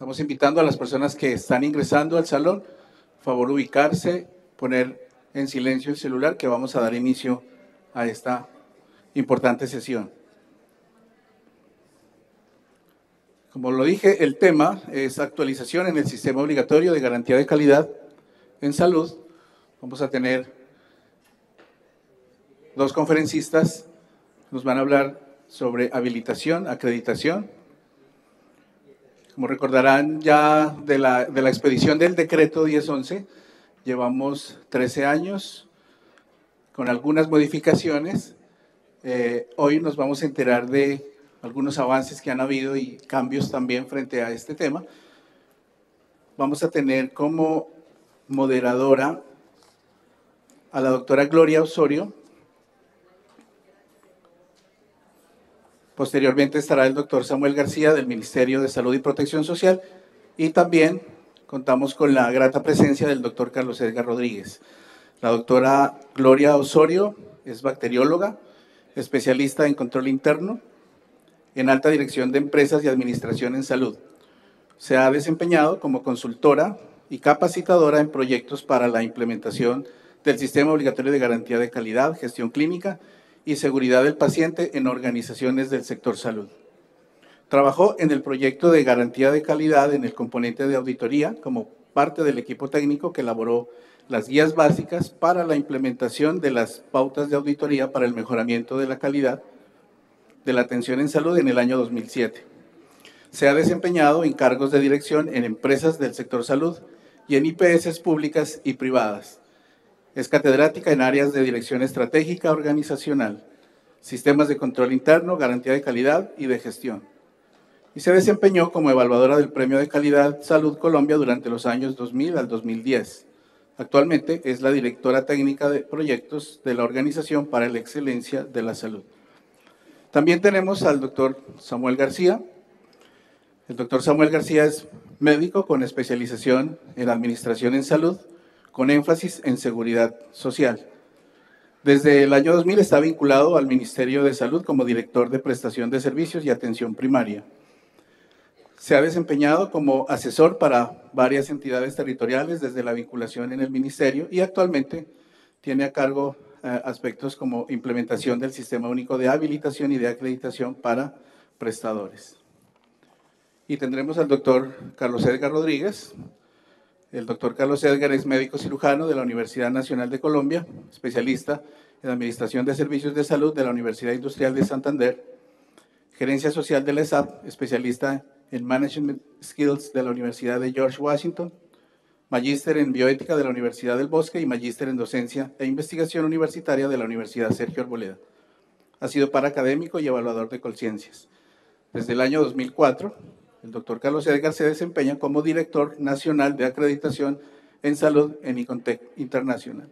Estamos invitando a las personas que están ingresando al salón, por favor ubicarse, poner en silencio el celular que vamos a dar inicio a esta importante sesión. Como lo dije, el tema es actualización en el sistema obligatorio de garantía de calidad en salud. Vamos a tener dos conferencistas, nos van a hablar sobre habilitación, acreditación como recordarán ya de la, de la expedición del decreto 1011, llevamos 13 años con algunas modificaciones. Eh, hoy nos vamos a enterar de algunos avances que han habido y cambios también frente a este tema. Vamos a tener como moderadora a la doctora Gloria Osorio, Posteriormente estará el doctor Samuel García del Ministerio de Salud y Protección Social y también contamos con la grata presencia del doctor Carlos Edgar Rodríguez. La doctora Gloria Osorio es bacterióloga, especialista en control interno, en alta dirección de empresas y administración en salud. Se ha desempeñado como consultora y capacitadora en proyectos para la implementación del Sistema Obligatorio de Garantía de Calidad, Gestión Clínica y seguridad del paciente en organizaciones del sector salud. Trabajó en el proyecto de garantía de calidad en el componente de auditoría como parte del equipo técnico que elaboró las guías básicas para la implementación de las pautas de auditoría para el mejoramiento de la calidad de la atención en salud en el año 2007. Se ha desempeñado en cargos de dirección en empresas del sector salud y en IPS públicas y privadas. Es catedrática en áreas de dirección estratégica organizacional, sistemas de control interno, garantía de calidad y de gestión. Y se desempeñó como evaluadora del Premio de Calidad Salud Colombia durante los años 2000 al 2010. Actualmente es la directora técnica de proyectos de la Organización para la Excelencia de la Salud. También tenemos al doctor Samuel García. El doctor Samuel García es médico con especialización en Administración en Salud con énfasis en seguridad social. Desde el año 2000 está vinculado al Ministerio de Salud como director de prestación de servicios y atención primaria. Se ha desempeñado como asesor para varias entidades territoriales desde la vinculación en el ministerio y actualmente tiene a cargo eh, aspectos como implementación del Sistema Único de Habilitación y de Acreditación para prestadores. Y tendremos al doctor Carlos Edgar Rodríguez, el doctor Carlos Edgar es médico cirujano de la Universidad Nacional de Colombia, especialista en Administración de Servicios de Salud de la Universidad Industrial de Santander, gerencia social de la ESAP, especialista en Management Skills de la Universidad de George Washington, magíster en bioética de la Universidad del Bosque y magíster en docencia e investigación universitaria de la Universidad Sergio Arboleda. Ha sido paracadémico y evaluador de conciencias. Desde el año 2004 el doctor Carlos Edgar se desempeña como director nacional de acreditación en salud en Icontec Internacional.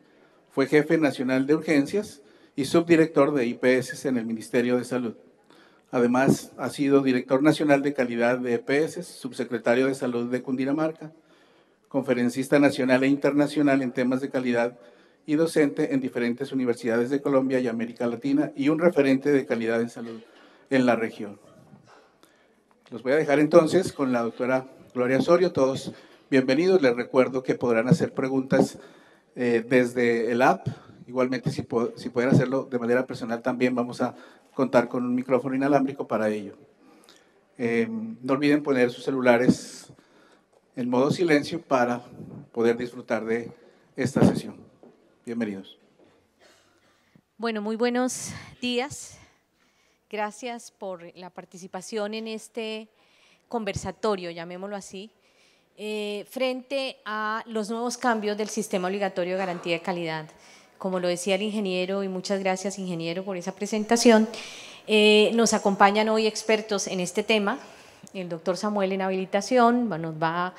Fue jefe nacional de urgencias y subdirector de IPS en el Ministerio de Salud. Además, ha sido director nacional de calidad de EPS, subsecretario de Salud de Cundinamarca, conferencista nacional e internacional en temas de calidad y docente en diferentes universidades de Colombia y América Latina y un referente de calidad en salud en la región. Los voy a dejar entonces con la doctora Gloria Osorio. Todos bienvenidos. Les recuerdo que podrán hacer preguntas eh, desde el app. Igualmente, si, pueden hacerlo de manera personal, también vamos a contar con un micrófono inalámbrico para ello. Em, no olviden poner sus celulares en modo silencio para poder disfrutar de esta sesión. Bienvenidos. Bueno, muy buenos días. Gracias por la participación en este conversatorio, llamémoslo así, eh, frente a los nuevos cambios del sistema obligatorio de garantía de calidad. Como lo decía el ingeniero, y muchas gracias ingeniero por esa presentación, eh, nos acompañan hoy expertos en este tema. El doctor Samuel en habilitación nos va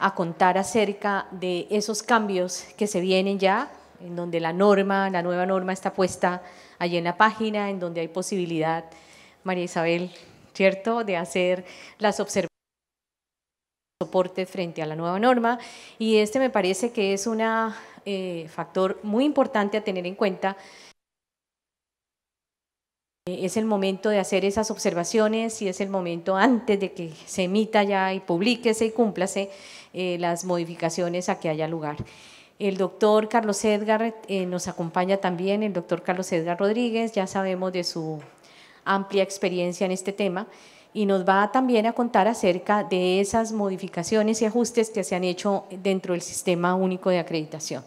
a contar acerca de esos cambios que se vienen ya en donde la norma, la nueva norma está puesta allí en la página, en donde hay posibilidad, María Isabel, ¿cierto?, de hacer las observaciones soporte frente a la nueva norma y este me parece que es un eh, factor muy importante a tener en cuenta. Es el momento de hacer esas observaciones y es el momento antes de que se emita ya y publiquese y cúmplase eh, las modificaciones a que haya lugar. El doctor Carlos Edgar eh, nos acompaña también, el doctor Carlos Edgar Rodríguez, ya sabemos de su amplia experiencia en este tema y nos va también a contar acerca de esas modificaciones y ajustes que se han hecho dentro del sistema único de acreditación.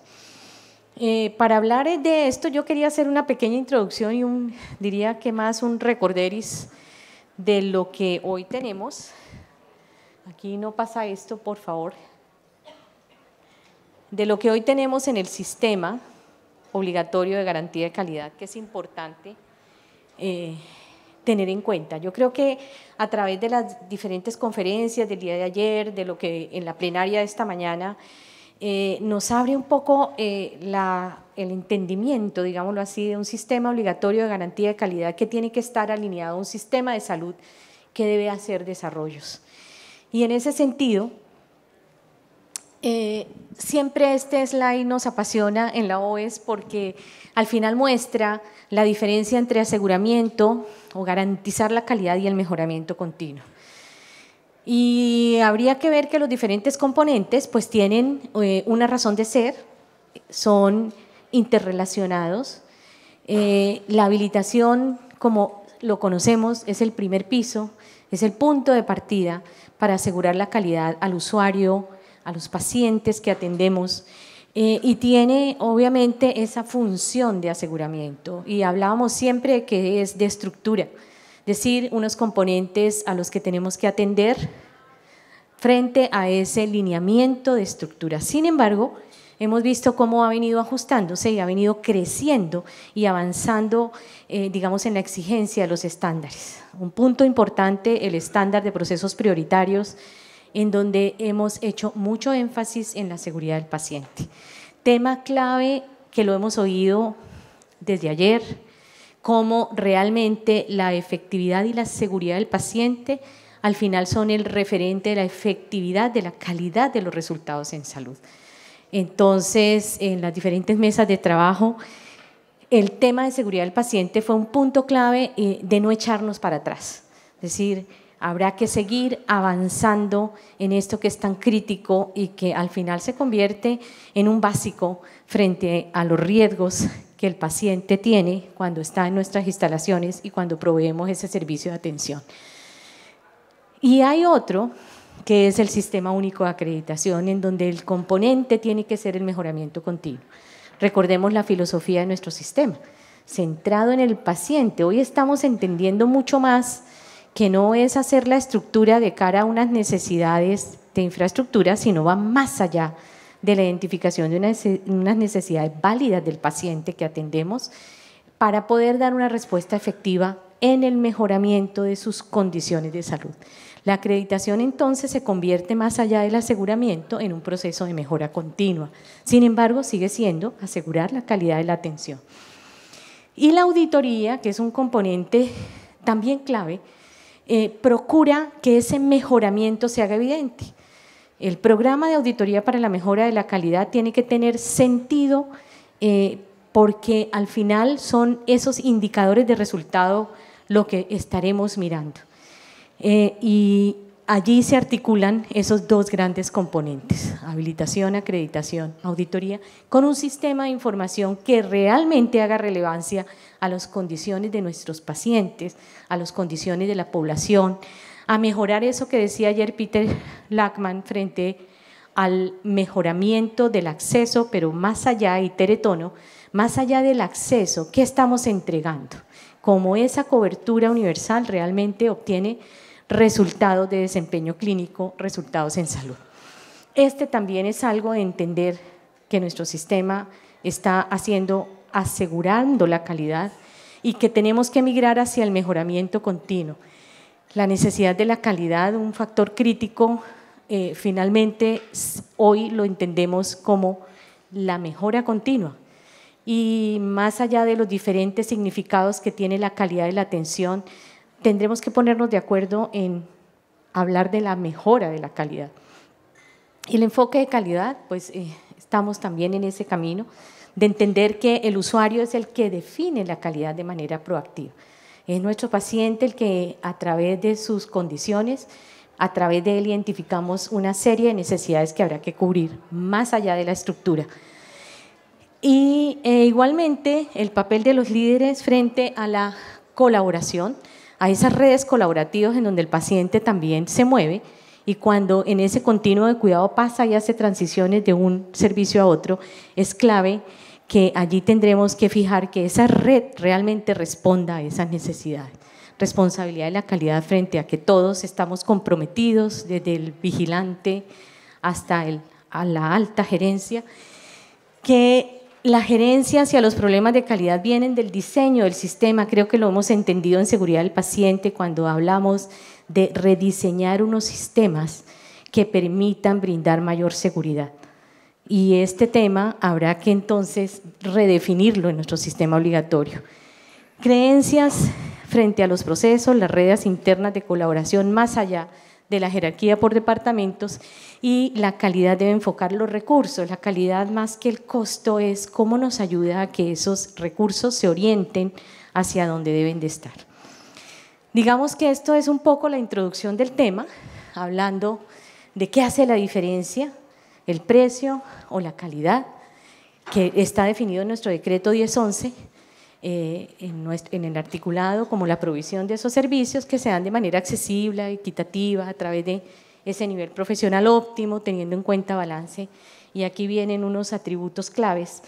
Eh, para hablar de esto yo quería hacer una pequeña introducción y diría que más un recorderis de lo que hoy tenemos. Aquí no pasa esto, por favor de lo que hoy tenemos en el sistema obligatorio de garantía de calidad, que es importante eh, tener en cuenta. Yo creo que a través de las diferentes conferencias del día de ayer, de lo que en la plenaria de esta mañana, eh, nos abre un poco eh, el entendimiento, digámoslo así, de un sistema obligatorio de garantía de calidad que tiene que estar alineado a un sistema de salud que debe hacer desarrollos. Y en ese sentido, eh, siempre este slide nos apasiona en la OES porque al final muestra la diferencia entre aseguramiento o garantizar la calidad y el mejoramiento continuo. Y habría que ver que los diferentes componentes pues tienen eh, una razón de ser, son interrelacionados. Eh, la habilitación, como lo conocemos, es el primer piso, es el punto de partida para asegurar la calidad al usuario, a los pacientes que atendemos. Eh, y tiene obviamente esa función de aseguramiento. Y hablábamos siempre que es de estructura, es decir, unos componentes a los que tenemos que atender frente a ese lineamiento de estructura. Sin embargo, hemos visto cómo ha venido ajustándose y ha venido creciendo y avanzando, eh, digamos, en la exigencia de los estándares. Un punto importante, el estándar de procesos prioritarios en donde hemos hecho mucho énfasis en la seguridad del paciente. Tema clave que lo hemos oído desde ayer, cómo realmente la efectividad y la seguridad del paciente al final son el referente de la efectividad, de la calidad de los resultados en salud. Entonces, en las diferentes mesas de trabajo, el tema de seguridad del paciente fue un punto clave eh, de no echarnos para atrás. Es decir, Habrá que seguir avanzando en esto que es tan crítico y que al final se convierte en un básico frente a los riesgos que el paciente tiene cuando está en nuestras instalaciones y cuando proveemos ese servicio de atención. Y hay otro que es el sistema único de acreditación, en donde el componente tiene que ser el mejoramiento continuo. Recordemos la filosofía de nuestro sistema, centrado en el paciente. Hoy estamos entendiendo mucho más que no es hacer la estructura de cara a unas necesidades de infraestructura, sino va más allá de la identificación de unas necesidades válidas del paciente que atendemos para poder dar una respuesta efectiva en el mejoramiento de sus condiciones de salud. La acreditación entonces se convierte más allá del aseguramiento en un proceso de mejora continua. Sin embargo, sigue siendo asegurar la calidad de la atención. Y la auditoría, que es un componente también clave, eh, procura que ese mejoramiento se haga evidente. El programa de auditoría para la mejora de la calidad tiene que tener sentido eh, porque al final son esos indicadores de resultado lo que estaremos mirando. Eh, y allí se articulan esos dos grandes componentes, habilitación, acreditación, auditoría, con un sistema de información que realmente haga relevancia a las condiciones de nuestros pacientes, a las condiciones de la población, a mejorar eso que decía ayer Peter Lackman frente al mejoramiento del acceso, pero más allá, y Teretono, más allá del acceso, ¿qué estamos entregando? cómo esa cobertura universal realmente obtiene resultados de desempeño clínico, resultados en salud. Este también es algo de entender que nuestro sistema está haciendo asegurando la calidad y que tenemos que migrar hacia el mejoramiento continuo. La necesidad de la calidad, un factor crítico, eh, finalmente hoy lo entendemos como la mejora continua. Y más allá de los diferentes significados que tiene la calidad de la atención, tendremos que ponernos de acuerdo en hablar de la mejora de la calidad. El enfoque de calidad, pues eh, estamos también en ese camino de entender que el usuario es el que define la calidad de manera proactiva. Es nuestro paciente el que a través de sus condiciones, a través de él identificamos una serie de necesidades que habrá que cubrir más allá de la estructura. Y eh, igualmente el papel de los líderes frente a la colaboración, a esas redes colaborativas en donde el paciente también se mueve y cuando en ese continuo de cuidado pasa y hace transiciones de un servicio a otro, es clave que allí tendremos que fijar que esa red realmente responda a esa necesidad. Responsabilidad de la calidad frente a que todos estamos comprometidos, desde el vigilante hasta la alta gerencia, que la gerencia hacia los problemas de calidad vienen del diseño del sistema, creo que lo hemos entendido en seguridad del paciente cuando hablamos de rediseñar unos sistemas que permitan brindar mayor seguridad. Y este tema habrá que entonces redefinirlo en nuestro sistema obligatorio. Creencias frente a los procesos, las redes internas de colaboración más allá de la jerarquía por departamentos y la calidad debe enfocar los recursos. La calidad más que el costo es cómo nos ayuda a que esos recursos se orienten hacia donde deben de estar. Digamos que esto es un poco la introducción del tema, hablando de qué hace la diferencia el precio o la calidad, que está definido en nuestro decreto 1011, eh, en, el articulado como la provisión de esos servicios que se dan de manera accesible, equitativa, a través de ese nivel profesional óptimo, teniendo en cuenta balance. Y aquí vienen unos atributos claves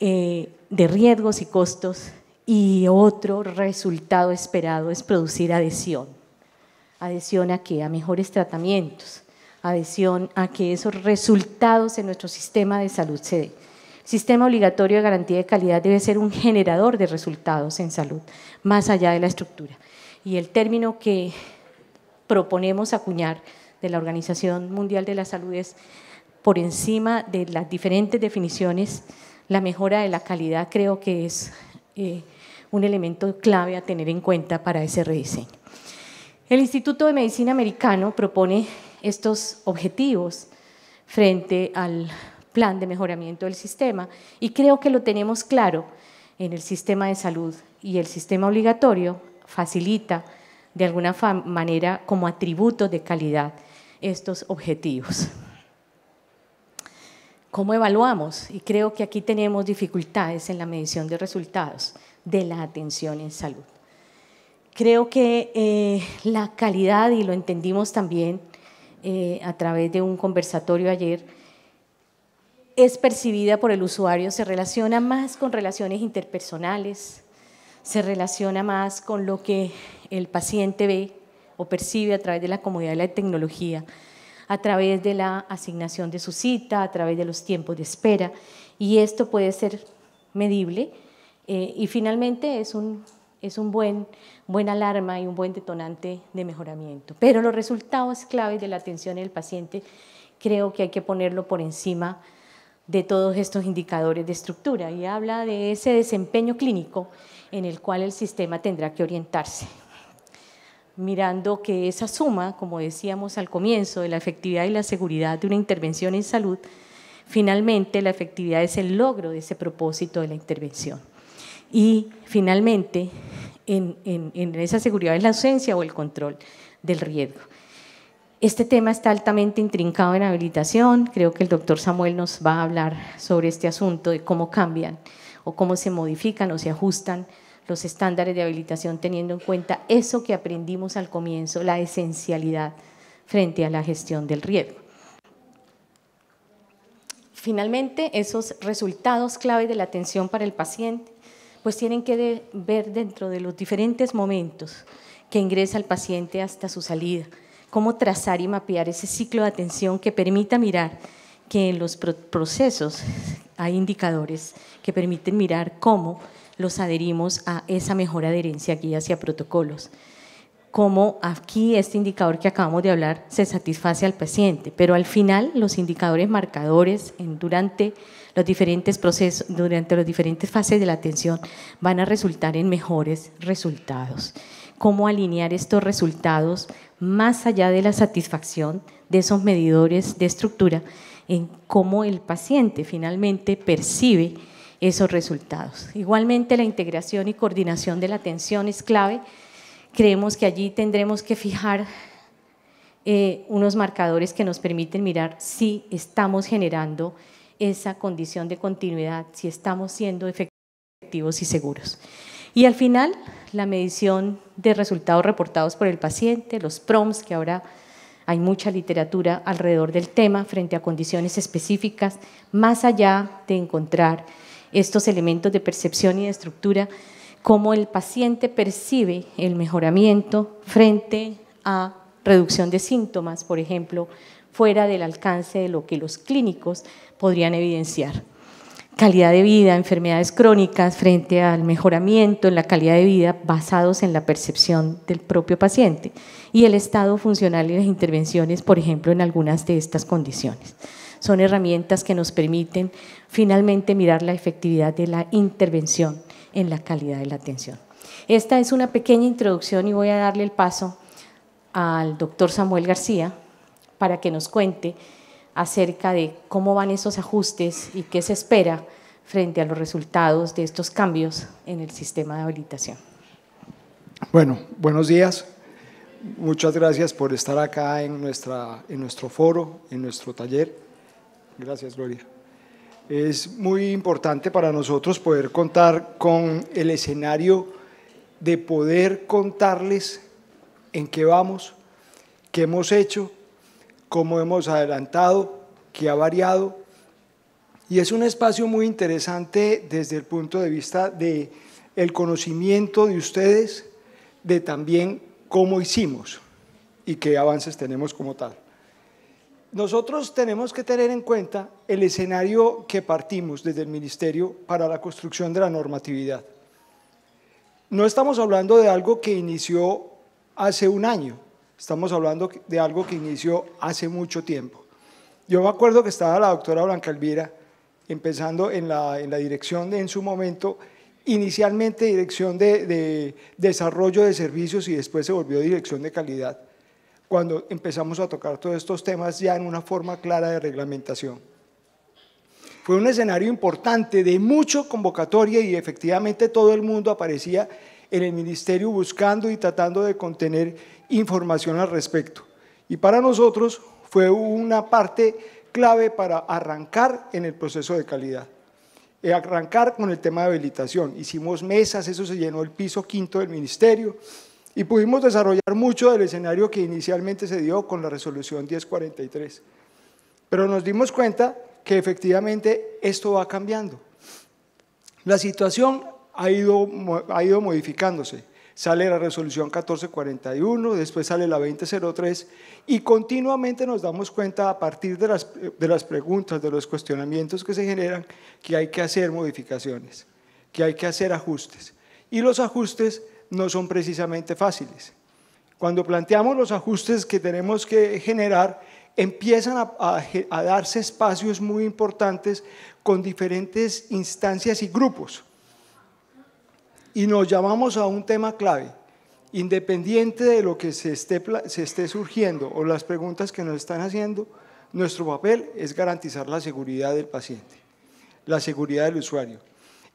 eh, de riesgos y costos. Y otro resultado esperado es producir adhesión. ¿Adhesión a qué? A mejores tratamientos, adhesión a que esos resultados en nuestro sistema de salud se den. sistema obligatorio de garantía de calidad debe ser un generador de resultados en salud, más allá de la estructura. Y el término que proponemos acuñar de la Organización Mundial de la Salud es, por encima de las diferentes definiciones, la mejora de la calidad creo que es eh, un elemento clave a tener en cuenta para ese rediseño. El Instituto de Medicina Americano propone estos objetivos frente al plan de mejoramiento del sistema. Y creo que lo tenemos claro en el sistema de salud y el sistema obligatorio facilita de alguna manera como atributo de calidad estos objetivos. ¿Cómo evaluamos? Y creo que aquí tenemos dificultades en la medición de resultados de la atención en salud. Creo que eh, la calidad, y lo entendimos también eh, a través de un conversatorio ayer, es percibida por el usuario, se relaciona más con relaciones interpersonales, se relaciona más con lo que el paciente ve o percibe a través de la comodidad de la tecnología, a través de la asignación de su cita, a través de los tiempos de espera. Y esto puede ser medible eh, y finalmente es un es un buen, alarma y un buen detonante de mejoramiento. Pero los resultados clave de la atención del paciente creo que hay que ponerlo por encima de todos estos indicadores de estructura y habla de ese desempeño clínico en el cual el sistema tendrá que orientarse, mirando que esa suma, como decíamos al comienzo, de la efectividad y la seguridad de una intervención en salud, finalmente la efectividad es el logro de ese propósito de la intervención y finalmente en, esa seguridad es la ausencia o el control del riesgo. Este tema está altamente intrincado en habilitación, creo que el doctor Samuel nos va a hablar sobre este asunto de cómo cambian o cómo se modifican o se ajustan los estándares de habilitación teniendo en cuenta eso que aprendimos al comienzo, la esencialidad frente a la gestión del riesgo. Finalmente, esos resultados clave de la atención para el paciente pues tienen que ver dentro de los diferentes momentos que ingresa el paciente hasta su salida, cómo trazar y mapear ese ciclo de atención que permita mirar que en los procesos hay indicadores que permiten mirar cómo los adherimos a esa mejor adherencia aquí hacia protocolos. Cómo aquí este indicador que acabamos de hablar se satisface al paciente, pero al final los indicadores marcadores en, durante los diferentes procesos, durante las diferentes fases de la atención, van a resultar en mejores resultados. Cómo alinear estos resultados más allá de la satisfacción de esos medidores de estructura, en cómo el paciente finalmente percibe esos resultados. Igualmente la integración y coordinación de la atención es clave. Creemos que allí tendremos que fijar eh, unos marcadores que nos permiten mirar si estamos generando esa condición de continuidad si estamos siendo efectivos y seguros. Y al final, la medición de resultados reportados por el paciente, los PROMS, que ahora hay mucha literatura alrededor del tema frente a condiciones específicas, más allá de encontrar estos elementos de percepción y de estructura, cómo el paciente percibe el mejoramiento frente a reducción de síntomas, por ejemplo, fuera del alcance de lo que los clínicos podrían evidenciar. Calidad de vida, enfermedades crónicas frente al mejoramiento en la calidad de vida basados en la percepción del propio paciente y el estado funcional y las intervenciones, por ejemplo, en algunas de estas condiciones. Son herramientas que nos permiten finalmente mirar la efectividad de la intervención en la calidad de la atención. Esta es una pequeña introducción y voy a darle el paso al doctor Samuel García para que nos cuente acerca de cómo van esos ajustes y qué se espera frente a los resultados de estos cambios en el sistema de habilitación. Bueno, buenos días. Muchas gracias por estar acá en, nuestra, en nuestro foro, en nuestro taller. Gracias, Gloria. Es muy importante para nosotros poder contar con el escenario de poder contarles en qué vamos, qué hemos hecho como hemos adelantado, que ha variado. Y es un espacio muy interesante desde el punto de vista de el conocimiento de ustedes, de también cómo hicimos y qué avances tenemos como tal. Nosotros tenemos que tener en cuenta el escenario que partimos desde el Ministerio para la construcción de la normatividad. No estamos hablando de algo que inició hace un año, Estamos hablando de algo que inició hace mucho tiempo. Yo me acuerdo que estaba la doctora Blanca Elvira, empezando en la, dirección en su momento, inicialmente dirección de, de, desarrollo de servicios y después se volvió dirección de calidad, cuando empezamos a tocar todos estos temas ya en una forma clara de reglamentación. Fue un escenario importante de mucho convocatoria y efectivamente todo el mundo aparecía en el ministerio buscando y tratando de contener información al respecto. Y para nosotros fue una parte clave para arrancar en el proceso de calidad. Eh, arrancar con el tema de habilitación. Hicimos mesas, eso se llenó el piso quinto del ministerio y pudimos desarrollar mucho del escenario que inicialmente se dio con la resolución 1043. Pero nos dimos cuenta que efectivamente esto va cambiando. La situación ha ido, ha ido modificándose. Sale la resolución 1441, después sale la 2003 y continuamente nos damos cuenta a partir de las, de las preguntas, de los cuestionamientos que se generan, que hay que hacer modificaciones, que hay que hacer ajustes. Y los ajustes no son precisamente fáciles. Cuando planteamos los ajustes que tenemos que generar, empiezan a, a, darse espacios muy importantes con diferentes instancias y grupos y nos llamamos a un tema clave, independiente de lo que se esté, se esté surgiendo o las preguntas que nos están haciendo, nuestro papel es garantizar la seguridad del paciente, la seguridad del usuario.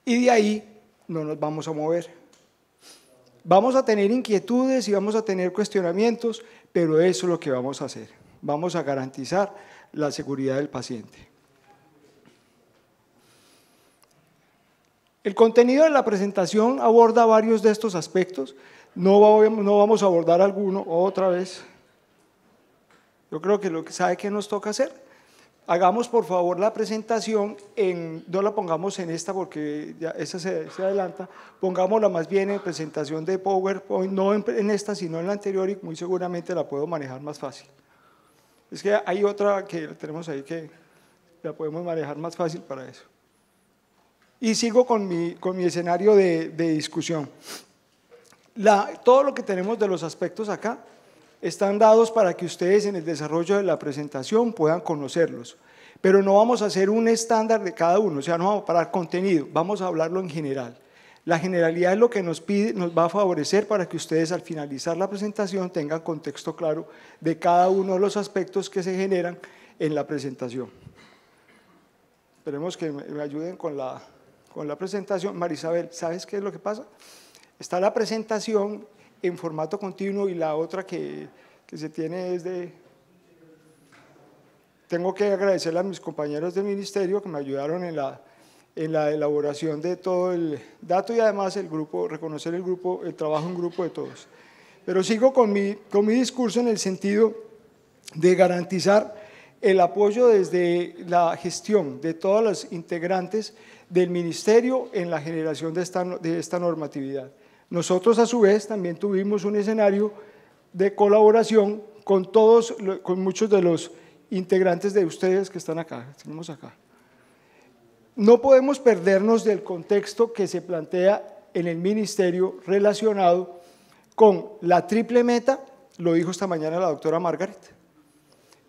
Y de ahí no nos vamos a mover. Vamos a tener inquietudes y vamos a tener cuestionamientos, pero eso es lo que vamos a hacer. Vamos a garantizar la seguridad del paciente. El contenido de la presentación aborda varios de estos aspectos. No, vamos a abordar alguno otra vez. Yo creo que lo que sabe que nos toca hacer. Hagamos por favor la presentación, en, no la pongamos en esta porque ya esa se, adelanta, pongámosla más bien en presentación de PowerPoint, no en, en esta sino en la anterior y muy seguramente la puedo manejar más fácil. Es que hay otra que tenemos ahí que la podemos manejar más fácil para eso. Y sigo con mi, con mi escenario de, de discusión. La, todo lo que tenemos de los aspectos acá están dados para que ustedes en el desarrollo de la presentación puedan conocerlos. Pero no vamos a hacer un estándar de cada uno, o sea, no vamos a parar contenido, vamos a hablarlo en general. La generalidad es lo que nos, pide, nos va a favorecer para que ustedes al finalizar la presentación tengan contexto claro de cada uno de los aspectos que se generan en la presentación. Esperemos que me ayuden con la con la presentación, Marisabel, ¿sabes qué es lo que pasa? Está la presentación en formato continuo y la otra que, se tiene es de... Tengo que agradecerle a mis compañeros del ministerio que me ayudaron en la, en la elaboración de todo el dato y además el grupo, reconocer el grupo, el trabajo en grupo de todos. Pero sigo con mi, con mi discurso en el sentido de garantizar el apoyo desde la gestión de todos los integrantes del ministerio en la generación de esta, de esta normatividad. Nosotros a su vez también tuvimos un escenario de colaboración con todos, con muchos de los integrantes de ustedes que están acá, acá. No podemos perdernos del contexto que se plantea en el ministerio relacionado con la triple meta, lo dijo esta mañana la doctora Margaret,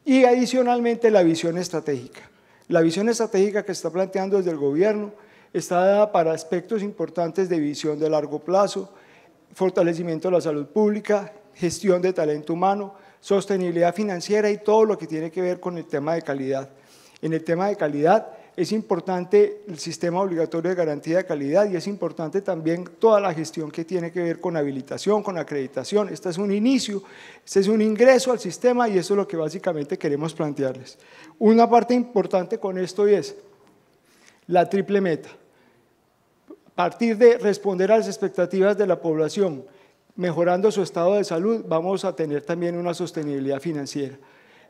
y adicionalmente la visión estratégica. La visión estratégica que está planteando desde el gobierno está dada para aspectos importantes de visión de largo plazo, fortalecimiento de la salud pública, gestión de talento humano, sostenibilidad financiera y todo lo que tiene que ver con el tema de calidad. En el tema de calidad es importante el sistema obligatorio de garantía de calidad y es importante también toda la gestión que tiene que ver con habilitación, con acreditación. Este es un inicio, este es un ingreso al sistema y eso es lo que básicamente queremos plantearles. Una parte importante con esto es la triple meta. A partir de responder a las expectativas de la población, mejorando su estado de salud, vamos a tener también una sostenibilidad financiera.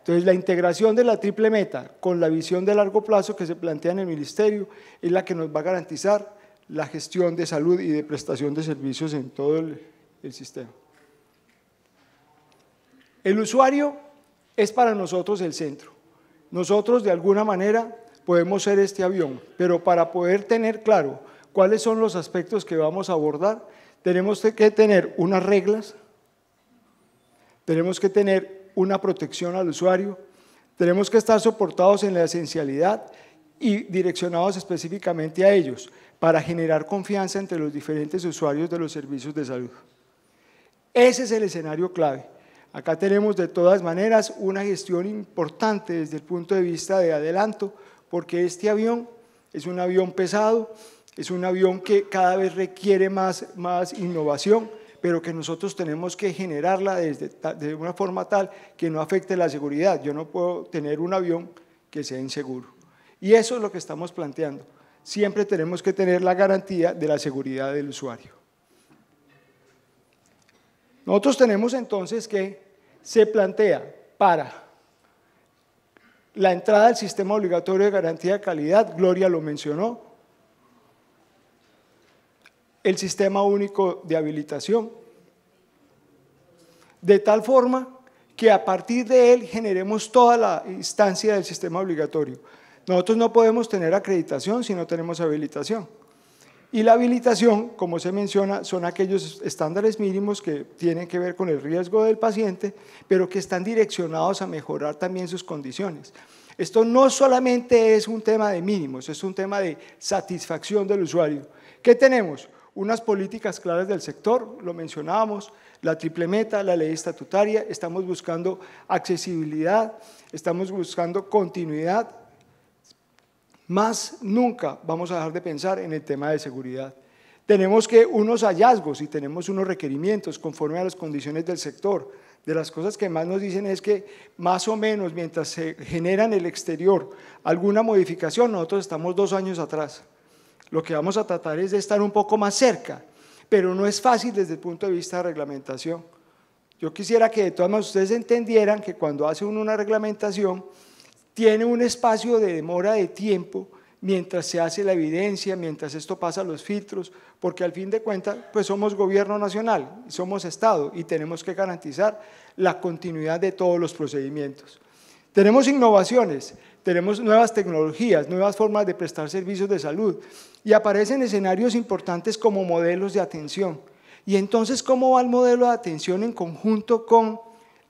Entonces, la integración de la triple meta con la visión de largo plazo que se plantea en el ministerio es la que nos va a garantizar la gestión de salud y de prestación de servicios en todo el, sistema. El usuario es para nosotros el centro. Nosotros, de alguna manera, podemos ser este avión, pero para poder tener claro cuáles son los aspectos que vamos a abordar, tenemos que tener unas reglas, tenemos que tener una protección al usuario. Tenemos que estar soportados en la esencialidad y direccionados específicamente a ellos para generar confianza entre los diferentes usuarios de los servicios de salud. Ese es el escenario clave. Acá tenemos de todas maneras una gestión importante desde el punto de vista de adelanto, porque este avión es un avión pesado, es un avión que cada vez requiere más, más innovación, pero que nosotros tenemos que generarla desde, de una forma tal que no afecte la seguridad. Yo no puedo tener un avión que sea inseguro. Y eso es lo que estamos planteando. Siempre tenemos que tener la garantía de la seguridad del usuario. Nosotros tenemos entonces que se plantea para la entrada al sistema obligatorio de garantía de calidad, Gloria lo mencionó, el sistema único de habilitación. De tal forma que a partir de él generemos toda la instancia del sistema obligatorio. Nosotros no podemos tener acreditación si no tenemos habilitación. Y la habilitación, como se menciona, son aquellos estándares mínimos que tienen que ver con el riesgo del paciente, pero que están direccionados a mejorar también sus condiciones. Esto no solamente es un tema de mínimos, es un tema de satisfacción del usuario. ¿Qué tenemos? Unas políticas claras del sector, lo mencionábamos, la triple meta, la ley estatutaria, estamos buscando accesibilidad, estamos buscando continuidad. Más nunca vamos a dejar de pensar en el tema de seguridad. Tenemos que unos hallazgos y tenemos unos requerimientos conforme a las condiciones del sector. De las cosas que más nos dicen es que más o menos mientras se genera en el exterior alguna modificación, nosotros estamos dos años atrás lo que vamos a tratar es de estar un poco más cerca, pero no es fácil desde el punto de vista de reglamentación. Yo quisiera que de todas maneras ustedes entendieran que cuando hace uno una reglamentación, tiene un espacio de demora de tiempo mientras se hace la evidencia, mientras esto pasa los filtros, porque al fin de cuentas, pues somos gobierno nacional, somos Estado y tenemos que garantizar la continuidad de todos los procedimientos. Tenemos innovaciones, tenemos nuevas tecnologías, nuevas formas de prestar servicios de salud, y aparecen escenarios importantes como modelos de atención. Y entonces, ¿cómo va el modelo de atención en conjunto con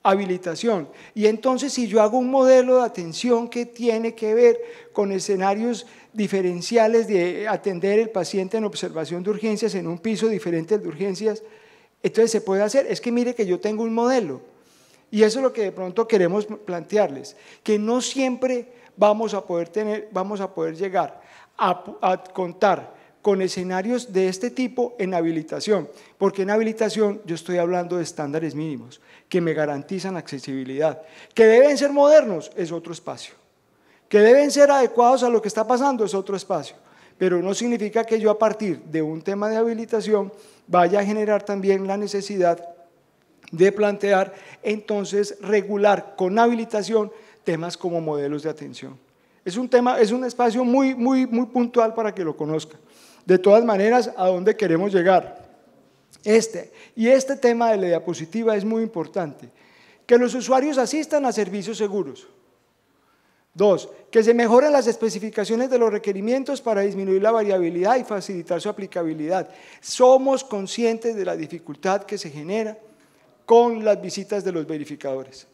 habilitación? Y entonces, si yo hago un modelo de atención que tiene que ver con escenarios diferenciales de atender el paciente en observación de urgencias en un piso diferente de urgencias, entonces se puede hacer. Es que mire que yo tengo un modelo. Y eso es lo que de pronto queremos plantearles, que no siempre vamos a poder tener, vamos a poder llegar a, contar con escenarios de este tipo en habilitación, porque en habilitación yo estoy hablando de estándares mínimos que me garantizan accesibilidad, que deben ser modernos es otro espacio, que deben ser adecuados a lo que está pasando es otro espacio, pero no significa que yo a partir de un tema de habilitación vaya a generar también la necesidad de plantear entonces regular con habilitación temas como modelos de atención. Es un tema, es un espacio muy, muy, muy puntual para que lo conozca. De todas maneras, ¿a dónde queremos llegar? Este. Y este tema de la diapositiva es muy importante. Que los usuarios asistan a servicios seguros. Dos, que se mejoren las especificaciones de los requerimientos para disminuir la variabilidad y facilitar su aplicabilidad. Somos conscientes de la dificultad que se genera con las visitas de los verificadores.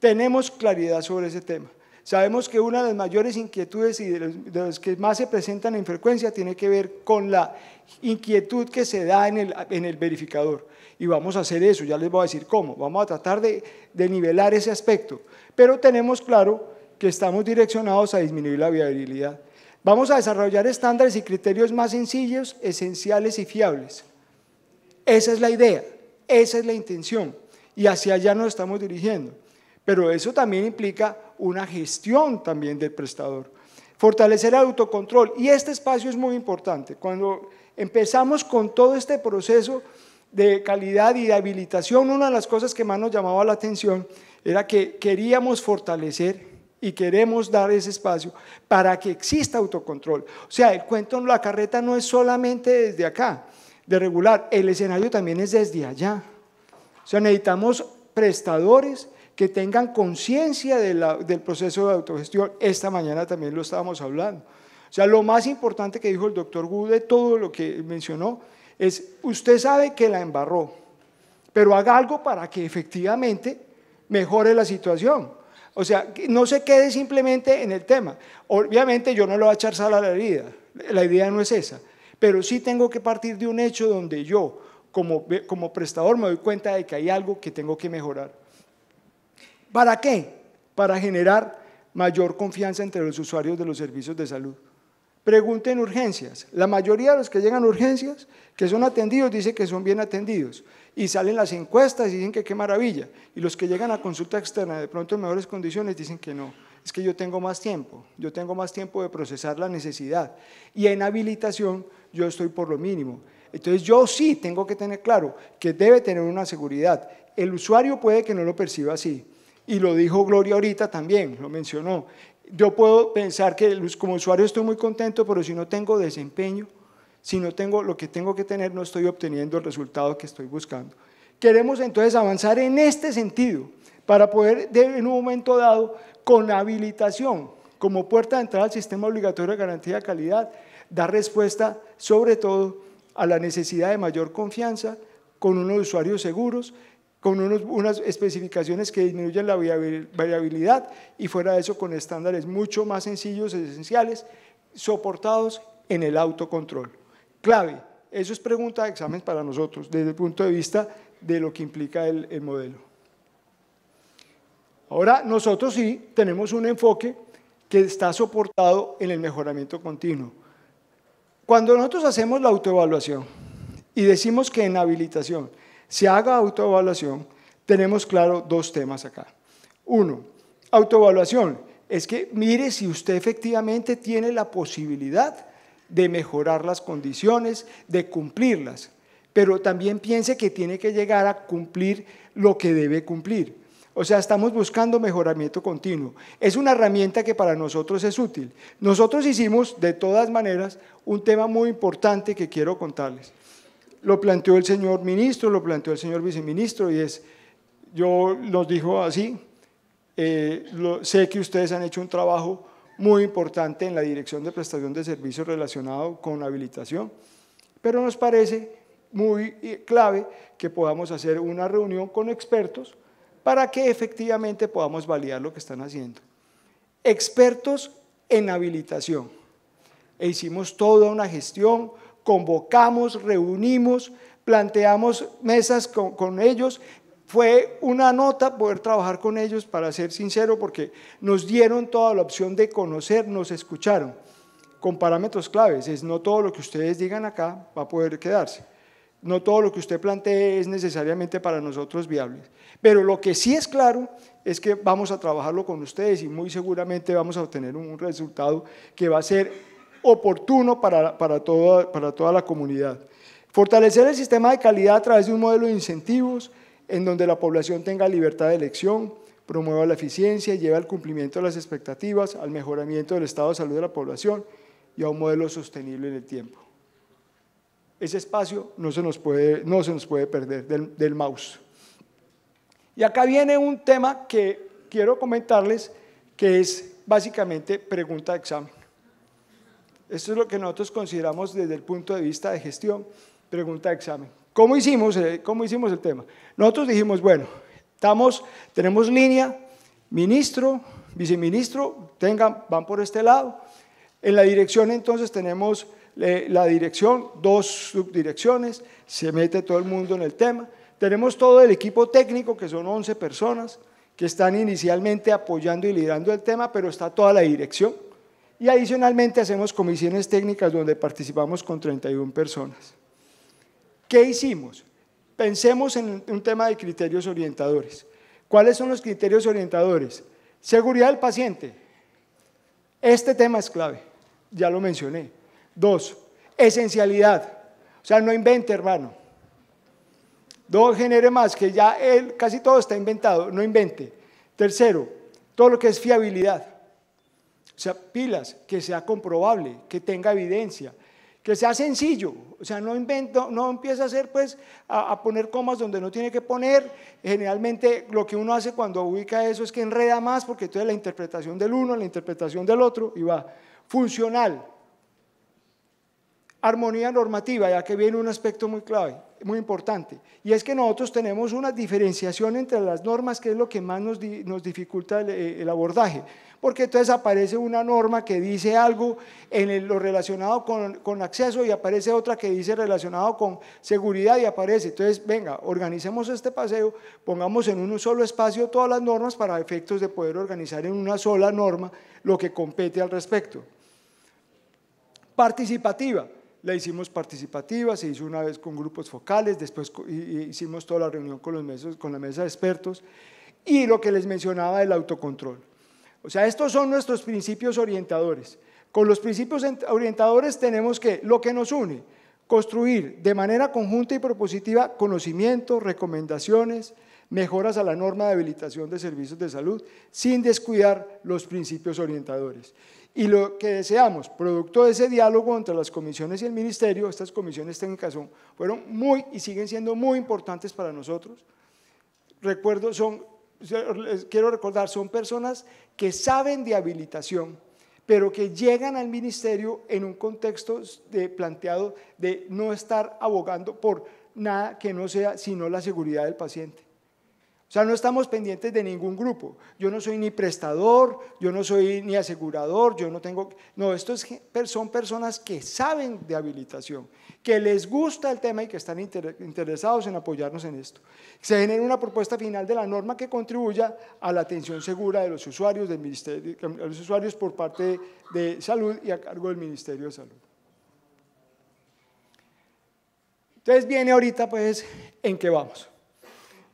Tenemos claridad sobre ese tema. Sabemos que una de las mayores inquietudes y de las que más se presentan en frecuencia tiene que ver con la inquietud que se da en el, en el verificador. Y vamos a hacer eso, ya les voy a decir cómo. Vamos a tratar de, de nivelar ese aspecto. Pero tenemos claro que estamos direccionados a disminuir la viabilidad. Vamos a desarrollar estándares y criterios más sencillos, esenciales y fiables. Esa es la idea, esa es la intención y hacia allá nos estamos dirigiendo. Pero eso también implica una gestión también del prestador. Fortalecer el autocontrol. Y este espacio es muy importante. Cuando empezamos con todo este proceso de calidad y de habilitación, una de las cosas que más nos llamaba la atención era que queríamos fortalecer y queremos dar ese espacio para que exista autocontrol. O sea, el cuento la carreta no es solamente desde acá, de regular, el escenario también es desde allá. O sea, necesitamos prestadores que tengan conciencia del proceso de autogestión. Esta mañana también lo estábamos hablando. O sea, lo más importante que dijo el doctor Gude, todo lo que mencionó es, usted sabe que la embarró, pero haga algo para que efectivamente mejore la situación. O sea, no se quede simplemente en el tema. Obviamente yo no le voy a echar sal a la herida, la idea no es esa, pero sí tengo que partir de un hecho donde yo, como, como prestador, me doy cuenta de que hay algo que tengo que mejorar. ¿Para qué? Para generar mayor confianza entre los usuarios de los servicios de salud. Pregunten urgencias. La mayoría de los que llegan a urgencias, que son atendidos, dicen que son bien atendidos. Y salen las encuestas y dicen que qué maravilla. Y los que llegan a consulta externa de pronto en mejores condiciones dicen que no. Es que yo tengo más tiempo. Yo tengo más tiempo de procesar la necesidad. Y en habilitación yo estoy por lo mínimo. Entonces yo sí tengo que tener claro que debe tener una seguridad. El usuario puede que no lo perciba así, y lo dijo Gloria ahorita también, lo mencionó. Yo puedo pensar que como usuario estoy muy contento, pero si no tengo desempeño, si no tengo lo que tengo que tener, no estoy obteniendo el resultado que estoy buscando. Queremos entonces avanzar en este sentido para poder en un momento dado, con habilitación, como puerta de entrada al sistema obligatorio de garantía de calidad, dar respuesta sobre todo a la necesidad de mayor confianza con unos usuarios seguros con unas especificaciones que disminuyen la variabilidad y fuera de eso con estándares mucho más sencillos, esenciales, soportados en el autocontrol. Clave, eso es pregunta de examen para nosotros desde el punto de vista de lo que implica el, el modelo. Ahora, nosotros sí tenemos un enfoque que está soportado en el mejoramiento continuo. Cuando nosotros hacemos la autoevaluación y decimos que en habilitación si haga autoevaluación, tenemos claro dos temas acá. Uno, autoevaluación es que mire si usted efectivamente tiene la posibilidad de mejorar las condiciones, de cumplirlas, pero también piense que tiene que llegar a cumplir lo que debe cumplir. O sea, estamos buscando mejoramiento continuo. Es una herramienta que para nosotros es útil. Nosotros hicimos, de todas maneras, un tema muy importante que quiero contarles lo planteó el señor ministro, lo planteó el señor viceministro y es, yo los dijo así, eh, sé que ustedes han hecho un trabajo muy importante en la dirección de prestación de servicios relacionado con habilitación, pero nos parece muy eh, clave que podamos hacer una reunión con expertos para que efectivamente podamos validar lo que están haciendo. Expertos en habilitación. E hicimos toda una gestión, convocamos, reunimos, planteamos mesas con, ellos. Fue una nota poder trabajar con ellos, para ser sincero, porque nos dieron toda la opción de conocer, nos escucharon con parámetros claves. Es no todo lo que ustedes digan acá va a poder quedarse. No todo lo que usted plantee es necesariamente para nosotros viable. Pero lo que sí es claro es que vamos a trabajarlo con ustedes y muy seguramente vamos a obtener un resultado que va a ser oportuno para, para, toda, para toda la comunidad. Fortalecer el sistema de calidad a través de un modelo de incentivos en donde la población tenga libertad de elección, promueva la eficiencia y lleve al cumplimiento de las expectativas, al mejoramiento del estado de salud de la población y a un modelo sostenible en el tiempo. Ese espacio no se nos puede, no se nos puede perder del, del mouse. Y acá viene un tema que quiero comentarles, que es básicamente pregunta de examen. Esto es lo que nosotros consideramos desde el punto de vista de gestión. Pregunta de examen. ¿Cómo hicimos, eh, hicimos el tema? Nosotros dijimos, bueno, estamos, tenemos línea, ministro, viceministro, tengan, van por este lado. En la dirección entonces tenemos eh, la dirección, dos subdirecciones, se mete todo el mundo en el tema. Tenemos todo el equipo técnico, que son 11 personas, que están inicialmente apoyando y liderando el tema, pero está toda la dirección. Y adicionalmente hacemos comisiones técnicas donde participamos con 31 personas. ¿Qué hicimos? Pensemos en un tema de criterios orientadores. ¿Cuáles son los criterios orientadores? Seguridad del paciente. Este tema es clave, ya lo mencioné. Dos, esencialidad. O sea, no invente, hermano. No genere más, que ya él, casi todo está inventado, no invente. Tercero, todo lo que es fiabilidad. O sea, pilas, que sea comprobable, que tenga evidencia, que sea sencillo. O sea, no, invento, no empieza a hacer, pues, a, poner comas donde no tiene que poner. Generalmente lo que uno hace cuando ubica eso es que enreda más, porque entonces la interpretación del uno, la interpretación del otro, y va. Funcional. Armonía normativa, ya que viene un aspecto muy clave, muy importante. Y es que nosotros tenemos una diferenciación entre las normas, que es lo que más nos, dificulta el eh, abordaje porque entonces aparece una norma que dice algo en lo relacionado con, acceso y aparece otra que dice relacionado con seguridad y aparece. Entonces, venga, organicemos este paseo, pongamos en un solo espacio todas las normas para efectos de poder organizar en una sola norma lo que compete al respecto. Participativa. La hicimos participativa, se hizo una vez con grupos focales, después hicimos toda la reunión con, los con la mesa de expertos y lo que les mencionaba del autocontrol. O sea, estos son nuestros principios orientadores. Con los principios orientadores tenemos que, lo que nos une, construir de manera conjunta y propositiva conocimientos, recomendaciones, mejoras a la norma de habilitación de servicios de salud, sin descuidar los principios orientadores. Y lo que deseamos, producto de ese diálogo entre las comisiones y el ministerio, estas comisiones técnicas son, fueron muy y siguen siendo muy importantes para nosotros. Recuerdo, son les quiero recordar, son personas que saben de habilitación, pero que llegan al ministerio en un contexto de, planteado de no estar abogando por nada que no sea sino la seguridad del paciente. O sea, no estamos pendientes de ningún grupo. Yo no soy ni prestador, yo no soy ni asegurador, yo no tengo... No, estos son personas que saben de habilitación que les gusta el tema y que están interesados en apoyarnos en esto. Se genera una propuesta final de la norma que contribuya a la atención segura de los usuarios, del ministerio, de los usuarios por parte de salud y a cargo del Ministerio de Salud. Entonces viene ahorita pues en qué vamos.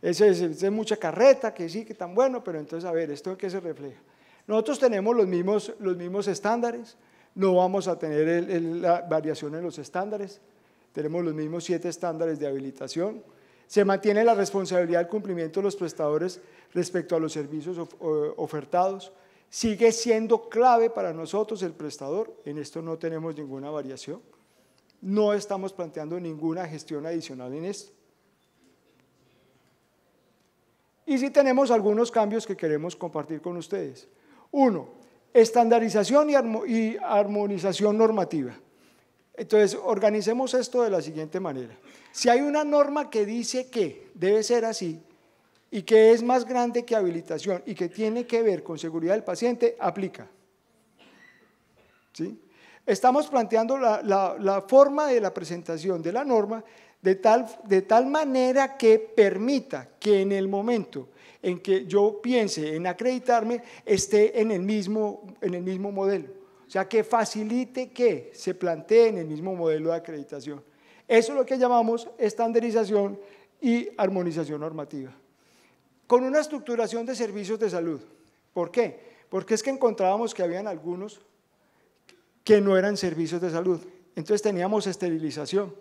Esa es, mucha carreta, que sí, que tan bueno, pero entonces a ver, ¿esto en qué se refleja? Nosotros tenemos los mismos, los mismos estándares, no vamos a tener la variación en los estándares tenemos los mismos siete estándares de habilitación. Se mantiene la responsabilidad del cumplimiento de los prestadores respecto a los servicios ofertados. Sigue siendo clave para nosotros el prestador, en esto no tenemos ninguna variación. No estamos planteando ninguna gestión adicional en esto. Y sí tenemos algunos cambios que queremos compartir con ustedes. Uno, estandarización y, armonización normativa. Entonces, organicemos esto de la siguiente manera. Si hay una norma que dice que debe ser así y que es más grande que habilitación y que tiene que ver con seguridad del paciente, aplica. ¿Sí? Estamos planteando la, forma de la presentación de la norma de tal, de tal manera que permita que en el momento en que yo piense en acreditarme esté en el mismo, en el mismo modelo. O sea, que facilite que se planteen el mismo modelo de acreditación. Eso es lo que llamamos estandarización y armonización normativa. Con una estructuración de servicios de salud. ¿Por qué? Porque es que encontrábamos que habían algunos que no eran servicios de salud. Entonces teníamos esterilización.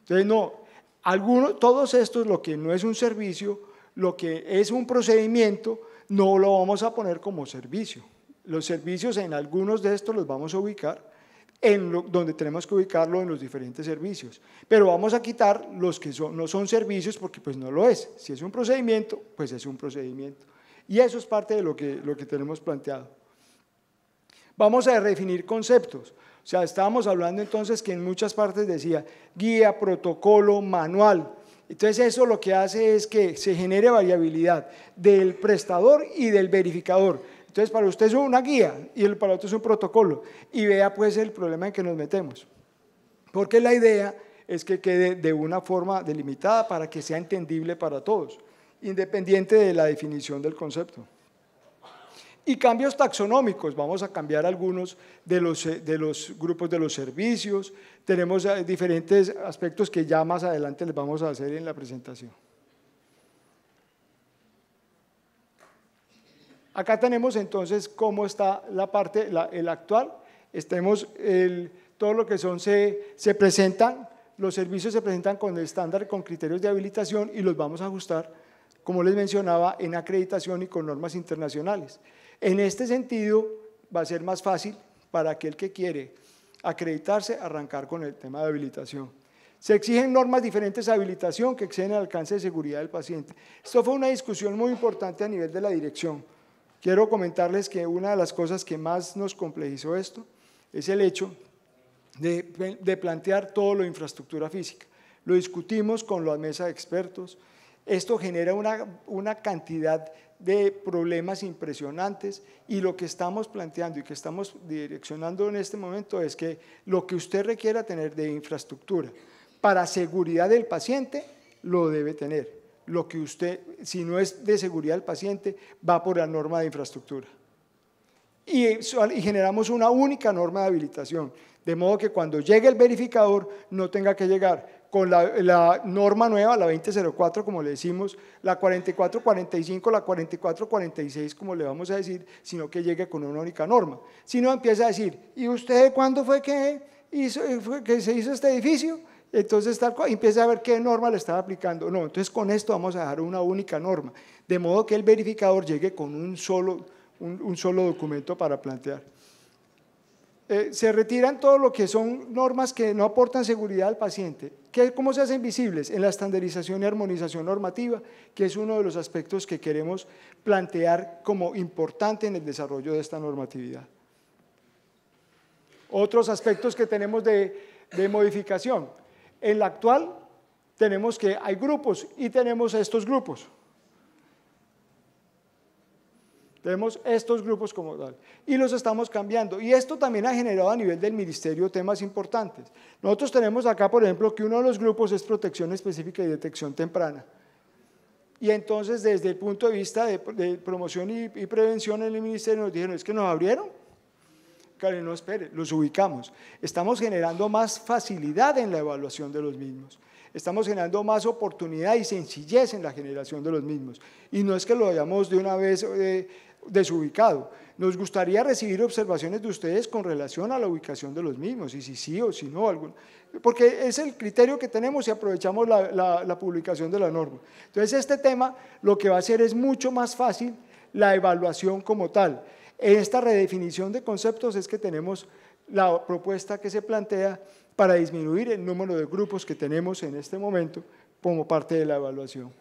Entonces, no, todos estos, lo que no es un servicio, lo que es un procedimiento, no lo vamos a poner como servicio. Los servicios en algunos de estos los vamos a ubicar en donde tenemos que ubicarlo en los diferentes servicios. Pero vamos a quitar los que no son servicios porque pues no lo es. Si es un procedimiento, pues es un procedimiento. Y eso es parte de lo que, lo que tenemos planteado. Vamos a definir conceptos. O sea, estábamos hablando entonces que en muchas partes decía guía, protocolo, manual. Entonces eso lo que hace es que se genere variabilidad del prestador y del verificador. Entonces, para usted es una guía y para usted es un protocolo. Y vea pues el problema en que nos metemos. Porque la idea es que quede de una forma delimitada para que sea entendible para todos, independiente de la definición del concepto. Y cambios taxonómicos, vamos a cambiar algunos de los, eh, de los grupos de los servicios, tenemos eh, diferentes aspectos que ya más adelante les vamos a hacer en la presentación. Acá tenemos entonces cómo está la parte, el actual. tenemos todo lo que son, se, se presentan, los servicios se presentan con el estándar, con criterios de habilitación y los vamos a ajustar, como les mencionaba, en acreditación y con normas internacionales. En este sentido, va a ser más fácil para aquel que quiere acreditarse, arrancar con el tema de habilitación. Se exigen normas diferentes de habilitación que exceden el alcance de seguridad del paciente. Esto fue una discusión muy importante a nivel de la dirección. Quiero comentarles que una de las cosas que más nos complejizó esto es el hecho de, plantear todo lo de infraestructura física. Lo discutimos con la mesa de expertos. Esto genera una cantidad de problemas impresionantes y lo que estamos planteando y que estamos direccionando en este momento es que lo que usted requiera tener de infraestructura para seguridad del paciente, lo debe tener lo que usted, si no es de seguridad del paciente, va por la norma de infraestructura. Y, generamos una única norma de habilitación, de modo que cuando llegue el verificador no tenga que llegar con la, norma nueva, la 2004, como le decimos, la 4445, la 4446, como le vamos a decir, sino que llegue con una única norma. Si no, empieza a decir, ¿y usted cuándo fue que, fue que se hizo este edificio? Entonces, tal empieza a ver qué norma le estaba aplicando. No, entonces con esto vamos a dejar una única norma, de modo que el verificador llegue con un solo, un, solo documento para plantear. Eh, se retiran todo lo que son normas que no aportan seguridad al paciente. ¿Cómo se hacen visibles? En la estandarización y armonización normativa, que es uno de los aspectos que queremos plantear como importante en el desarrollo de esta normatividad. Otros aspectos que tenemos de, de modificación, en la actual tenemos que hay grupos y tenemos estos grupos. Tenemos estos grupos como tal. Y los estamos cambiando. Y esto también ha generado a nivel del ministerio temas importantes. Nosotros tenemos acá, por ejemplo, que uno de los grupos es protección específica y detección temprana. Y entonces, desde el punto de vista de, promoción y, y, prevención en el ministerio, nos dijeron, es que nos abrieron y no espere, los ubicamos. Estamos generando más facilidad en la evaluación de los mismos. Estamos generando más oportunidad y sencillez en la generación de los mismos. Y no es que lo hayamos de una vez eh, desubicado. Nos gustaría recibir observaciones de ustedes con relación a la ubicación de los mismos, y si sí o si no, porque es el criterio que tenemos y aprovechamos la publicación de la norma. Entonces, este tema lo que va a hacer es mucho más fácil la evaluación como tal esta redefinición de conceptos es que tenemos la propuesta que se plantea para disminuir el número de grupos que tenemos en este momento como parte de la evaluación.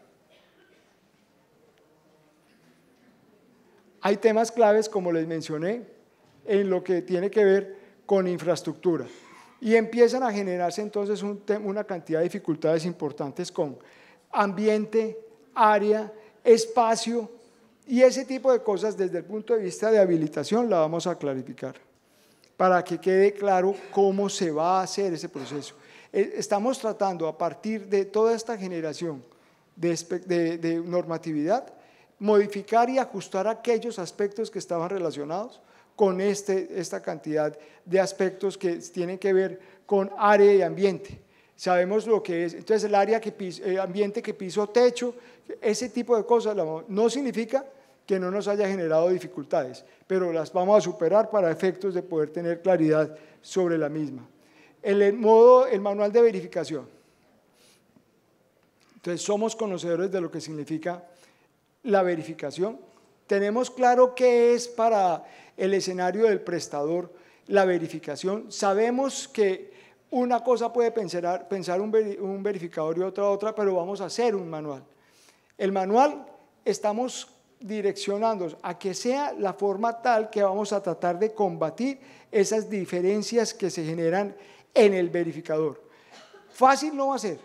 Hay temas claves, como les mencioné, en lo que tiene que ver con infraestructura. Y empiezan a generarse entonces una cantidad de dificultades importantes con ambiente, área, espacio, y ese tipo de cosas desde el punto de vista de habilitación la vamos a clarificar para que quede claro cómo se va a hacer ese proceso. E, estamos tratando a partir de toda esta generación de, normatividad, modificar y ajustar aquellos aspectos que estaban relacionados con este, esta cantidad de aspectos que tienen que ver con área y ambiente sabemos lo que es. Entonces el área que eh, ambiente que piso techo, ese tipo de cosas no significa que no nos haya generado dificultades, pero las vamos a superar para efectos de poder tener claridad sobre la misma. el modo, el manual de verificación. Entonces somos conocedores de lo que significa la verificación. Tenemos claro qué es para el escenario del prestador la verificación. Sabemos que una cosa puede pensar, un, verificador y otra otra, pero vamos a hacer un manual. El manual estamos direccionando a que sea la forma tal que vamos a tratar de combatir esas diferencias que se generan en el verificador. Fácil no va a ser.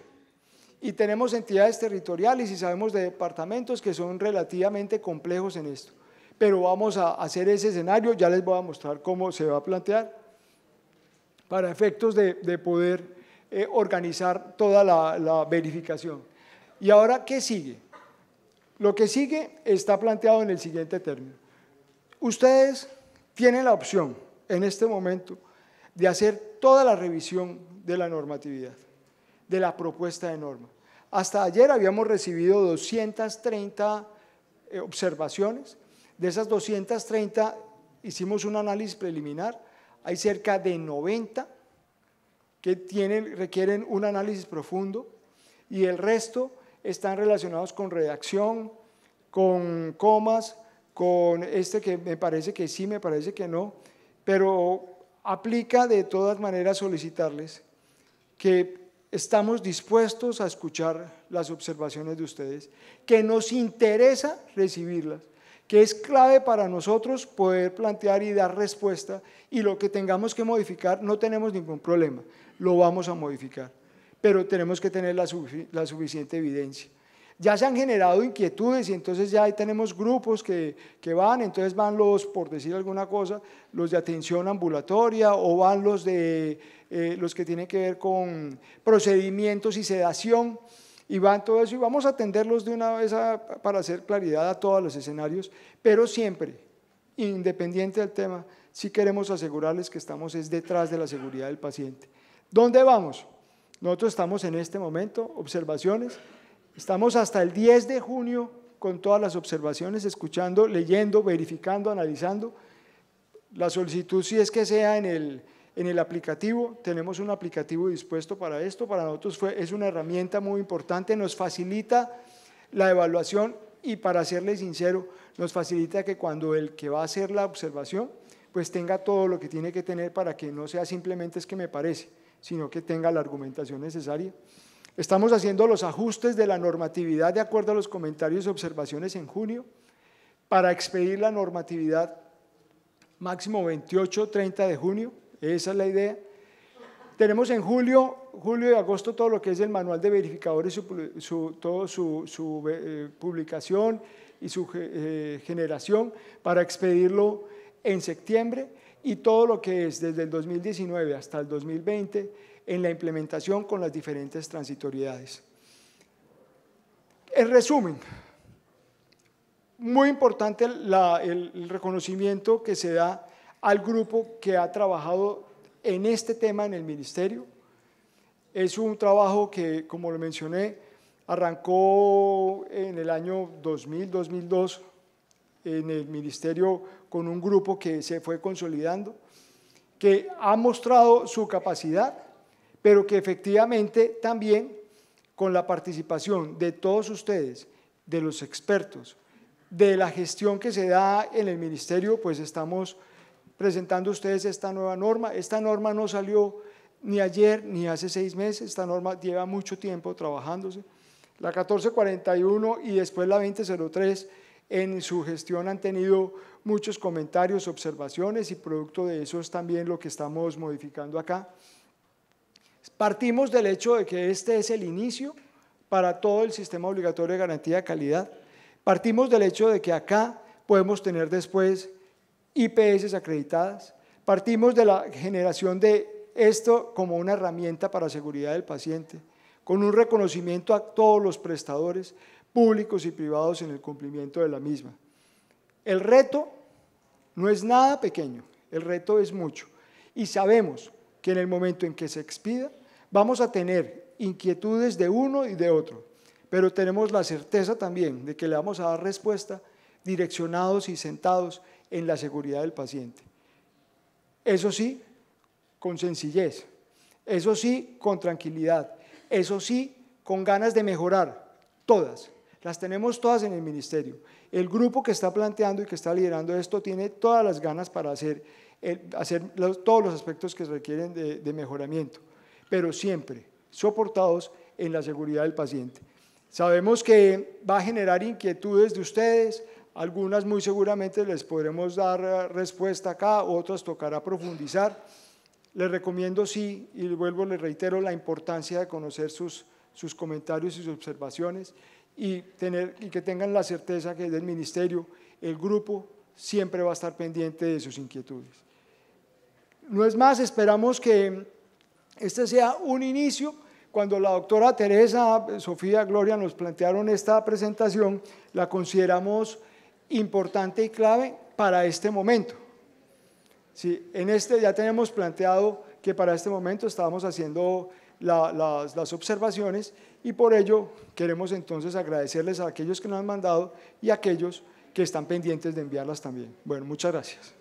Y tenemos entidades territoriales y sabemos de departamentos que son relativamente complejos en esto. Pero vamos a hacer ese escenario, ya les voy a mostrar cómo se va a plantear para efectos de, poder eh, organizar toda la, la verificación. ¿Y ahora qué sigue? Lo que sigue está planteado en el siguiente término. Ustedes tienen la opción en este momento de hacer toda la revisión de la normatividad, de la propuesta de norma. Hasta ayer habíamos recibido 230 eh, observaciones. De esas 230 hicimos un análisis preliminar hay cerca de 90 que tienen, requieren un análisis profundo y el resto están relacionados con redacción, con comas, con este que me parece que sí, me parece que no, pero aplica de todas maneras solicitarles que estamos dispuestos a escuchar las observaciones de ustedes, que nos interesa recibirlas que es clave para nosotros poder plantear y dar respuesta y lo que tengamos que modificar no tenemos ningún problema, lo vamos a modificar, pero tenemos que tener la, suficiente evidencia ya se han generado inquietudes y entonces ya ahí tenemos grupos que, van, entonces van los, por decir alguna cosa, los de atención ambulatoria o van los, de, eh, los que tienen que ver con procedimientos y sedación y van todo eso y vamos a atenderlos de una vez para hacer claridad a todos los escenarios, pero siempre, independiente del tema, si sí queremos asegurarles que estamos es detrás de la seguridad del paciente. ¿Dónde vamos? Nosotros estamos en este momento, observaciones, estamos hasta el 10 de junio con todas las observaciones, escuchando, leyendo, verificando, analizando. La solicitud, si es que sea en el en el aplicativo, tenemos un aplicativo dispuesto para esto, para nosotros fue, es una herramienta muy importante, nos facilita la evaluación y para serle sincero, nos facilita que cuando el que va a hacer la observación, pues tenga todo lo que tiene que tener para que no sea simplemente es que me parece, sino que tenga la argumentación necesaria. Estamos haciendo los ajustes de la normatividad de acuerdo a los comentarios y observaciones en junio para expedir la normatividad máximo 28-30 de junio esa es la idea. Tenemos en julio, julio y agosto todo lo que es el manual de verificadores, su toda su, eh, publicación y su eh, generación para expedirlo en septiembre y todo lo que es desde el 2019 hasta el 2020 en la implementación con las diferentes transitoriedades. En resumen, muy importante el reconocimiento que se da al grupo que ha trabajado en este tema en el ministerio. Es un trabajo que, como lo mencioné, arrancó en el año 2000-2002 en el ministerio con un grupo que se fue consolidando, que ha mostrado su capacidad, pero que efectivamente también con la participación de todos ustedes, de los expertos, de la gestión que se da en el ministerio, pues estamos presentando ustedes esta nueva norma. Esta norma no salió ni ayer ni hace seis meses, esta norma lleva mucho tiempo trabajándose. La 1441 y después la 2003 en su gestión han tenido muchos comentarios, observaciones y producto de eso es también lo que estamos modificando acá. Partimos del hecho de que este es el inicio para todo el sistema obligatorio de garantía de calidad. Partimos del hecho de que acá podemos tener después IPS acreditadas. Partimos de la generación de esto como una herramienta para seguridad del paciente, con un reconocimiento a todos los prestadores públicos y privados en el cumplimiento de la misma. El reto no es nada pequeño, el reto es mucho. Y sabemos que en el momento en que se expida, vamos a tener inquietudes de uno y de otro, pero tenemos la certeza también de que le vamos a dar respuesta direccionados y sentados en la seguridad del paciente. Eso sí, con sencillez, eso sí, con tranquilidad, eso sí, con ganas de mejorar, todas. Las tenemos todas en el ministerio. El grupo que está planteando y que está liderando esto tiene todas las ganas para hacer, eh, hacer todos los aspectos que requieren de, de mejoramiento, pero siempre soportados en la seguridad del paciente. Sabemos que va a generar inquietudes de ustedes, algunas muy seguramente les podremos dar eh, respuesta acá, otras tocará profundizar. Les recomiendo sí, y vuelvo, les reitero la importancia de conocer sus, sus comentarios y sus observaciones y, tener, y que tengan la certeza que del ministerio, el grupo siempre va a estar pendiente de sus inquietudes. No es más, esperamos que este sea un inicio. Cuando la doctora Teresa, Sofía, Gloria nos plantearon esta presentación, la consideramos importante y clave para este momento. Sí, en este ya tenemos planteado que para este momento estábamos haciendo las, las, observaciones y por ello queremos entonces agradecerles a aquellos que nos han mandado y aquellos que están pendientes de enviarlas también. Bueno, muchas gracias.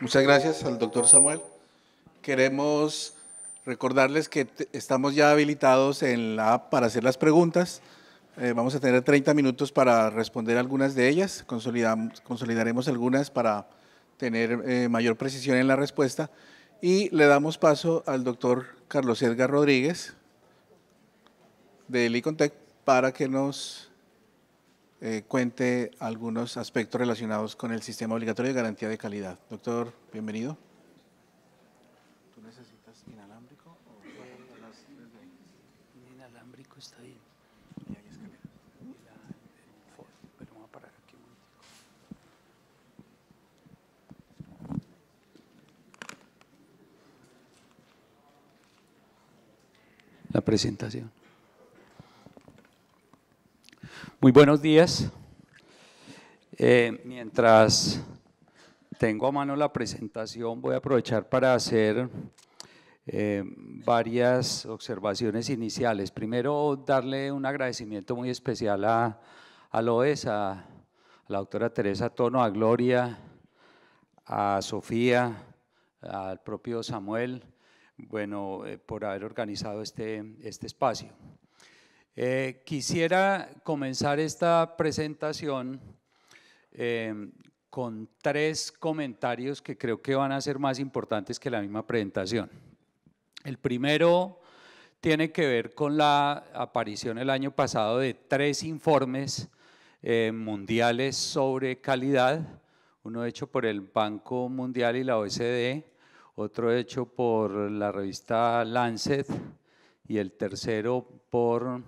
Muchas gracias al doctor Samuel. Queremos Recordarles que estamos ya habilitados en la app para hacer las preguntas. Eh, vamos a tener 30 minutos para responder algunas de ellas. consolidaremos algunas para tener eh, mayor precisión en la respuesta. Y le damos paso al doctor Carlos Edgar Rodríguez del ICONTEC para que nos eh, cuente algunos aspectos relacionados con el sistema obligatorio de garantía de calidad. Doctor, bienvenido. la presentación. Muy buenos días. Eh, mientras tengo a mano la presentación, voy a aprovechar para hacer eh, varias observaciones iniciales. Primero, darle un agradecimiento muy especial a, a a, a la doctora Teresa Tono, a Gloria, a Sofía, al propio Samuel, bueno, eh, por haber organizado este, este espacio. Eh, quisiera comenzar esta presentación eh, con tres comentarios que creo que van a ser más importantes que la misma presentación. El primero tiene que ver con la aparición el año pasado de tres informes mundiales sobre calidad, uno hecho por el Banco Mundial y la OECD, otro hecho por la revista Lancet y el tercero por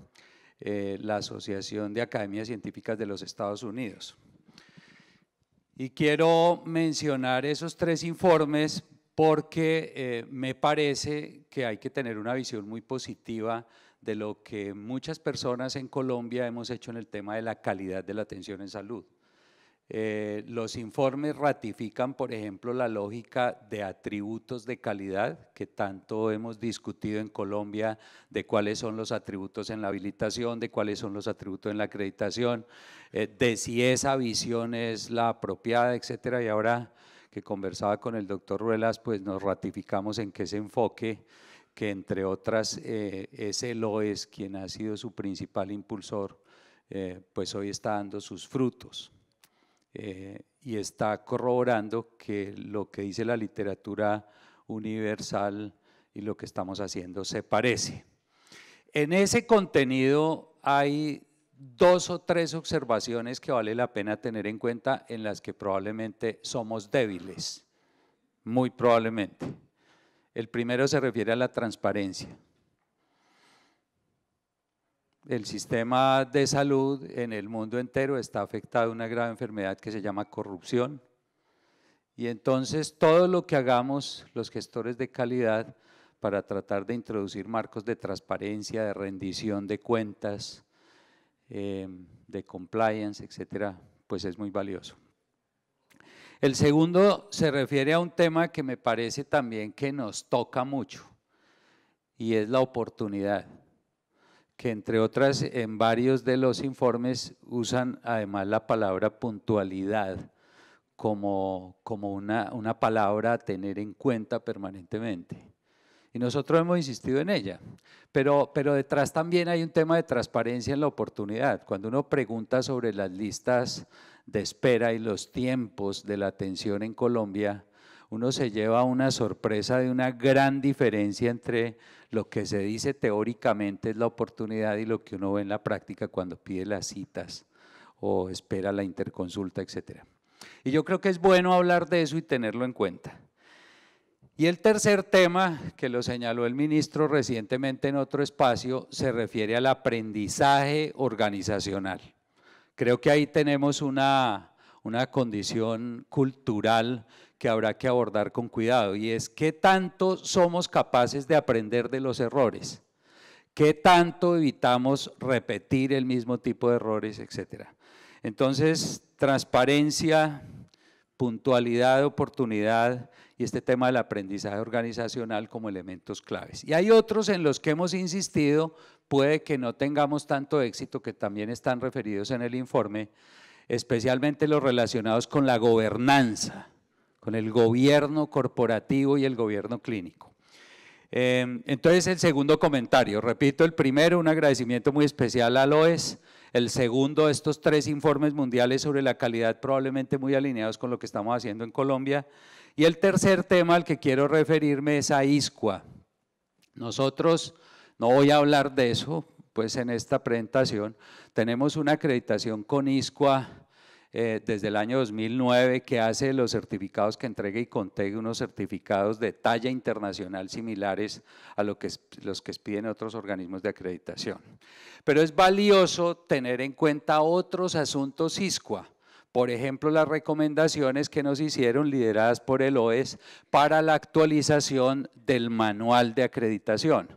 eh, la Asociación de Academias Científicas de los Estados Unidos. Y quiero mencionar esos tres informes porque eh, me parece que hay que tener una visión muy positiva de lo que muchas personas en Colombia hemos hecho en el tema de la calidad de la atención en salud. Eh, los informes ratifican, por ejemplo, la lógica de atributos de calidad que tanto hemos discutido en Colombia, de cuáles son los atributos en la habilitación, de cuáles son los atributos en la acreditación, eh, de si esa visión es la apropiada, etcétera. Y ahora que conversaba con el doctor Ruelas, pues nos ratificamos en que ese enfoque que entre otras eh, es el OES quien ha sido su principal impulsor, pues hoy está dando sus frutos. Eh, y está corroborando que lo que dice la literatura universal y lo que estamos haciendo se parece. En ese contenido hay dos o tres observaciones que vale la pena tener en cuenta en las que probablemente somos débiles, muy probablemente. El primero se refiere a la transparencia el sistema de salud en el mundo entero está afectado a una grave enfermedad que se llama corrupción. Y entonces todo lo que hagamos los gestores de calidad para tratar de introducir marcos de transparencia, de rendición de cuentas, eh, de compliance, etcétera, pues es muy valioso. El segundo se refiere a un tema que me parece también que nos toca mucho y es la oportunidad que entre otras en varios de los informes usan además la palabra puntualidad como, una, palabra a tener en cuenta permanentemente y nosotros hemos insistido en ella. Pero, pero detrás también hay un tema de transparencia en la oportunidad. Cuando uno pregunta sobre las listas de espera y los tiempos de la atención en Colombia, uno se lleva una sorpresa de una gran diferencia entre lo que se dice teóricamente es la oportunidad y lo que uno ve en la práctica cuando pide las citas o espera la interconsulta, etc. Y yo creo que es bueno hablar de eso y tenerlo en cuenta. Y el tercer tema, que lo señaló el ministro recientemente en otro espacio, se refiere al aprendizaje organizacional. Creo que ahí tenemos una, una condición cultural que habrá que abordar con cuidado y es qué tanto somos capaces de aprender de los errores, qué tanto evitamos repetir el mismo tipo de errores, etc. Entonces, transparencia, puntualidad, oportunidad y este tema del aprendizaje organizacional como elementos claves. Y hay otros en los que hemos insistido, puede que no tengamos tanto éxito, que también están referidos en el informe, especialmente los relacionados con la gobernanza con el gobierno corporativo y el gobierno clínico. Em, entonces, el segundo comentario, repito, el primero, un agradecimiento muy especial a Loes. El segundo, estos tres informes mundiales sobre la calidad probablemente muy alineados con lo que estamos haciendo en Colombia. Y el tercer tema al que quiero referirme es a ISCUA. Nosotros, no voy a hablar de eso, pues en esta presentación, tenemos una acreditación con ISCUA eh, desde el año 2009 que hace los certificados que entrega y contenga unos certificados de talla internacional similares a lo que, los que piden otros organismos de acreditación. Pero es valioso tener en cuenta otros asuntos ISCUA, por ejemplo, las recomendaciones que nos hicieron lideradas por el OES para la actualización del manual de acreditación.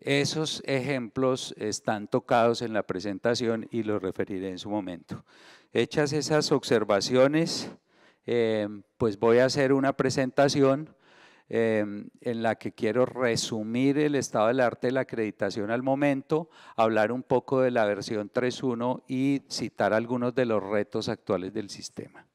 Esos ejemplos están tocados en la presentación y los referiré en su momento. Hechas esas observaciones, eh, pues voy a hacer una presentación eh, en la que quiero resumir el estado del arte de la acreditación al momento, hablar un poco de la versión 3.1 y citar algunos de los retos actuales del sistema.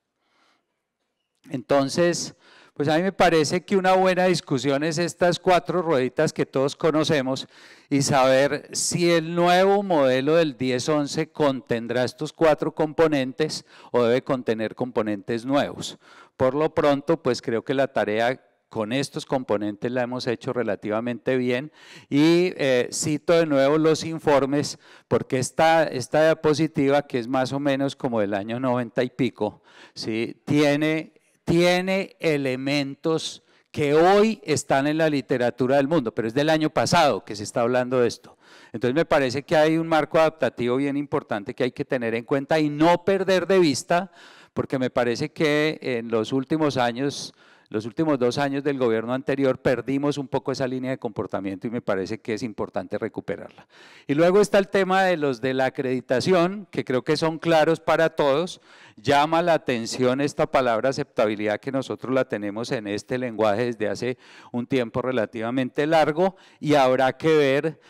Entonces, pues a mí me parece que una buena discusión es estas cuatro rueditas que todos conocemos y saber si el nuevo modelo del 1011 contendrá estos cuatro componentes o debe contener componentes nuevos. Por lo pronto, pues creo que la tarea con estos componentes la hemos hecho relativamente bien y eh, cito de nuevo los informes porque esta, esta diapositiva que es más o menos como del año 90 y pico, ¿sí? tiene tiene elementos que hoy están en la literatura del mundo, pero es del año pasado que se está hablando de esto. Entonces me parece que hay un marco adaptativo bien importante que hay que tener en cuenta y no perder de vista, porque me parece que en los últimos años, los últimos dos años del gobierno anterior, perdimos un poco esa línea de comportamiento y me parece que es importante recuperarla. Y luego está el tema de los de la acreditación, que creo que son claros para todos Llama la atención esta palabra aceptabilidad que nosotros la tenemos en este lenguaje desde hace un tiempo relativamente largo y habrá que ver,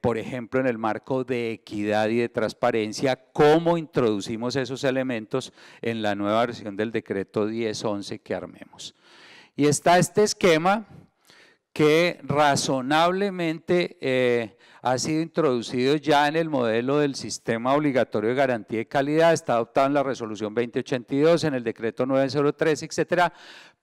por ejemplo, en el marco de equidad y de transparencia, cómo introducimos esos elementos en la nueva versión del decreto 1011 que armemos. Y está este esquema que razonablemente eh, ha sido introducido ya en el modelo del sistema obligatorio de garantía de calidad, está adoptado en la resolución 2082, en el decreto 903, etcétera,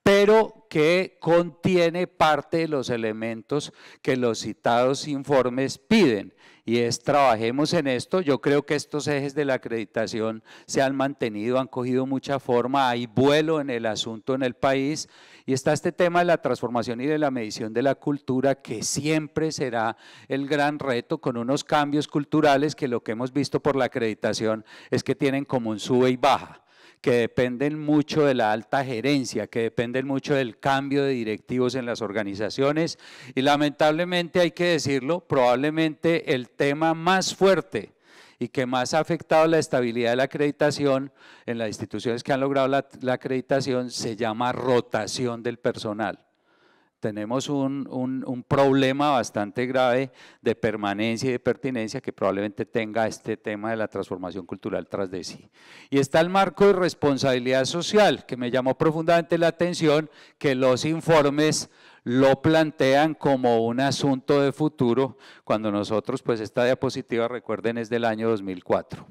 pero que contiene parte de los elementos que los citados informes piden. Y es, trabajemos en esto, yo creo que estos ejes de la acreditación se han mantenido, han cogido mucha forma, hay vuelo en el asunto en el país y está este tema de la transformación y de la medición de la cultura, que siempre será el gran reto con unos cambios culturales que lo que hemos visto por la acreditación es que tienen como un sube y baja que dependen mucho de la alta gerencia, que dependen mucho del cambio de directivos en las organizaciones y lamentablemente hay que decirlo, probablemente el tema más fuerte y que más ha afectado la estabilidad de la acreditación en las instituciones que han logrado la, acreditación se llama rotación del personal. Tenemos un, un, problema bastante grave de permanencia y de pertinencia que probablemente tenga este tema de la transformación cultural tras de sí. Y está el marco de responsabilidad social, que me llamó profundamente la atención que los informes lo plantean como un asunto de futuro, cuando nosotros, pues esta diapositiva, recuerden, es del año 2004.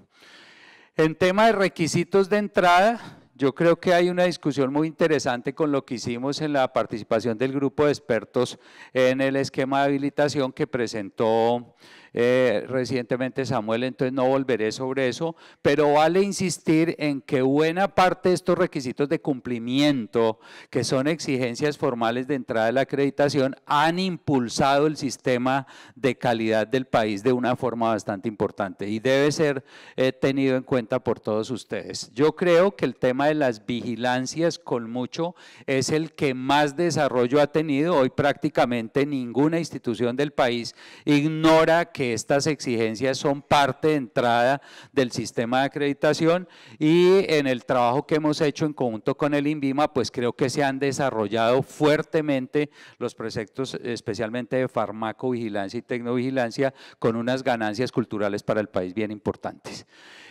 En tema de requisitos de entrada, yo creo que hay una discusión muy interesante con lo que hicimos en la participación del grupo de expertos en el esquema de habilitación que presentó eh, recientemente Samuel, entonces no volveré sobre eso, pero vale insistir en que buena parte de estos requisitos de cumplimiento, que son exigencias formales de entrada de la acreditación, han impulsado el sistema de calidad del país de una forma bastante importante y debe ser eh, tenido en cuenta por todos ustedes. Yo creo que el tema de las vigilancias con mucho es el que más desarrollo ha tenido. Hoy prácticamente ninguna institución del país ignora que estas exigencias son parte de entrada del sistema de acreditación y en el trabajo que hemos hecho en conjunto con el INVIMA, pues creo que se han desarrollado fuertemente los preceptos especialmente de farmacovigilancia y tecnovigilancia con unas ganancias culturales para el país bien importantes.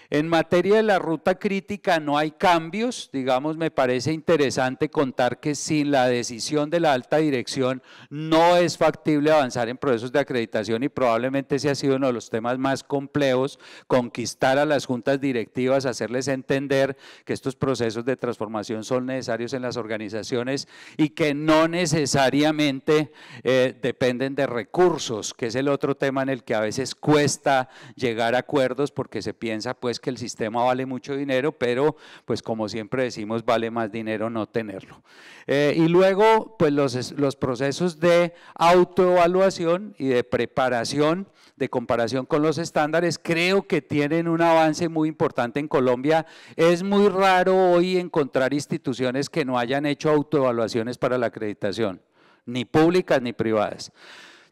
En materia de la ruta crítica no hay cambios, digamos, me parece interesante contar que sin la decisión de la alta dirección no es factible avanzar en procesos de acreditación y probablemente ese ha sido uno de los temas más complejos, conquistar a las juntas directivas, hacerles entender que estos procesos de transformación son necesarios en las organizaciones y que no necesariamente eh, dependen de recursos, que es el otro tema en el que a veces cuesta llegar a acuerdos porque se piensa pues que el sistema vale mucho dinero, pero pues como siempre decimos, vale más dinero no tenerlo. Eh, y luego, pues los, los procesos de autoevaluación y de preparación, de comparación con los estándares, creo que tienen un avance muy importante en Colombia. Es muy raro hoy encontrar instituciones que no hayan hecho autoevaluaciones para la acreditación, ni públicas ni privadas.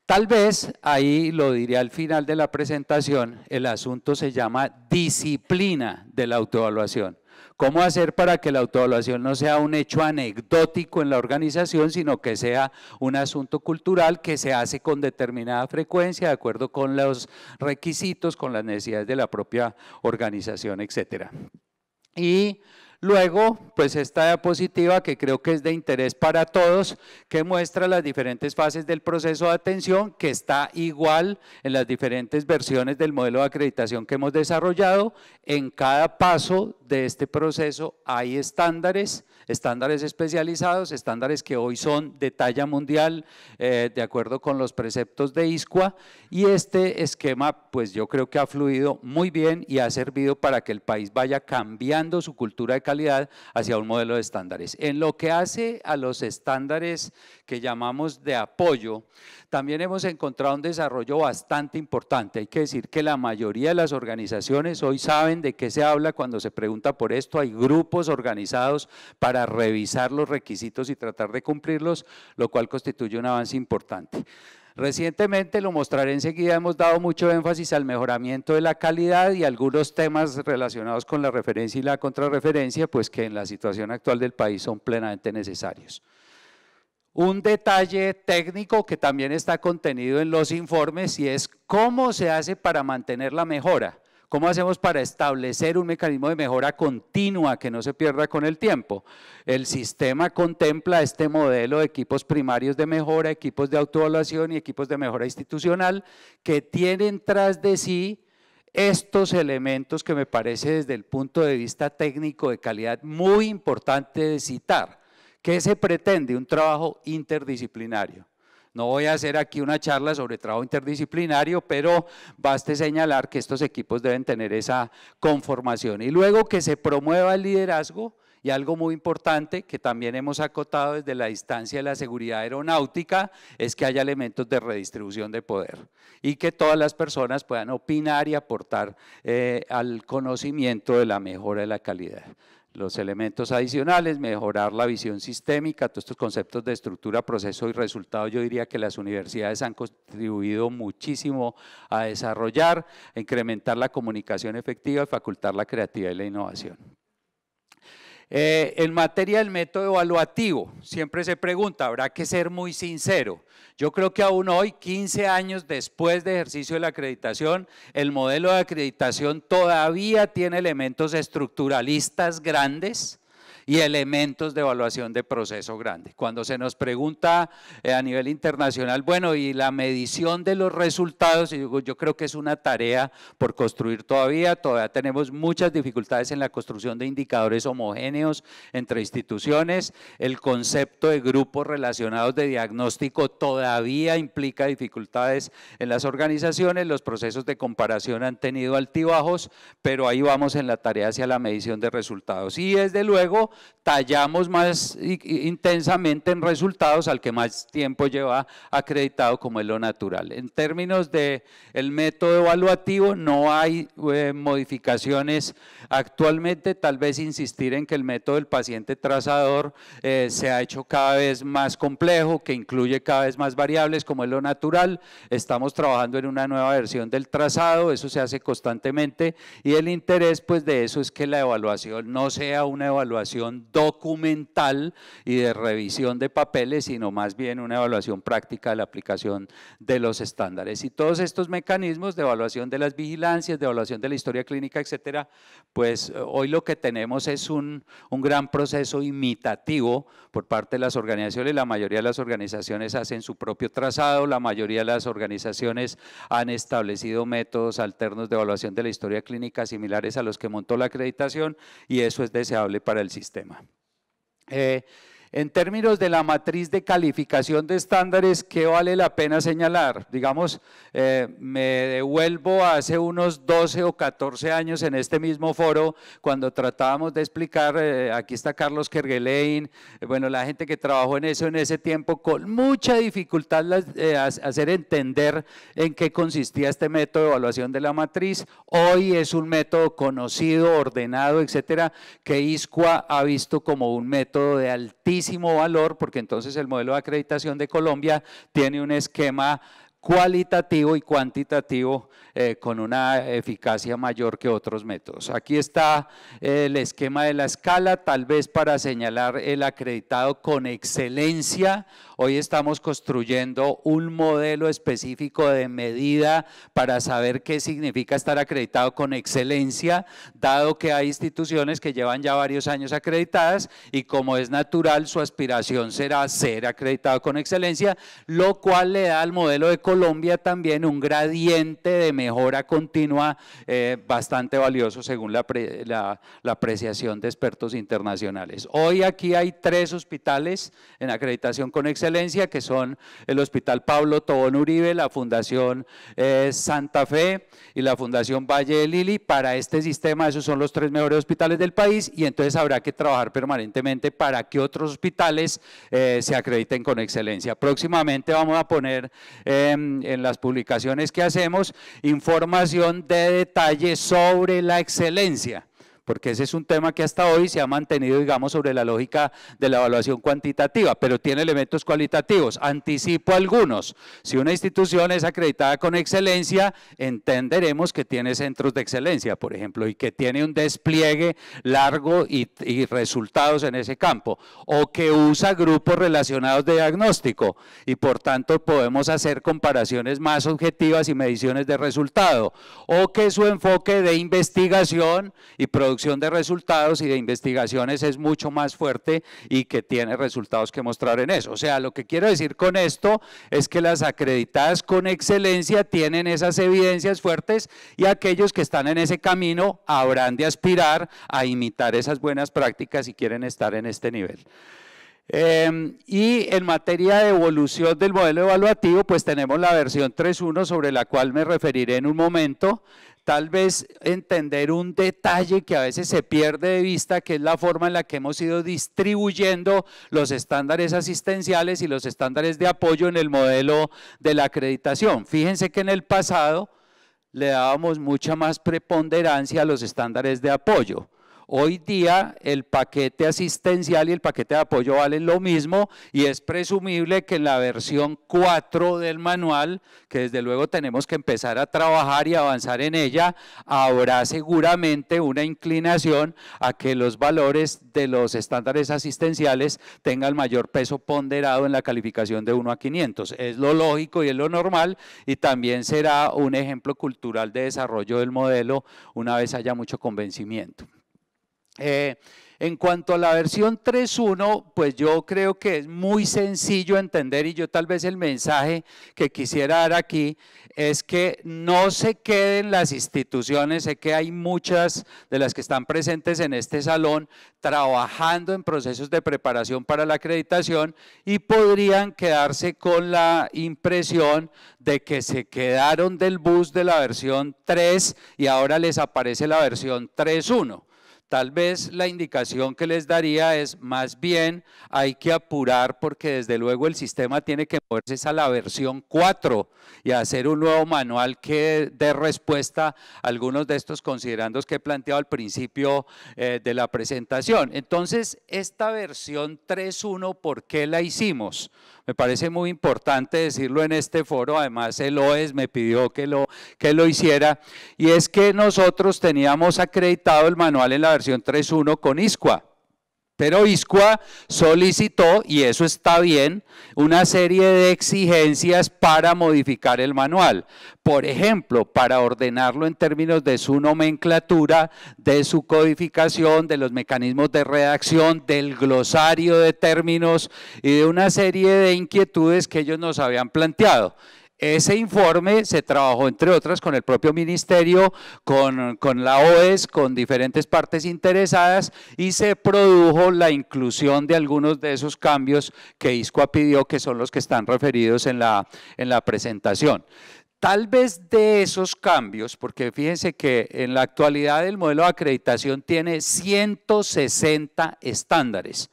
Tal vez, ahí lo diré al final de la presentación, el asunto se llama disciplina de la autoevaluación. ¿Cómo hacer para que la autoevaluación no sea un hecho anecdótico en la organización, sino que sea un asunto cultural que se hace con determinada frecuencia, de acuerdo con los requisitos, con las necesidades de la propia organización, etcétera? Y Luego, pues esta diapositiva que creo que es de interés para todos, que muestra las diferentes fases del proceso de atención, que está igual en las diferentes versiones del modelo de acreditación que hemos desarrollado. En cada paso de este proceso hay estándares, estándares especializados, estándares que hoy son de talla mundial, eh, de acuerdo con los preceptos de ISCUA, y este esquema pues yo creo que ha fluido muy bien y ha servido para que el país vaya cambiando su cultura de calidad hacia un modelo de estándares. En lo que hace a los estándares que llamamos de apoyo, también hemos encontrado un desarrollo bastante importante. Hay que decir que la mayoría de las organizaciones hoy saben de qué se habla cuando se pregunta por esto. Hay grupos organizados para revisar los requisitos y tratar de cumplirlos, lo cual constituye un avance importante. Recientemente, lo mostraré enseguida, hemos dado mucho énfasis al mejoramiento de la calidad y algunos temas relacionados con la referencia y la contrarreferencia, pues que en la situación actual del país son plenamente necesarios un detalle técnico que también está contenido en los informes y es cómo se hace para mantener la mejora. ¿Cómo hacemos para establecer un mecanismo de mejora continua que no se pierda con el tiempo? El sistema contempla este modelo de equipos primarios de mejora, equipos de autoevaluación y equipos de mejora institucional que tienen tras de sí estos elementos que me parece desde el punto de vista técnico de calidad muy importante de citar. ¿Qué se pretende? Un trabajo interdisciplinario. No voy a hacer aquí una charla sobre trabajo interdisciplinario, pero baste señalar que estos equipos deben tener esa conformación. Y luego que se promueva el liderazgo y algo muy importante que también hemos acotado desde la distancia de la seguridad aeronáutica es que haya elementos de redistribución de poder y que todas las personas puedan opinar y aportar eh, al conocimiento de la mejora de la calidad los elementos adicionales, mejorar la visión sistémica, todos estos conceptos de estructura, proceso y resultado, yo diría que las universidades han contribuido muchísimo a desarrollar, incrementar la comunicación efectiva, y facultar la creatividad y la innovación. Eh, en materia del método evaluativo, siempre se pregunta, habrá que ser muy sincero. Yo creo que aún hoy, 15 años después de ejercicio de la acreditación, el modelo de acreditación todavía tiene elementos estructuralistas grandes, y elementos de evaluación de proceso grande. Cuando se nos pregunta eh, a nivel internacional, bueno, y la medición de los resultados, yo creo que es una tarea por construir todavía, todavía tenemos muchas dificultades en la construcción de indicadores homogéneos entre instituciones, el concepto de grupos relacionados de diagnóstico todavía implica dificultades en las organizaciones, los procesos de comparación han tenido altibajos, pero ahí vamos en la tarea hacia la medición de resultados. Y desde luego tallamos más intensamente en resultados al que más tiempo lleva acreditado como es lo natural. En términos del el método evaluativo no hay eh, modificaciones actualmente, tal vez insistir en que el método del paciente trazador eh, se ha hecho cada vez más complejo, que incluye cada vez más variables como es lo natural. Estamos trabajando en una nueva versión del trazado, eso se hace constantemente y el interés pues de eso es que la evaluación no sea una evaluación documental y de revisión de papeles, sino más bien una evaluación práctica de la aplicación de los estándares. Y todos estos mecanismos de evaluación de las vigilancias, de evaluación de la historia clínica, etcétera, pues eh, hoy lo que tenemos es un, un gran proceso imitativo por parte de las organizaciones. La mayoría de las organizaciones hacen su propio trazado, la mayoría de las organizaciones han establecido métodos alternos de evaluación de la historia clínica similares a los que montó la acreditación y eso es deseable para el sistema sistema. Eh, en términos de la matriz de calificación de estándares, ¿qué vale la pena señalar? Digamos, eh, me devuelvo a hace unos 12 o 14 años en este mismo foro, cuando tratábamos de explicar, eh, aquí está Carlos Kerguelein, eh, bueno, la gente que trabajó en eso en ese tiempo, con mucha dificultad hacer entender en qué consistía este método de evaluación de la matriz. Hoy es un método conocido, ordenado, etcétera, que ISCUA ha visto como un método de altísimo valor porque entonces el modelo de acreditación de Colombia tiene un esquema cualitativo y cuantitativo eh, con una eficacia mayor que otros métodos. Aquí está eh, el esquema de la escala, tal vez para señalar el acreditado con excelencia Hoy estamos construyendo un modelo específico de medida para saber qué significa estar acreditado con excelencia, dado que hay instituciones que llevan ya varios años acreditadas y como es natural su aspiración será ser acreditado con excelencia, lo cual le da al modelo de Colombia también un gradiente de mejora continua eh, bastante valioso según la, la apreciación de expertos internacionales. Hoy aquí hay tres hospitales en acreditación con excelencia que son el Hospital Pablo Tobón Uribe, la Fundación eh, Santa Fe y la Fundación Valle de Lili. Para este sistema, esos son los tres mejores hospitales del país y entonces habrá que trabajar permanentemente para que otros hospitales eh, se acrediten con excelencia. Próximamente vamos a poner em, en las publicaciones que hacemos información de detalle sobre la excelencia porque ese es un tema que hasta hoy se ha mantenido, digamos, sobre la lógica de la evaluación cuantitativa, pero tiene elementos cualitativos. Anticipo algunos. Si una institución es acreditada con excelencia, entenderemos que tiene centros de excelencia, por ejemplo, y que tiene un despliegue largo y, resultados en ese campo, o que usa grupos relacionados de diagnóstico, y por tanto podemos hacer comparaciones más objetivas y mediciones de resultado, o que su enfoque de investigación y producción de resultados y de investigaciones es mucho más fuerte y que tiene resultados que mostrar en eso. O sea, lo que quiero decir con esto es que las acreditadas con excelencia tienen esas evidencias fuertes y aquellos que están en ese camino habrán de aspirar a imitar esas buenas prácticas si quieren estar en este nivel. Em, y en materia de evolución del modelo evaluativo, pues tenemos la versión 3.1 sobre la cual me referiré en un momento tal vez entender un detalle que a veces se pierde de vista, que es la forma en la que hemos ido distribuyendo los estándares asistenciales y los estándares de apoyo en el modelo de la acreditación. Fíjense que en el pasado le dábamos mucha más preponderancia a los estándares de apoyo. Hoy día el paquete asistencial y el paquete de apoyo valen lo mismo y es presumible que en la versión 4 del manual, que desde luego tenemos que empezar a trabajar y avanzar en ella, habrá seguramente una inclinación a que los valores de los estándares asistenciales tengan mayor peso ponderado en la calificación de 1 a 500. Es lo lógico y es lo normal y también será un ejemplo cultural de desarrollo del modelo una vez haya mucho convencimiento. Eh, en cuanto a la versión 3.1, pues yo creo que es muy sencillo entender y yo tal vez el mensaje que quisiera dar aquí es que no se queden las instituciones, sé que hay muchas de las que están presentes en este salón trabajando en procesos de preparación para la acreditación y podrían quedarse con la impresión de que se quedaron del bus de la versión 3 y ahora les aparece la versión 3.1. Tal vez la indicación que les daría es más bien hay que apurar porque desde luego el sistema tiene que a la versión 4 y hacer un nuevo manual que dé respuesta a algunos de estos considerandos que he planteado al principio eh, de la presentación. Entonces, esta versión 3.1, ¿por qué la hicimos? Me parece muy importante decirlo en este foro, además el OES me pidió que lo, que lo hiciera, y es que nosotros teníamos acreditado el manual en la versión 3.1 con ISCUA. Pero Iscua solicitó, y eso está bien, una serie de exigencias para modificar el manual. Por ejemplo, para ordenarlo en términos de su nomenclatura, de su codificación, de los mecanismos de redacción, del glosario de términos y de una serie de inquietudes que ellos nos habían planteado. Ese informe se trabajó, entre otras, con el propio ministerio, con, la OES, con diferentes partes interesadas y se produjo la inclusión de algunos de esos cambios que ISCOA pidió, que son los que están referidos en la, en la presentación. Tal vez de esos cambios, porque fíjense que en la actualidad el modelo de acreditación tiene 160 estándares.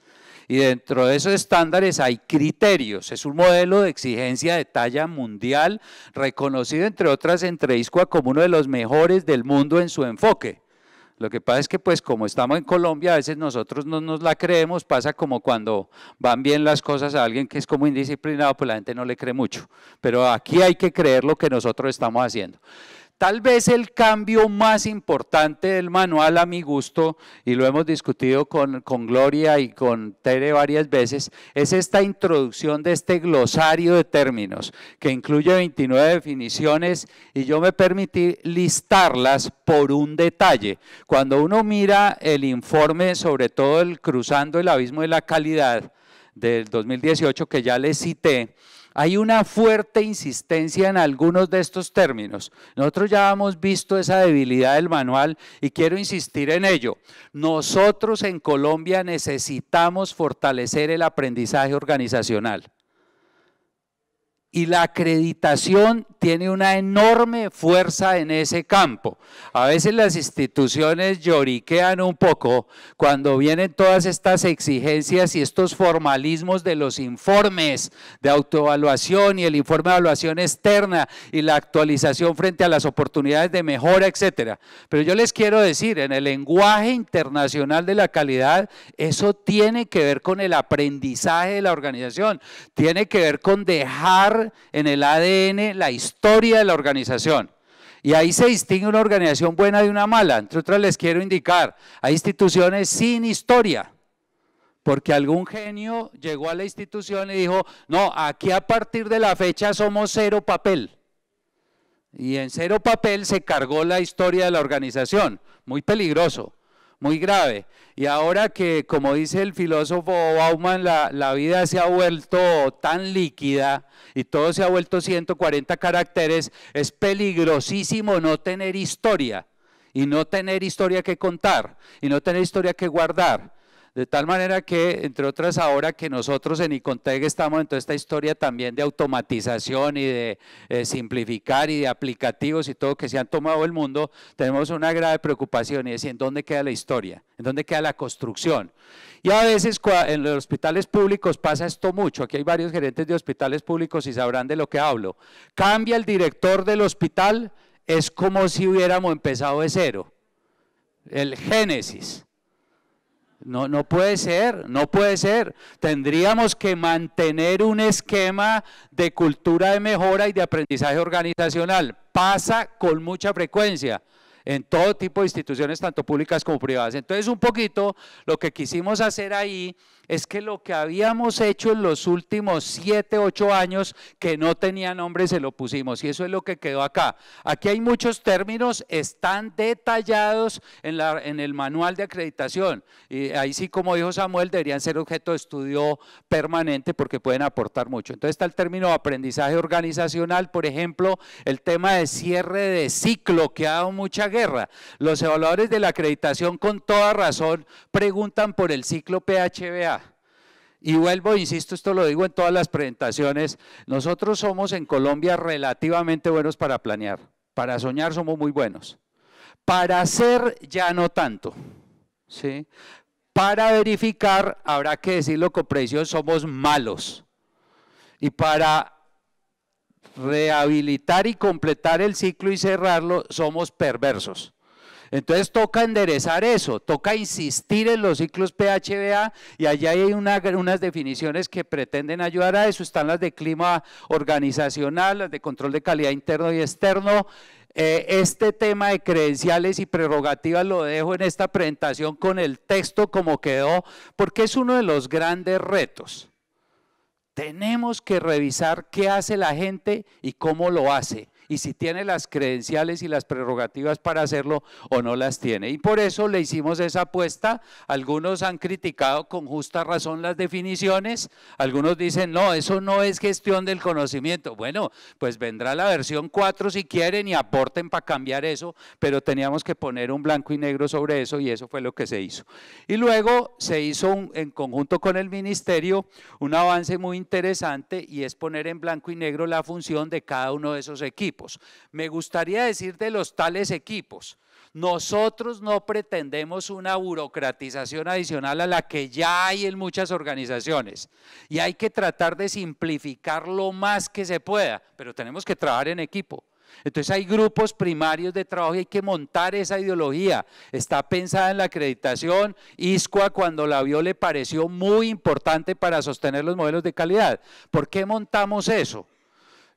Y dentro de esos estándares hay criterios. Es un modelo de exigencia de talla mundial, reconocido entre otras entre ISCUA como uno de los mejores del mundo en su enfoque. Lo que pasa es que, pues, como estamos en Colombia, a veces nosotros no nos la creemos, pasa como cuando van bien las cosas a alguien que es como indisciplinado, pues la gente no le cree mucho. Pero aquí hay que creer lo que nosotros estamos haciendo. Tal vez el cambio más importante del manual a mi gusto, y lo hemos discutido con, Gloria y con Tere varias veces, es esta introducción de este glosario de términos que incluye 29 definiciones y yo me permití listarlas por un detalle. Cuando uno mira el informe, sobre todo el Cruzando el Abismo de la Calidad del 2018 que ya les cité, hay una fuerte insistencia en algunos de estos términos. Nosotros ya hemos visto esa debilidad del manual y quiero insistir en ello. Nosotros en Colombia necesitamos fortalecer el aprendizaje organizacional y la acreditación tiene una enorme fuerza en ese campo. A veces las instituciones lloriquean un poco cuando vienen todas estas exigencias y estos formalismos de los informes de autoevaluación y el informe de evaluación externa y la actualización frente a las oportunidades de mejora, etcétera. Pero yo les quiero decir, en el lenguaje internacional de la calidad, eso tiene que ver con el aprendizaje de la organización, tiene que ver con dejar en el ADN la historia de la organización. Y ahí se distingue una organización buena de una mala. Entre otras les quiero indicar, hay instituciones sin historia, porque algún genio llegó a la institución y dijo, no, aquí a partir de la fecha somos cero papel. Y en cero papel se cargó la historia de la organización. Muy peligroso muy grave. Y ahora que, como dice el filósofo Bauman, la, la, vida se ha vuelto tan líquida y todo se ha vuelto 140 caracteres, es peligrosísimo no tener historia y no tener historia que contar y no tener historia que guardar. De tal manera que, entre otras, ahora que nosotros en ICONTEG estamos en toda esta historia también de automatización y de eh, simplificar y de aplicativos y todo que se han tomado el mundo, tenemos una grave preocupación y es en dónde queda la historia, en dónde queda la construcción. Y a veces en los hospitales públicos pasa esto mucho. Aquí hay varios gerentes de hospitales públicos y sabrán de lo que hablo. Cambia el director del hospital, es como si hubiéramos empezado de cero. El génesis. No, no puede ser, no puede ser. Tendríamos que mantener un esquema de cultura de mejora y de aprendizaje organizacional. Pasa con mucha frecuencia en todo tipo de instituciones, tanto públicas como privadas. Entonces, un poquito lo que quisimos hacer ahí es que lo que habíamos hecho en los últimos siete, ocho años que no tenía nombre se lo pusimos y eso es lo que quedó acá. Aquí hay muchos términos, están detallados en, el manual de acreditación y ahí sí, como dijo Samuel, deberían ser objeto de estudio permanente porque pueden aportar mucho. Entonces está el término aprendizaje organizacional, por ejemplo, el tema de cierre de ciclo que ha dado mucha guerra. Los evaluadores de la acreditación con toda razón preguntan por el ciclo PHBA. Y vuelvo, insisto, esto lo digo en todas las presentaciones, nosotros somos en Colombia relativamente buenos para planear, para soñar somos muy buenos, para hacer ya no tanto, ¿sí? Para verificar, habrá que decirlo con precisión, somos malos. Y para rehabilitar y completar el ciclo y cerrarlo, somos perversos. Entonces toca enderezar eso, toca insistir en los ciclos PHBA y allá hay unas definiciones que pretenden ayudar a eso. Están las de clima organizacional, las de control de calidad interno y externo. Eh, este tema de credenciales y prerrogativas lo dejo en esta presentación con el texto como quedó, porque es uno de los grandes retos. Tenemos que revisar qué hace la gente y cómo lo hace y si tiene las credenciales y las prerrogativas para hacerlo o no las tiene. Y por eso le hicimos esa apuesta. Algunos han criticado con justa razón las definiciones, algunos dicen, no, eso no es gestión del conocimiento. Bueno, pues vendrá la versión 4 si quieren y aporten para cambiar eso, pero teníamos que poner un blanco y negro sobre eso y eso fue lo que se hizo. Y luego se hizo en conjunto con el ministerio un avance muy interesante y es poner en blanco y negro la función de cada uno de esos equipos. Me gustaría decir de los tales equipos. Nosotros no pretendemos una burocratización adicional a la que ya hay en muchas organizaciones y hay que tratar de simplificar lo más que se pueda, pero tenemos que trabajar en equipo. Entonces hay grupos primarios de trabajo y hay que montar esa ideología. Está pensada en la acreditación. ISCUA cuando la vio le pareció muy importante para sostener los modelos de calidad. ¿Por qué montamos eso?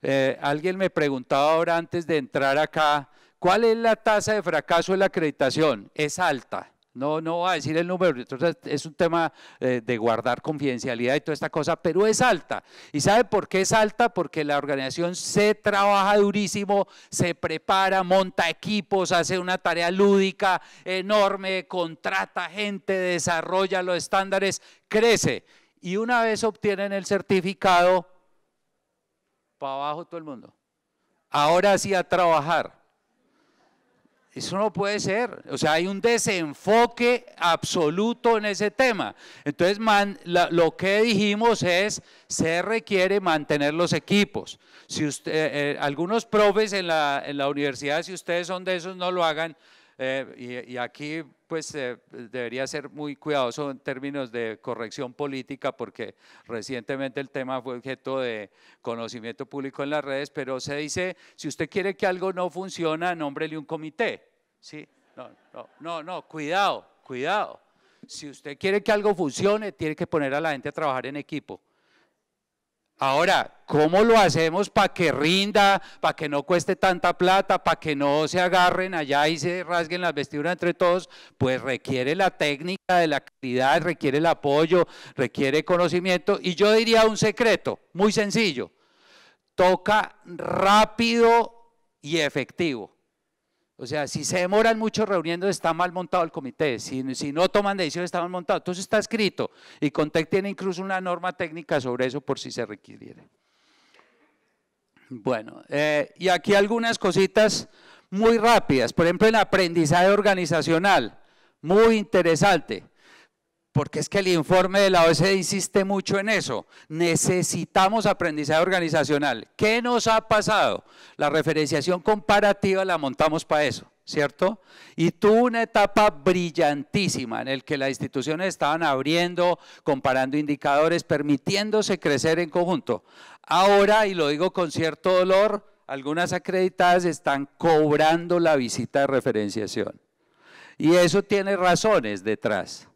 Eh, alguien me preguntaba ahora antes de entrar acá, ¿cuál es la tasa de fracaso de la acreditación? Es alta. No, no voy a decir el número, entonces es un tema eh, de guardar confidencialidad y toda esta cosa, pero es alta. ¿Y sabe por qué es alta? Porque la organización se trabaja durísimo, se prepara, monta equipos, hace una tarea lúdica enorme, contrata gente, desarrolla los estándares, crece. Y una vez obtienen el certificado, abajo todo el mundo. Ahora sí a trabajar. Eso no puede ser. O sea, hay un desenfoque absoluto en ese tema. Entonces, lo que dijimos es, se requiere mantener los equipos. Si usted, eh, eh, algunos profes en la, universidad, si ustedes son de esos, no lo hagan. Eh, y, y aquí pues eh, debería ser muy cuidadoso en términos de corrección política porque recientemente el tema fue objeto de conocimiento público en las redes, pero se dice, si usted quiere que algo no funcione, nómbrele un comité. no, no, cuidado, cuidado. Si usted quiere que algo funcione, tiene que poner a la gente a trabajar en equipo. Ahora, ¿cómo lo hacemos para que rinda, para que no cueste tanta plata, para que no se agarren allá y se rasguen las vestiduras entre todos? Pues requiere la técnica de la calidad, requiere el apoyo, requiere conocimiento. Y yo diría un secreto, muy sencillo. Toca rápido y efectivo. O sea, si se demoran mucho reuniendo, está mal montado el comité. Si, no toman decisiones, está mal montado. Entonces está escrito. Y Contec tiene incluso una norma técnica sobre eso por si se requiere. Bueno, eh, y aquí algunas cositas muy rápidas. Por ejemplo, el aprendizaje organizacional. Muy interesante porque es que el informe de la OECD insiste mucho en eso. Necesitamos aprendizaje organizacional. ¿Qué nos ha pasado? La referenciación comparativa la montamos para eso, ¿cierto? Y tuvo una etapa brillantísima en el que las instituciones estaban abriendo, comparando indicadores, permitiéndose crecer en conjunto. Ahora, y lo digo con cierto dolor, algunas acreditadas están cobrando la visita de referenciación. Y eso tiene razones detrás.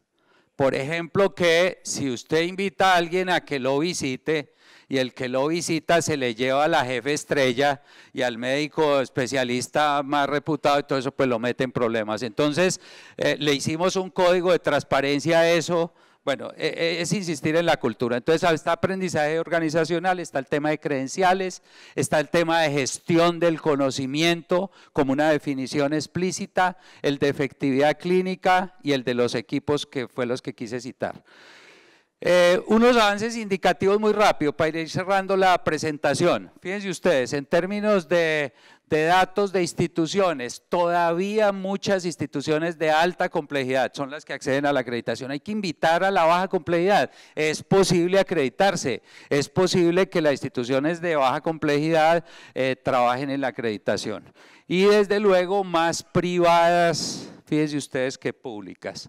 Por ejemplo, que si usted invita a alguien a que lo visite y el que lo visita se le lleva a la jefe estrella y al médico especialista más reputado y todo eso, pues lo mete en problemas. Entonces, eh, le hicimos un código de transparencia a eso bueno, e, e, es insistir en la cultura. Entonces, ah, está aprendizaje organizacional, está el tema de credenciales, está el tema de gestión del conocimiento como una definición explícita, el de efectividad clínica y el de los equipos que fue los que quise citar. Eh, unos avances indicativos muy rápido para ir cerrando la presentación. Fíjense ustedes, en términos de, de datos de instituciones. Todavía muchas instituciones de alta complejidad son las que acceden a la acreditación. Hay que invitar a la baja complejidad. Es posible acreditarse. Es posible que las instituciones de baja complejidad eh, trabajen en la acreditación. Y desde luego más privadas, fíjense ustedes, que públicas.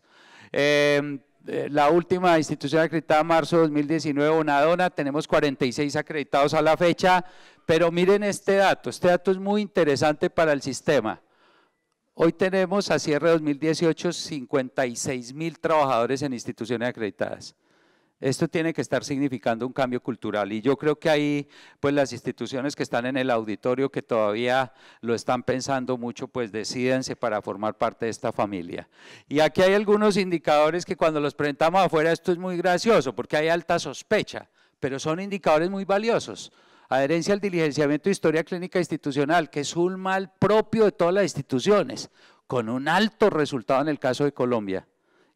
Em, eh, la última institución acreditada marzo 2019, Bonadona, tenemos 46 acreditados a la fecha, pero miren este dato, este dato es muy interesante para el sistema. Hoy tenemos a cierre 2018 56 mil trabajadores en instituciones acreditadas. Esto tiene que estar significando un cambio cultural y yo creo que ahí pues las instituciones que están en el auditorio que todavía lo están pensando mucho pues decídense para formar parte de esta familia. Y aquí hay algunos indicadores que cuando los presentamos afuera esto es muy gracioso porque hay alta sospecha, pero son indicadores muy valiosos. Adherencia al diligenciamiento de historia clínica institucional, que es un mal propio de todas las instituciones, con un alto resultado en el caso de Colombia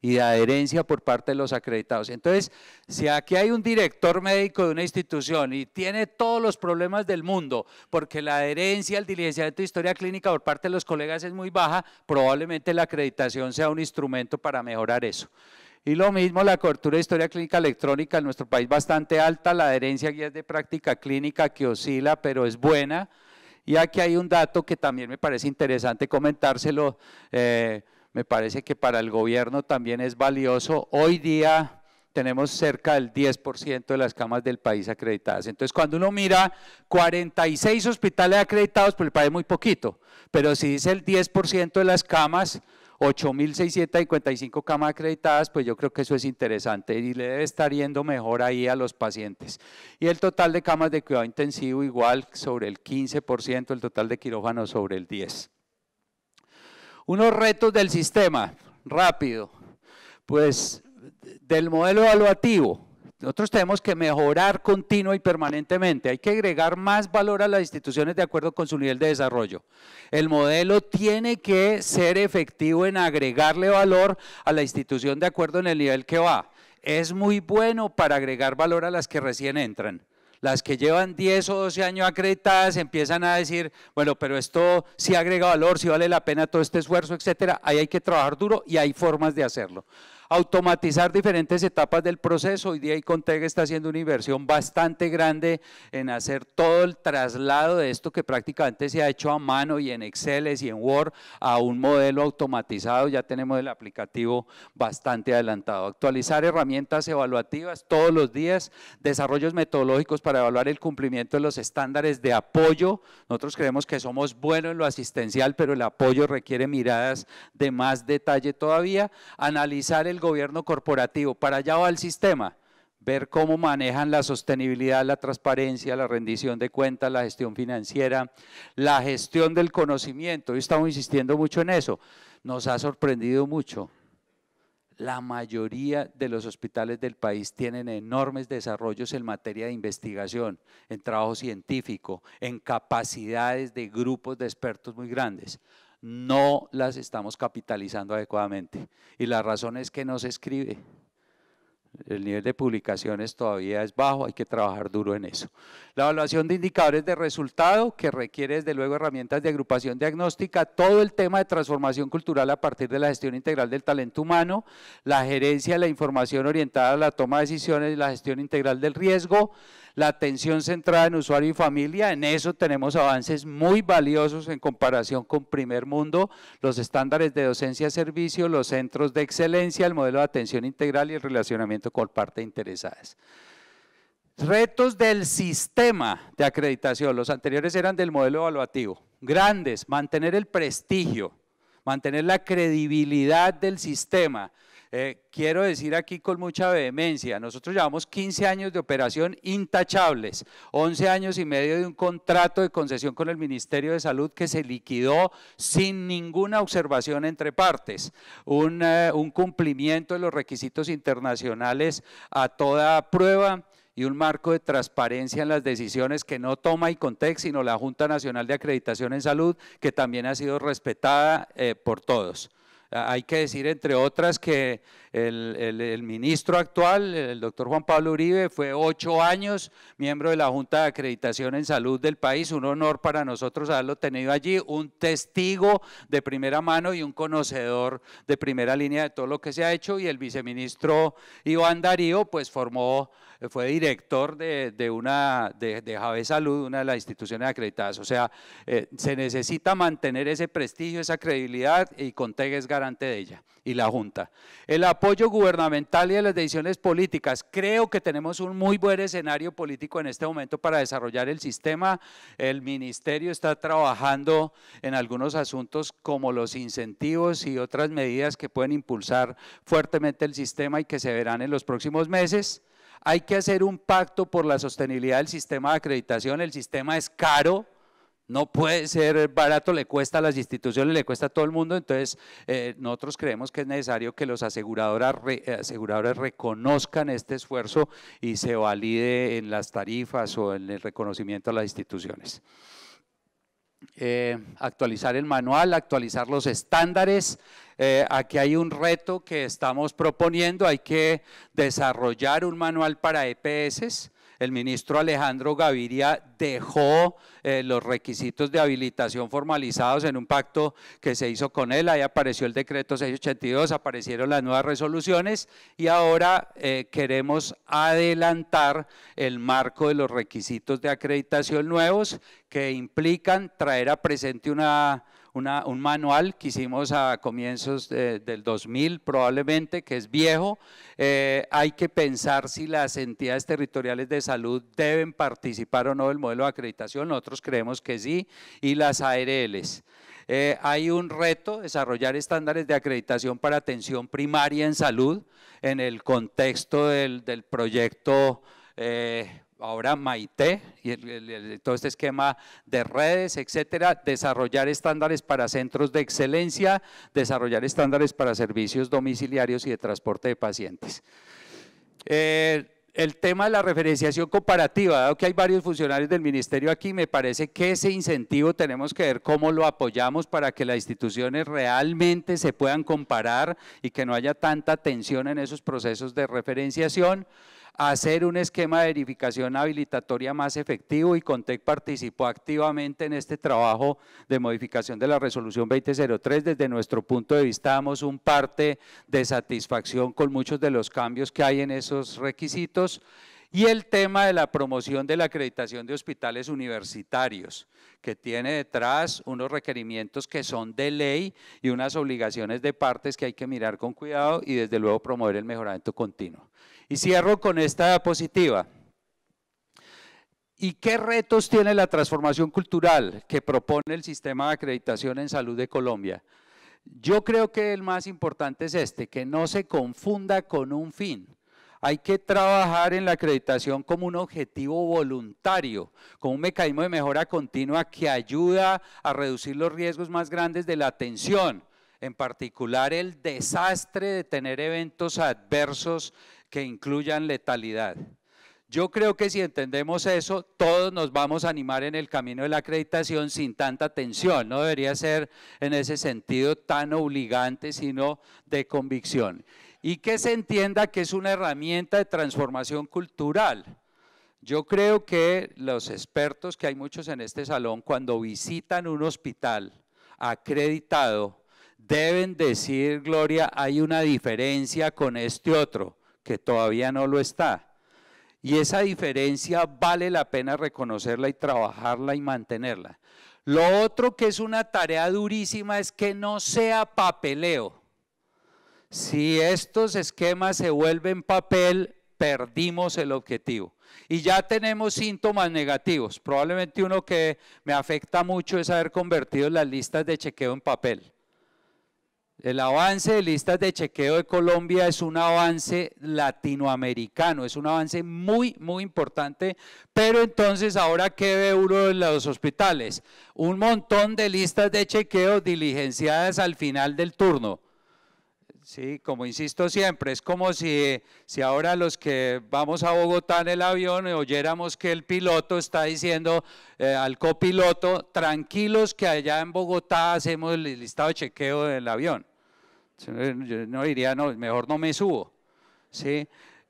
y de adherencia por parte de los acreditados. Entonces, si aquí hay un director médico de una institución y tiene todos los problemas del mundo, porque la adherencia al diligenciamiento de historia clínica por parte de los colegas es muy baja, probablemente la acreditación sea un instrumento para mejorar eso. Y lo mismo, la cobertura de historia clínica electrónica en nuestro país bastante alta, la adherencia a guías de práctica clínica que oscila, pero es buena. Y aquí hay un dato que también me parece interesante comentárselo, eh, me parece que para el gobierno también es valioso. Hoy día tenemos cerca del 10% de las camas del país acreditadas. Entonces, cuando uno mira 46 hospitales acreditados, pues país país muy poquito, pero si dice el 10% de las camas, 8.655 camas acreditadas, pues yo creo que eso es interesante y le debe estar yendo mejor ahí a los pacientes. Y el total de camas de cuidado intensivo igual sobre el 15%, el total de quirófanos sobre el 10%. Unos retos del sistema, rápido, pues del modelo evaluativo. Nosotros tenemos que mejorar continua y permanentemente. Hay que agregar más valor a las instituciones de acuerdo con su nivel de desarrollo. El modelo tiene que ser efectivo en agregarle valor a la institución de acuerdo en el nivel que va. Es muy bueno para agregar valor a las que recién entran las que llevan 10 o 12 años acreditadas empiezan a decir, bueno, pero esto sí agrega valor, sí vale la pena todo este esfuerzo, etcétera. Ahí hay que trabajar duro y hay formas de hacerlo automatizar diferentes etapas del proceso. Hoy día Icontec está haciendo una inversión bastante grande en hacer todo el traslado de esto que prácticamente se ha hecho a mano y en Excel y en Word a un modelo automatizado. Ya tenemos el aplicativo bastante adelantado. Actualizar herramientas evaluativas todos los días, desarrollos metodológicos para evaluar el cumplimiento de los estándares de apoyo. Nosotros creemos que somos buenos en lo asistencial, pero el apoyo requiere miradas de más detalle todavía. Analizar el gobierno corporativo, para allá va el sistema, ver cómo manejan la sostenibilidad, la transparencia, la rendición de cuentas, la gestión financiera, la gestión del conocimiento. y estamos insistiendo mucho en eso. Nos ha sorprendido mucho. La mayoría de los hospitales del país tienen enormes desarrollos en materia de investigación, en trabajo científico, en capacidades de grupos de expertos muy grandes no las estamos capitalizando adecuadamente. Y la razón es que no se escribe. El nivel de publicaciones todavía es bajo, hay que trabajar duro en eso. La evaluación de indicadores de resultado, que requiere desde luego herramientas de agrupación diagnóstica, todo el tema de transformación cultural a partir de la gestión integral del talento humano, la gerencia de la información orientada a la toma de decisiones y la gestión integral del riesgo, la atención centrada en usuario y familia. En eso tenemos avances muy valiosos en comparación con primer mundo, los estándares de docencia-servicio, y los centros de excelencia, el modelo de atención integral y el relacionamiento con partes interesadas. Retos del sistema de acreditación. Los anteriores eran del modelo evaluativo. Grandes, mantener el prestigio, mantener la credibilidad del sistema, eh, quiero decir aquí con mucha vehemencia, nosotros llevamos 15 años de operación intachables, 11 años y medio de un contrato de concesión con el Ministerio de Salud que se liquidó sin ninguna observación entre partes, eh, un, cumplimiento de los requisitos internacionales a toda prueba y un marco de transparencia en las decisiones que no toma ICONTEC, sino la Junta Nacional de Acreditación en Salud, que también ha sido respetada eh, por todos. Ah, hay que decir, entre otras, que el, ministro actual, el doctor Juan Pablo Uribe, fue ocho años miembro de la Junta de Acreditación en Salud del país. Un honor para nosotros haberlo tenido allí, un testigo de primera mano y un conocedor de primera línea de todo lo que se ha hecho. Y el viceministro Iván Darío, pues formó eh, fue director de, de una, de, de Salud, una de las instituciones acreditadas. O sea, eh, se necesita mantener ese prestigio, esa credibilidad y Conteg es garante de ella y la Junta. El apoyo gubernamental y de las decisiones políticas. Creo que tenemos un muy buen escenario político en este momento para desarrollar el sistema. El ministerio está trabajando en algunos asuntos como los incentivos y otras medidas que pueden impulsar fuertemente el sistema y que se verán en los próximos meses. Hay que hacer un pacto por la sostenibilidad del sistema de acreditación. El sistema es caro, no puede ser barato, le cuesta a las instituciones, le cuesta a todo el mundo. Entonces, eh, nosotros creemos que es necesario que los aseguradores eh, reconozcan este esfuerzo y se valide en las tarifas o en el reconocimiento a las instituciones. Eh, actualizar el manual, actualizar los estándares. Eh, aquí hay un reto que estamos proponiendo, hay que desarrollar un manual para EPS el ministro Alejandro Gaviria dejó eh, los requisitos de habilitación formalizados en un pacto que se hizo con él, ahí apareció el decreto 682, aparecieron las nuevas resoluciones y ahora eh, queremos adelantar el marco de los requisitos de acreditación nuevos que implican traer a presente una un manual que hicimos a comienzos del 2000 probablemente, que es viejo. Eh, hay que pensar si las entidades territoriales de salud deben participar o no del modelo de acreditación. Nosotros creemos que sí. Y las ARLs. Eh, hay un reto, desarrollar estándares de acreditación para atención primaria en salud en el contexto del, proyecto eh, ahora Maite y todo este esquema de redes, etcétera, desarrollar estándares para centros de excelencia, desarrollar estándares para servicios domiciliarios y de transporte de pacientes. Eh, el tema de la referenciación comparativa, dado que hay varios funcionarios del ministerio aquí, me parece que ese incentivo tenemos que ver cómo lo apoyamos para que las instituciones realmente se puedan comparar y que no haya tanta tensión en esos procesos de referenciación hacer un esquema de verificación habilitatoria más efectivo y CONTEC participó activamente en este trabajo de modificación de la resolución 2003. Desde nuestro punto de vista damos un parte de satisfacción con muchos de los cambios que hay en esos requisitos. Y el tema de la promoción de la acreditación de hospitales universitarios, que tiene detrás unos requerimientos que son de ley y unas obligaciones de partes que hay que mirar con cuidado y desde luego promover el mejoramiento continuo. Y cierro con esta diapositiva. ¿Y qué retos tiene la transformación cultural que propone el sistema de acreditación en salud de Colombia? Yo creo que el más importante es este, que no se confunda con un fin. Hay que trabajar en la acreditación como un objetivo voluntario, como un mecanismo de mejora continua que ayuda a reducir los riesgos más grandes de la atención, en particular el desastre de tener eventos adversos que incluyan letalidad. Yo creo que si entendemos eso, todos nos vamos a animar en el camino de la acreditación sin tanta tensión. No debería ser en ese sentido tan obligante, sino de convicción y que se entienda que es una herramienta de transformación cultural. Yo creo que los expertos, que hay muchos en este salón, cuando visitan un hospital acreditado, deben decir, Gloria, hay una diferencia con este otro, que todavía no lo está. Y esa diferencia vale la pena reconocerla y trabajarla y mantenerla. Lo otro que es una tarea durísima es que no sea papeleo. Si estos esquemas se vuelven papel, perdimos el objetivo. Y ya tenemos síntomas negativos. Probablemente uno que me afecta mucho es haber convertido las listas de chequeo en papel. El avance de listas de chequeo de Colombia es un avance latinoamericano, es un avance muy, muy importante. Pero entonces, ¿ahora qué ve uno en los hospitales? Un montón de listas de chequeo diligenciadas al final del turno. Sí, como insisto siempre, es como si, si ahora los que vamos a Bogotá en el avión oyéramos que el piloto está diciendo eh, al copiloto, tranquilos que allá en Bogotá hacemos el listado de chequeo del avión. Yo no diría, no, mejor no me subo. ¿sí?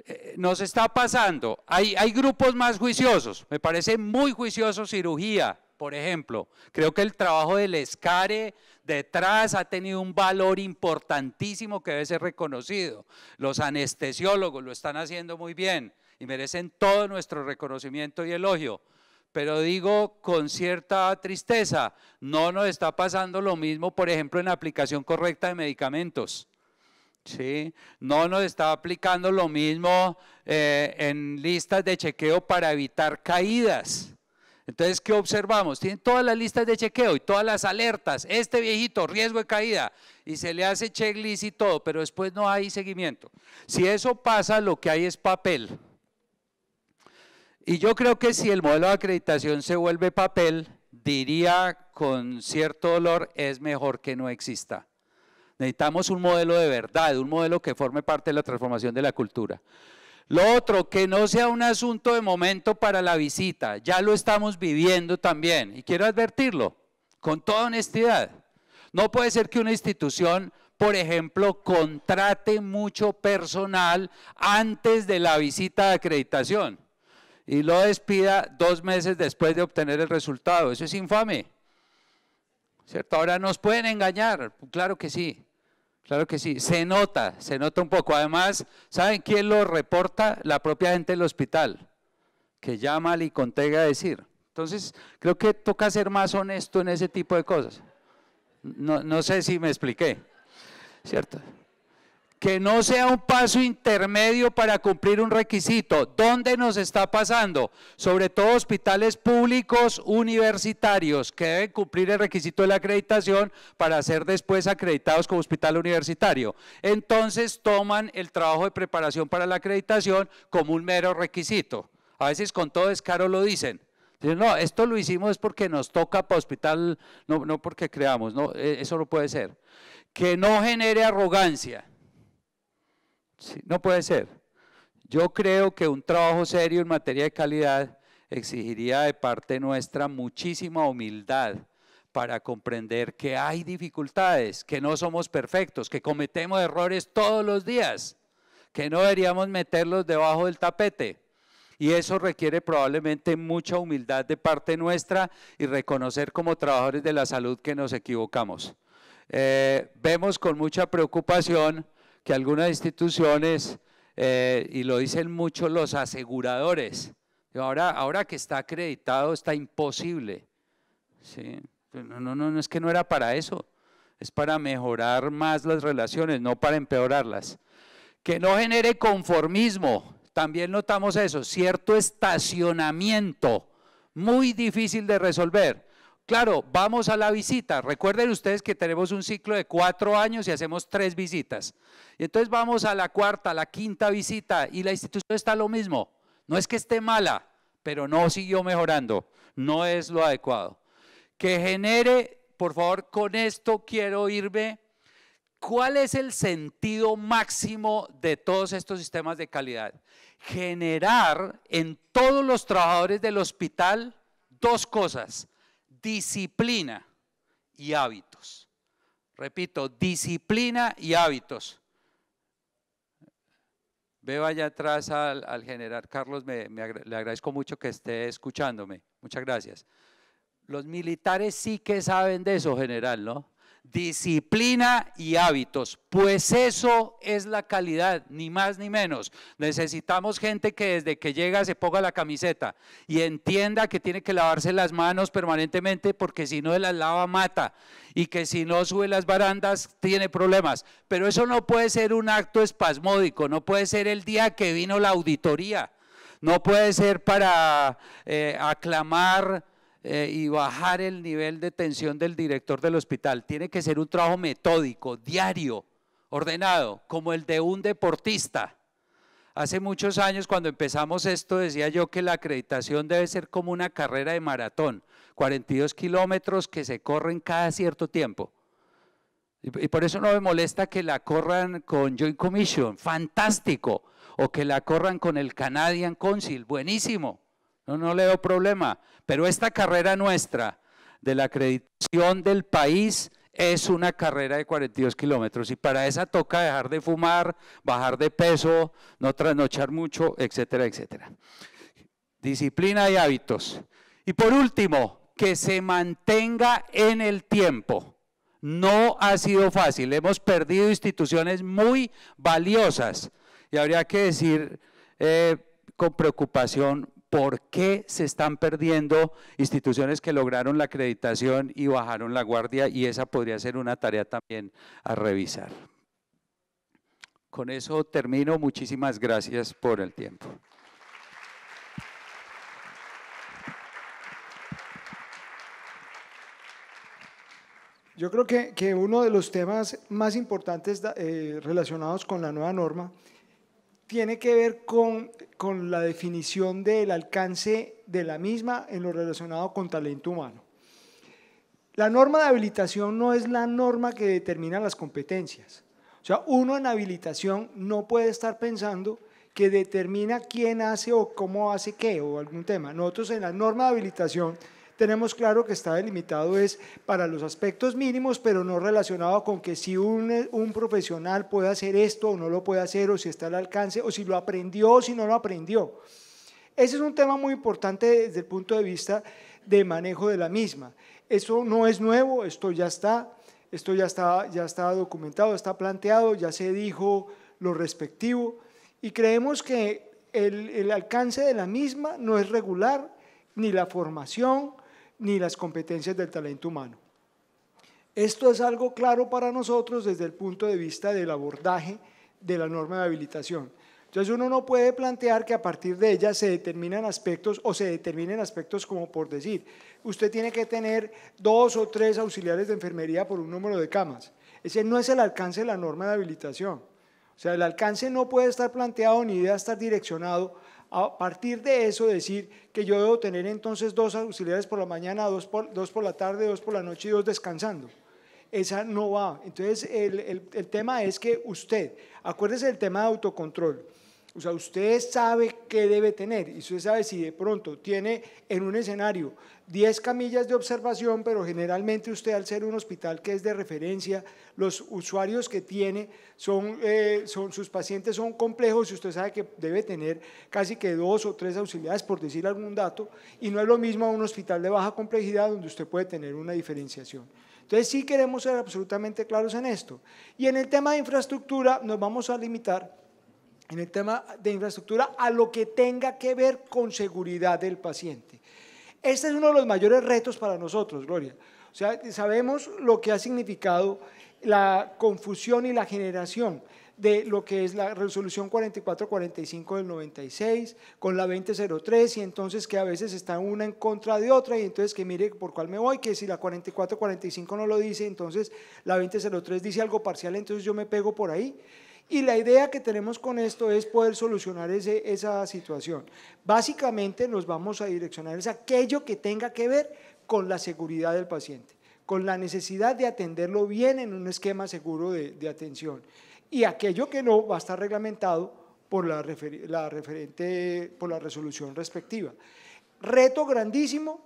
Eh, nos está pasando, hay, hay grupos más juiciosos, me parece muy juicioso cirugía, por ejemplo. Creo que el trabajo del ESCARE detrás ha tenido un valor importantísimo que debe ser reconocido. Los anestesiólogos lo están haciendo muy bien y merecen todo nuestro reconocimiento y elogio. Pero digo con cierta tristeza, no nos está pasando lo mismo, por ejemplo, en la aplicación correcta de medicamentos. ¿sí? No nos está aplicando lo mismo eh, en listas de chequeo para evitar caídas. Entonces, ¿qué observamos? Tienen todas las listas de chequeo y todas las alertas. Este viejito, riesgo de caída. Y se le hace checklist y todo, pero después no hay seguimiento. Si eso pasa, lo que hay es papel. Y yo creo que si el modelo de acreditación se vuelve papel, diría con cierto dolor, es mejor que no exista. Necesitamos un modelo de verdad, un modelo que forme parte de la transformación de la cultura. Lo otro, que no sea un asunto de momento para la visita, ya lo estamos viviendo también. Y quiero advertirlo con toda honestidad. No puede ser que una institución, por ejemplo, contrate mucho personal antes de la visita de acreditación y lo despida dos meses después de obtener el resultado. Eso es infame. ¿Cierto? Ahora nos pueden engañar, claro que sí. Claro que sí, se nota, se nota un poco. Además, ¿saben quién lo reporta? La propia gente del hospital, que llama y contega a decir. Entonces, creo que toca ser más honesto en ese tipo de cosas. No, no sé si me expliqué, ¿cierto? que no sea un paso intermedio para cumplir un requisito. ¿Dónde nos está pasando? Sobre todo hospitales públicos universitarios que deben cumplir el requisito de la acreditación para ser después acreditados como hospital universitario. Entonces toman el trabajo de preparación para la acreditación como un mero requisito. A veces con todo descaro lo dicen. No, esto lo hicimos porque nos toca para hospital, no, no porque creamos, no, e, eso no puede ser. Que no genere arrogancia no puede ser. Yo creo que un trabajo serio en materia de calidad exigiría de parte nuestra muchísima humildad para comprender que hay dificultades, que no somos perfectos, que cometemos errores todos los días, que no deberíamos meterlos debajo del tapete. Y eso requiere probablemente mucha humildad de parte nuestra y reconocer como trabajadores de la salud que nos equivocamos. Eh, vemos con mucha preocupación que algunas instituciones, eh, y lo dicen mucho los aseguradores, ahora, ahora que está acreditado está imposible. No, no, no, no es que no era para eso, es para mejorar más las relaciones, no para empeorarlas. Que no genere conformismo, también notamos eso, cierto estacionamiento muy difícil de resolver. Claro, vamos a la visita. Recuerden ustedes que tenemos un ciclo de cuatro años y hacemos tres visitas. Y entonces vamos a la cuarta, la quinta visita y la institución está lo mismo. No es que esté mala, pero no siguió mejorando. No es lo adecuado. Que genere, por favor, con esto quiero irme. ¿Cuál es el sentido máximo de todos estos sistemas de calidad? Generar en todos los trabajadores del hospital dos cosas disciplina y hábitos. Repito, disciplina y hábitos. Veo allá atrás al, general Carlos, me, le agradezco mucho que esté escuchándome. Muchas gracias. Los militares sí que saben de eso, general, ¿no? disciplina y hábitos, pues eso es la calidad, ni más ni menos. Necesitamos gente que desde que llega se ponga la camiseta y entienda que tiene que lavarse las manos permanentemente porque si no las lava mata y que si no sube las barandas tiene problemas. Pero eso no puede ser un acto espasmódico, no puede ser el día que vino la auditoría, no puede ser para eh, aclamar eh, y bajar el nivel de tensión del director del hospital. Tiene que ser un trabajo metódico, diario, ordenado, como el de un deportista. Hace muchos años cuando empezamos esto decía yo que la acreditación debe ser como una carrera de maratón, 42 kilómetros que se corren cada cierto tiempo. Y, y por eso no me molesta que la corran con Joint Commission, fantástico, o que la corran con el Canadian Council, buenísimo. No, no le veo problema. Pero esta carrera nuestra de la acreditación del país es una carrera de 42 kilómetros y para esa toca dejar de fumar, bajar de peso, no trasnochar mucho, etcétera, etcétera. Disciplina y hábitos. Y por último, que se mantenga en el tiempo. No ha sido fácil, hemos perdido instituciones muy valiosas y habría que decir eh, con preocupación ¿Por qué se están perdiendo instituciones que lograron la acreditación y bajaron la guardia? Y esa podría ser una tarea también a revisar. Con eso termino. Muchísimas gracias por el tiempo. Yo creo que, que, uno de los temas más importantes eh, relacionados con la nueva norma tiene que ver con, la definición del alcance de la misma en lo relacionado con talento humano. La norma de habilitación no es la norma que determina las competencias. O sea, uno en habilitación no puede estar pensando que determina quién hace o cómo hace qué o algún tema. Nosotros en la norma de habilitación tenemos claro que está delimitado es para los aspectos mínimos, pero no relacionado con que si un, un profesional puede hacer esto o no lo puede hacer, o si está al alcance, o si lo aprendió o si no lo aprendió. Ese es un tema muy importante desde el punto de vista de manejo de la misma. Eso no es nuevo, esto ya está, esto ya está, ya está documentado, está planteado, ya se dijo lo respectivo y creemos que el, el alcance de la misma no es regular, ni la formación, ni las competencias del talento humano. Esto es algo claro para nosotros desde el punto de vista del abordaje de la norma de habilitación. Entonces uno no puede plantear que a partir de ella se determinan aspectos o se determinen aspectos como por decir, usted tiene que tener dos o tres auxiliares de enfermería por un número de camas. Ese no es el alcance de la norma de habilitación. O sea, el alcance no puede estar planteado ni debe estar direccionado a partir de eso decir que yo debo tener entonces dos auxiliares por la mañana, dos por, dos por la tarde, dos por la noche y dos descansando. Esa no va. Entonces el, el tema es que usted, acuérdese del tema de autocontrol. O sea, usted sabe qué debe tener y usted sabe si de pronto tiene en un escenario 10 camillas de observación, pero generalmente usted al ser un hospital que es de referencia, los usuarios que tiene son, eh, son sus pacientes son complejos y usted sabe que debe tener casi que dos o tres auxiliares, por decir algún dato, y no es lo mismo a un hospital de baja complejidad donde usted puede tener una diferenciación. Entonces sí queremos ser absolutamente claros en esto. Y en el tema de infraestructura nos vamos a limitar en el tema de infraestructura a lo que tenga que ver con seguridad del paciente. Este es uno de los mayores retos para nosotros, Gloria. O sea, sabemos lo que ha significado la confusión y la generación de lo que es la resolución 4445 del 96 con la 2003 y entonces que a veces está una en contra de otra y entonces que mire por cuál me voy, que si la 4445 no lo dice, entonces la 2003 dice algo parcial, entonces yo me pego por ahí. Y la idea que tenemos con esto es poder solucionar esa situación. Básicamente nos vamos a direccionar es aquello que tenga que ver con la seguridad del paciente, con la necesidad de atenderlo bien en un esquema seguro de, atención. Y aquello que no va a estar reglamentado por la, referente, por la resolución respectiva. Reto grandísimo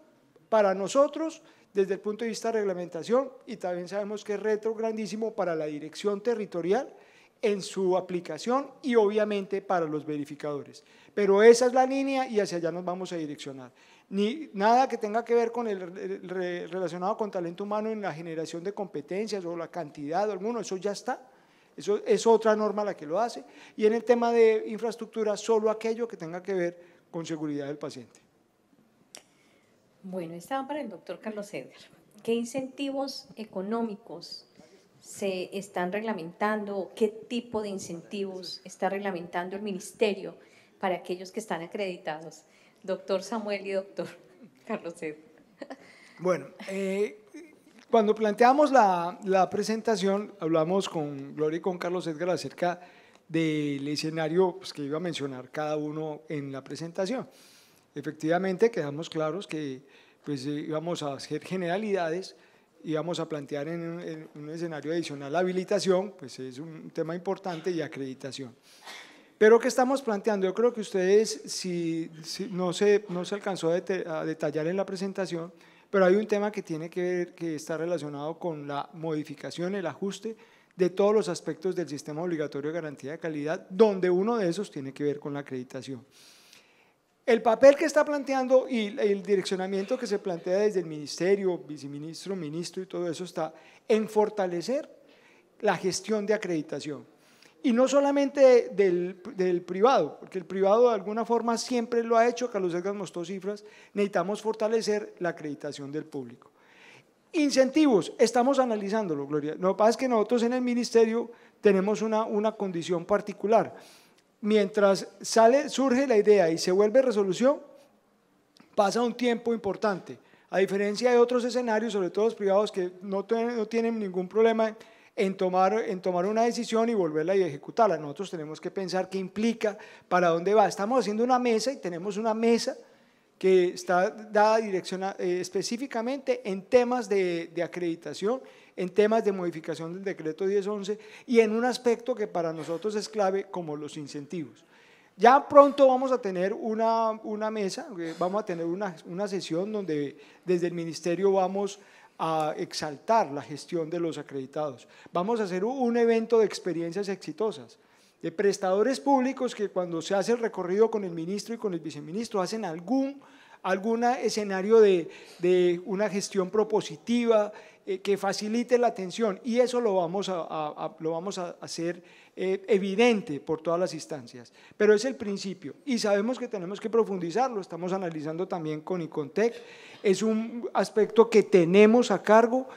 para nosotros, desde el punto de vista de reglamentación y también sabemos que es reto grandísimo para la dirección territorial en su aplicación y obviamente para los verificadores. Pero esa es la línea y hacia allá nos vamos a direccionar. Ni, nada que tenga que ver con el, relacionado con talento humano en la generación de competencias o la cantidad o alguno, eso ya está. Eso es otra norma la que lo hace. Y en el tema de infraestructura, solo aquello que tenga que ver con seguridad del paciente. Bueno, estaba para el doctor Carlos Eder. ¿Qué incentivos económicos se están reglamentando qué tipo de incentivos está reglamentando el ministerio para aquellos que están acreditados? Doctor Samuel y doctor Carlos Ed. Bueno, eh, cuando planteamos la, presentación, hablamos con Gloria y con Carlos Edgar acerca del escenario pues, que iba a mencionar cada uno en la presentación. Efectivamente, quedamos claros que pues, íbamos a hacer generalidades, íbamos a plantear en un, escenario adicional habilitación, pues es un tema importante, y acreditación. Pero ¿qué estamos planteando? Yo creo que ustedes, si, no, se, no se alcanzó a, detallar en la presentación, pero hay un tema que tiene que ver, que está relacionado con la modificación, el ajuste de todos los aspectos del sistema obligatorio de garantía de calidad, donde uno de esos tiene que ver con la acreditación. El papel que está planteando y el direccionamiento que se plantea desde el ministerio, viceministro, ministro y todo eso está en fortalecer la gestión de acreditación. Y no solamente del, privado, porque el privado de alguna forma siempre lo ha hecho, Carlos Edgar mostró cifras, necesitamos fortalecer la acreditación del público. Incentivos, estamos analizándolo, Gloria. Lo que pasa es que nosotros en el ministerio tenemos una, una condición particular mientras sale, surge la idea y se vuelve resolución, pasa un tiempo importante. A diferencia de otros escenarios, sobre todo los privados, que no, tienen ningún problema en tomar, en tomar una decisión y volverla y ejecutarla. Nosotros tenemos que pensar qué implica, para dónde va. Estamos haciendo una mesa y tenemos una mesa que está dada dirección eh, específicamente en temas de, de acreditación en temas de modificación del decreto 1011 y en un aspecto que para nosotros es clave como los incentivos. Ya pronto vamos a tener una, mesa, eh, vamos a tener una, una sesión donde desde el ministerio vamos a exaltar la gestión de los acreditados. Vamos a hacer un evento de experiencias exitosas, de prestadores públicos que cuando se hace el recorrido con el ministro y con el viceministro hacen algún algún escenario de, de una gestión propositiva eh, que facilite la atención y eso lo vamos a, lo vamos a hacer eh, evidente por todas las instancias. Pero es el principio y sabemos que tenemos que profundizarlo, estamos analizando también con Icontec, es un aspecto que tenemos a cargo,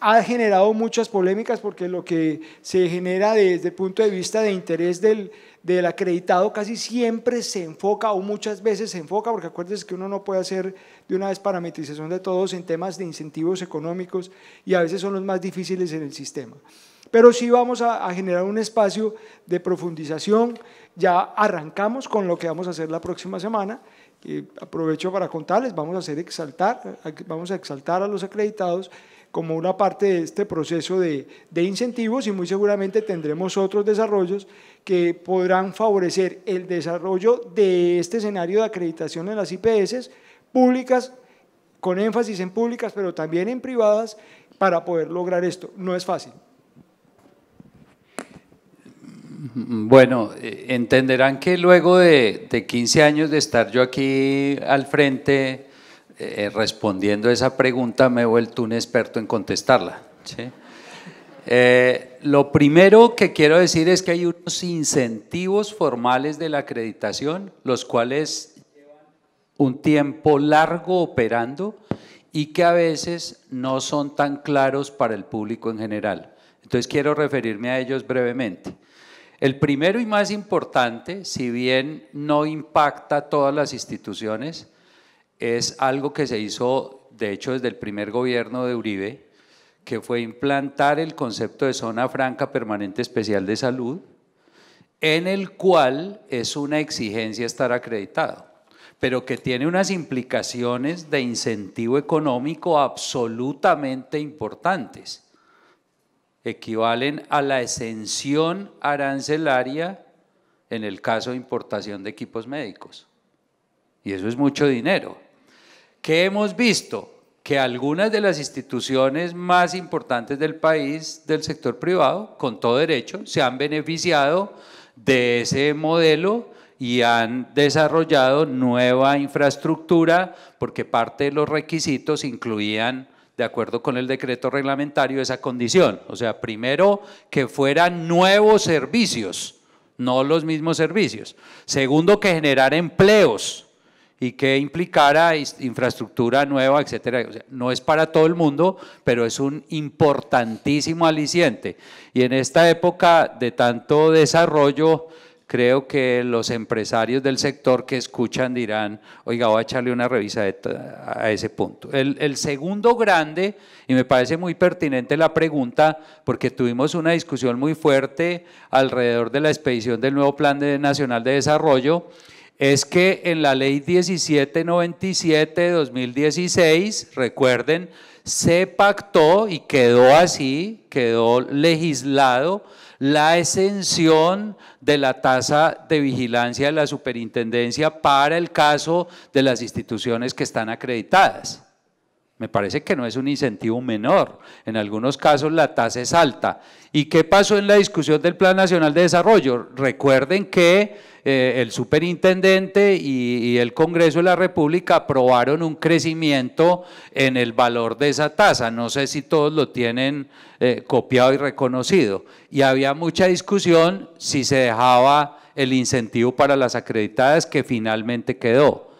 ha generado muchas polémicas porque lo que se genera desde el punto de vista de interés del del acreditado casi siempre se enfoca o muchas veces se enfoca, porque acuérdense que uno no puede hacer de una vez parametrización de todos en temas de incentivos económicos y a veces son los más difíciles en el sistema. Pero sí vamos a, generar un espacio de profundización, ya arrancamos con lo que vamos a hacer la próxima semana, y aprovecho para contarles, vamos a hacer exaltar, vamos a exaltar a los acreditados como una parte de este proceso de, incentivos y muy seguramente tendremos otros desarrollos que podrán favorecer el desarrollo de este escenario de acreditación en las IPS públicas, con énfasis en públicas, pero también en privadas, para poder lograr esto. No es fácil. Bueno, eh, entenderán que luego de, de 15 años de estar yo aquí al frente eh, respondiendo a esa pregunta me he vuelto un experto en contestarla. Eh, lo primero que quiero decir es que hay unos incentivos formales de la acreditación, los cuales llevan un tiempo largo operando y que a veces no son tan claros para el público en general. Entonces quiero referirme a ellos brevemente. El primero y más importante, si bien no impacta a todas las instituciones, es algo que se hizo, de hecho, desde el primer gobierno de Uribe, que fue implantar el concepto de zona franca permanente especial de salud, en el cual es una exigencia estar acreditado, pero que tiene unas implicaciones de incentivo económico absolutamente importantes. Equivalen a la exención arancelaria en el caso de importación de equipos médicos. Y eso es mucho dinero que hemos visto que algunas de las instituciones más importantes del país, del sector privado, con todo derecho, se han beneficiado de ese modelo y han desarrollado nueva infraestructura porque parte de los requisitos incluían, de acuerdo con el decreto reglamentario, esa condición. O sea, primero que fueran nuevos servicios, no los mismos servicios. Segundo, que generar empleos y que implicara infraestructura nueva, etcétera. no es para todo el mundo, pero es un importantísimo aliciente. Y en esta época de tanto desarrollo, creo que los empresarios del sector que escuchan dirán, oiga, voy a echarle una revisa a ese punto. El, el segundo grande, y me parece muy pertinente la pregunta, porque tuvimos una discusión muy fuerte alrededor de la expedición del nuevo Plan Nacional de Desarrollo, es que en la ley 1797 de 2016, recuerden, se pactó y quedó así, quedó legislado la exención de la tasa de vigilancia de la superintendencia para el caso de las instituciones que están acreditadas. Me parece que no es un incentivo menor. En algunos casos la tasa es alta. ¿Y qué pasó en la discusión del Plan Nacional de Desarrollo? Recuerden que eh, el superintendente y, el Congreso de la República aprobaron un crecimiento en el valor de esa tasa. No sé si todos lo tienen eh, copiado y reconocido. Y había mucha discusión si se dejaba el incentivo para las acreditadas que finalmente quedó.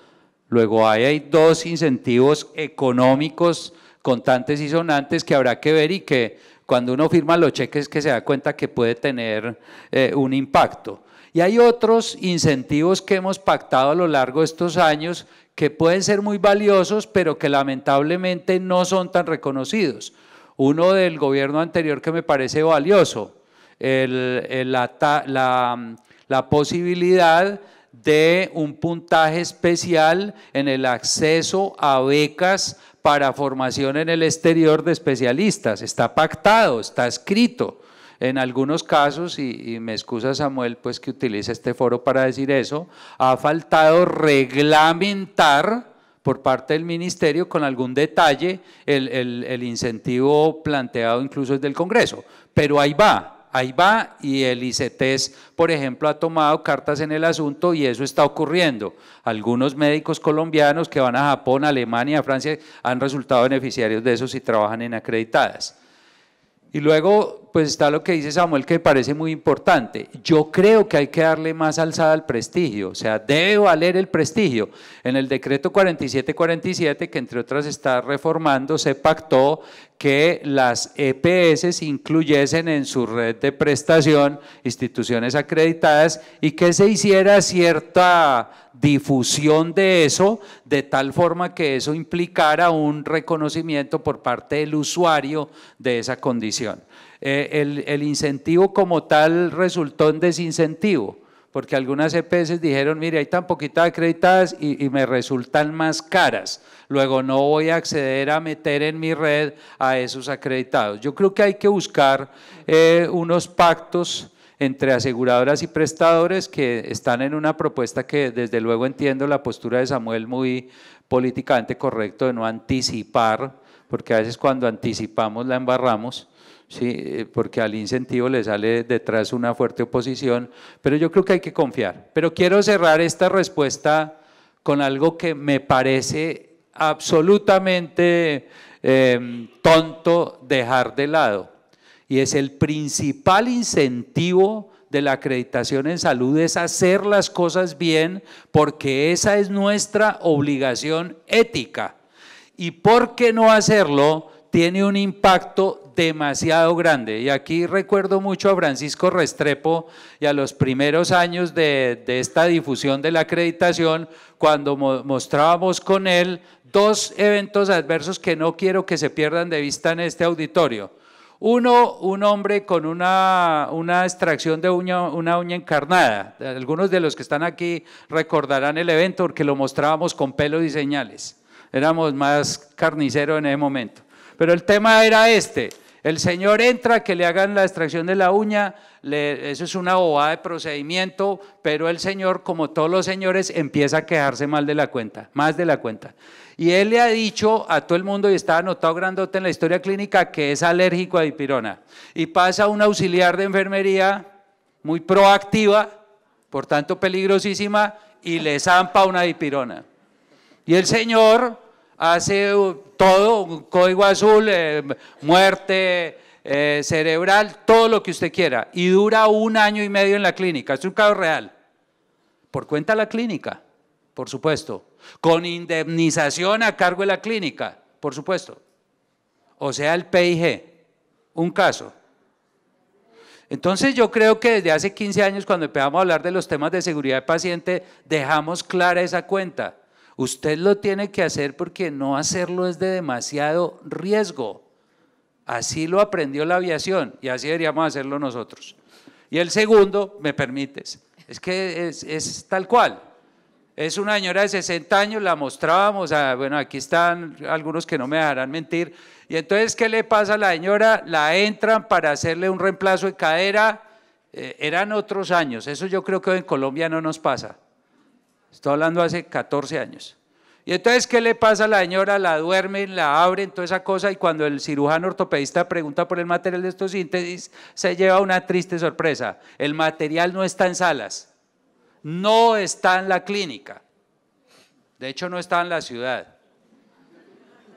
Luego hay dos incentivos económicos contantes y sonantes que habrá que ver y que cuando uno firma los cheques que se da cuenta que puede tener eh, un impacto. Y hay otros incentivos que hemos pactado a lo largo de estos años que pueden ser muy valiosos, pero que lamentablemente no son tan reconocidos. Uno del gobierno anterior que me parece valioso, la, la posibilidad de un puntaje especial en el acceso a becas para formación en el exterior de especialistas. Está pactado, está escrito. En algunos casos, y, me excusa Samuel, pues que utiliza este foro para decir eso, ha faltado reglamentar por parte del ministerio con algún detalle el, el incentivo planteado incluso desde el Congreso. Pero ahí va, ahí va y el ICTES, por ejemplo, ha tomado cartas en el asunto y eso está ocurriendo. Algunos médicos colombianos que van a Japón, Alemania, Francia han resultado beneficiarios de eso si trabajan en acreditadas. Y luego pues está lo que dice Samuel que parece muy importante. Yo creo que hay que darle más alzada al prestigio, o sea, debe valer el prestigio. En el decreto 4747, que entre otras está reformando, se pactó que las EPS incluyesen en su red de prestación instituciones acreditadas y que se hiciera cierta difusión de eso, de tal forma que eso implicara un reconocimiento por parte del usuario de esa condición. Eh, el, incentivo como tal resultó un desincentivo porque algunas EPS dijeron, mire, hay tan poquitas acreditadas y, me resultan más caras. Luego no voy a acceder a meter en mi red a esos acreditados. Yo creo que hay que buscar eh, unos pactos entre aseguradoras y prestadores que están en una propuesta que desde luego entiendo la postura de Samuel muy políticamente correcto de no anticipar, porque a veces cuando anticipamos la embarramos. ¿sí? Eh, porque al incentivo le sale detrás una fuerte oposición, pero yo creo que hay que confiar. Pero quiero cerrar esta respuesta con algo que me parece absolutamente em, tonto dejar de lado, y es el principal incentivo de la acreditación en salud es hacer las cosas bien porque esa es nuestra obligación ética. Y por qué no hacerlo tiene un impacto demasiado grande. Y aquí recuerdo mucho a Francisco Restrepo y a los primeros años de, esta difusión de la acreditación, cuando mostrábamos con él dos eventos adversos que no quiero que se pierdan de vista en este auditorio. Uno, un hombre con una, una extracción de uña, una uña encarnada. Algunos de los que están aquí recordarán el evento porque lo mostrábamos con pelos y señales. Éramos más carniceros en ese momento. Pero el tema era este. El señor entra, que le hagan la extracción de la uña, eso es una bobada de procedimiento, pero el señor, como todos los señores, empieza a quejarse mal de la cuenta, más de la cuenta. Y él le ha dicho a todo el mundo, y está anotado grandote en la historia clínica, que es alérgico a dipirona. Y pasa un auxiliar de enfermería muy proactiva, por tanto peligrosísima, y le zampa una dipirona. Y el señor hace todo, un código azul, eh, muerte eh, cerebral, todo lo que usted quiera. Y dura un año y medio en la clínica. Es un caso real. Por cuenta de la clínica, por supuesto. Con indemnización a cargo de la clínica, por supuesto. O sea, el PIG. Un caso. Entonces yo creo que desde hace 15 años, cuando empezamos a hablar de los temas de seguridad de paciente, dejamos clara esa cuenta Usted lo tiene que hacer porque no hacerlo es de demasiado riesgo. Así lo aprendió la aviación y así deberíamos hacerlo nosotros. Y el segundo, me permites, es que es, tal cual. Es una señora de 60 años, la mostrábamos, ah, bueno, aquí están algunos que no me dejarán mentir. Y entonces, ¿qué le pasa a la señora? La entran para hacerle un reemplazo de cadera. Eh, eran otros años, eso yo creo que en Colombia no nos pasa. Estoy hablando hace 14 años. Y entonces, ¿qué le pasa a la señora? La duermen, la abren, toda esa cosa, y cuando el cirujano ortopedista pregunta por el material de estos síntesis, se lleva una triste sorpresa. El material no está en salas, no está en la clínica, de hecho no está en la ciudad.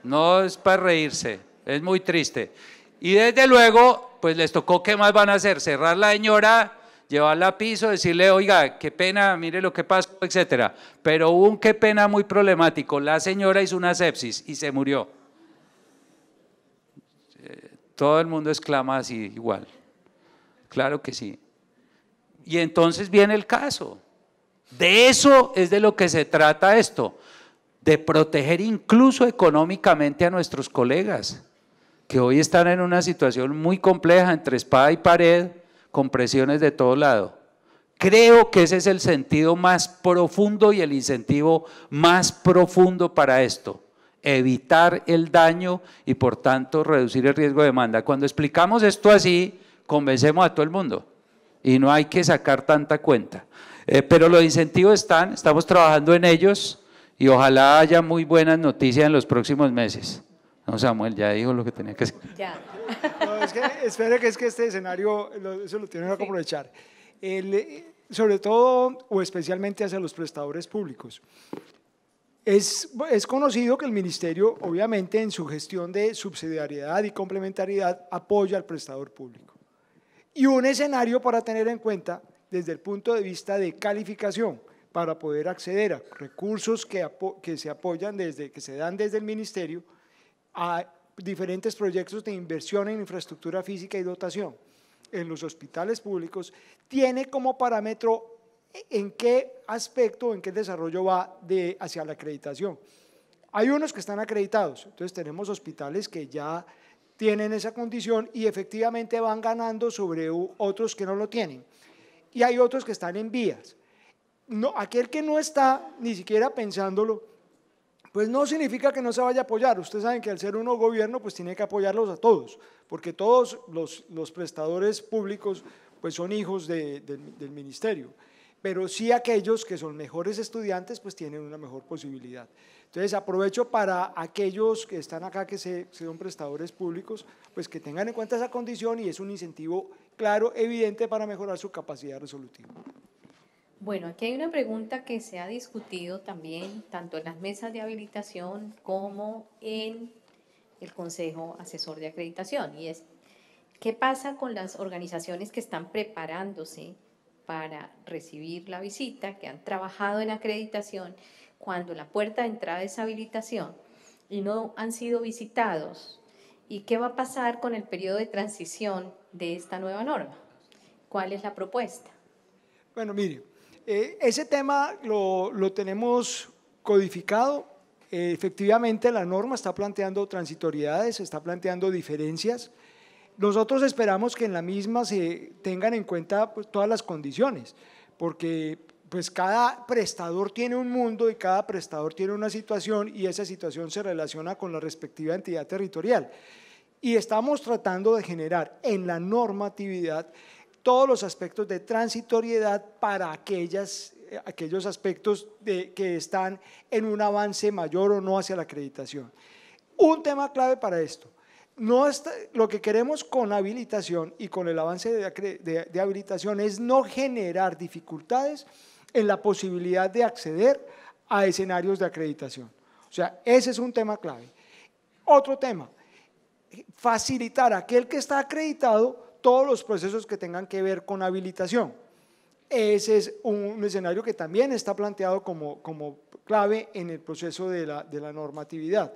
No es para reírse, es muy triste. Y desde luego, pues les tocó, ¿qué más van a hacer? Cerrar la señora llevarla a piso, decirle, oiga, qué pena, mire lo que pasó, etcétera. Pero hubo un qué pena muy problemático. La señora hizo una sepsis y se murió. Eh, todo el mundo exclama así, igual. Claro que sí. Y entonces viene el caso. De eso es de lo que se trata esto, de proteger incluso económicamente a nuestros colegas, que hoy están en una situación muy compleja entre espada y pared, con presiones de todo lado. Creo que ese es el sentido más profundo y el incentivo más profundo para esto, evitar el daño y por tanto reducir el riesgo de demanda. Cuando explicamos esto así, convencemos a todo el mundo y no hay que sacar tanta cuenta. Eh, pero los incentivos están, estamos trabajando en ellos y ojalá haya muy buenas noticias en los próximos meses. No, Samuel, ya dijo lo que tenía que decir. Ya. es que, espere que es que este escenario, lo, eso lo tienen que aprovechar. Eh, sobre todo, o especialmente hacia los prestadores públicos. Es, es, conocido que el ministerio, obviamente, en su gestión de subsidiariedad y complementariedad, apoya al prestador público. Y un escenario para tener en cuenta desde el punto de vista de calificación, para poder acceder a recursos que, que se apoyan desde, que se dan desde el ministerio, a diferentes proyectos de inversión en infraestructura física y dotación en los hospitales públicos, tiene como parámetro en qué aspecto, en qué desarrollo va de, hacia la acreditación. Hay unos que están acreditados, entonces tenemos hospitales que ya tienen esa condición y efectivamente van ganando sobre otros que no lo tienen. Y hay otros que están en vías. No, aquel que no está ni siquiera pensándolo, pues no significa que no se vaya a apoyar. Ustedes saben que al ser uno gobierno, pues tiene que apoyarlos a todos, porque todos los, prestadores públicos, pues son hijos del ministerio. Pero sí aquellos que son mejores estudiantes, pues tienen una mejor posibilidad. Entonces aprovecho para aquellos que están acá, que son prestadores públicos, pues que tengan en cuenta esa condición y es un incentivo claro, evidente para mejorar su capacidad resolutiva. Bueno, aquí hay una pregunta que se ha discutido también tanto en las mesas de habilitación como en el Consejo Asesor de Acreditación y es, ¿qué pasa con las organizaciones que están preparándose para recibir la visita, que han trabajado en acreditación, cuando la puerta de entrada es habilitación y no han sido visitados? ¿Y qué va a pasar con el periodo de transición de esta nueva norma? ¿Cuál es la propuesta? Bueno, mire, eh, ese tema lo, lo tenemos codificado. Eh, efectivamente, la norma está planteando transitoriedades, está planteando diferencias. Nosotros esperamos que en la misma se tengan en cuenta pues, todas las condiciones, porque pues cada prestador tiene un mundo y cada prestador tiene una situación y esa situación se relaciona con la respectiva entidad territorial. Y estamos tratando de generar en la normatividad todos los aspectos de transitoriedad para aquellas, eh, aquellos aspectos de, que están en un avance mayor o no hacia la acreditación. Un tema clave para esto. No es lo que queremos con habilitación y con el avance de, de habilitación es no generar dificultades en la posibilidad de acceder a escenarios de acreditación. O sea, ese es un tema clave. Otro tema, facilitar a aquel que está acreditado todos los procesos que tengan que ver con habilitación. Ese es un, escenario que también está planteado como, clave en el proceso de la normatividad.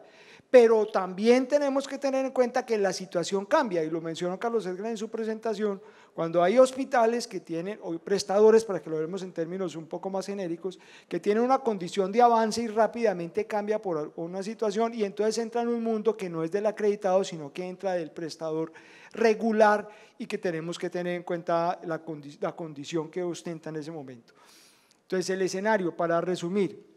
Pero también tenemos que tener en cuenta que la situación cambia, y lo mencionó Carlos Edgar en su presentación, cuando hay hospitales que tienen, o prestadores, para que lo vemos en términos un poco más genéricos, que tienen una condición de avance y rápidamente cambia por una situación y entonces entra en un mundo que no es del acreditado, sino que entra del prestador regular y que tenemos que tener en cuenta la condición que ostenta en ese momento. Entonces el escenario, para resumir,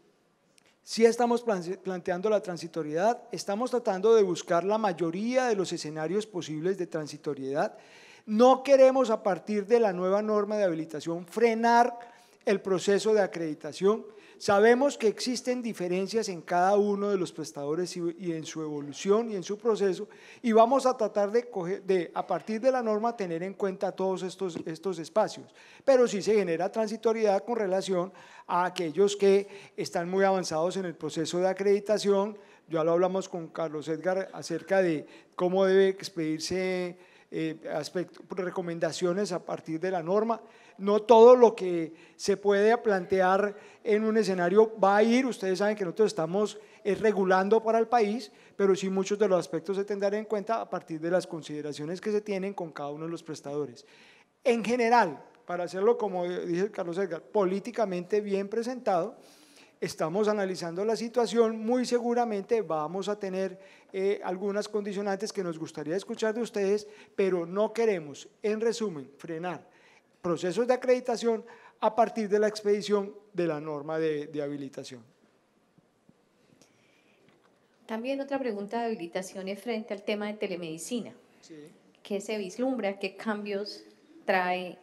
Sí estamos planteando la transitoriedad, estamos tratando de buscar la mayoría de los escenarios posibles de transitoriedad. No queremos a partir de la nueva norma de habilitación frenar el proceso de acreditación, Sabemos que existen diferencias en cada uno de los prestadores y en su evolución y en su proceso, y vamos a tratar de, a partir de la norma, tener en cuenta todos estos, estos espacios. Pero sí se genera transitoriedad con relación a aquellos que están muy avanzados en el proceso de acreditación. Ya lo hablamos con Carlos Edgar acerca de cómo debe expedirse eh, recomendaciones a partir de la norma no todo lo que se puede plantear en un escenario va a ir. Ustedes saben que nosotros estamos eh, regulando para el país, pero sí muchos de los aspectos se tendrán en cuenta a partir de las consideraciones que se tienen con cada uno de los prestadores. En general, para hacerlo como eh, dice Carlos Edgar, políticamente bien presentado, estamos analizando la situación, muy seguramente vamos a tener eh, algunas condicionantes que nos gustaría escuchar de ustedes, pero no queremos, en resumen, frenar procesos de acreditación a partir de la expedición de la norma de, habilitación. También otra pregunta de habilitación es frente al tema de telemedicina. Sí. ¿Qué se vislumbra? ¿Qué cambios trae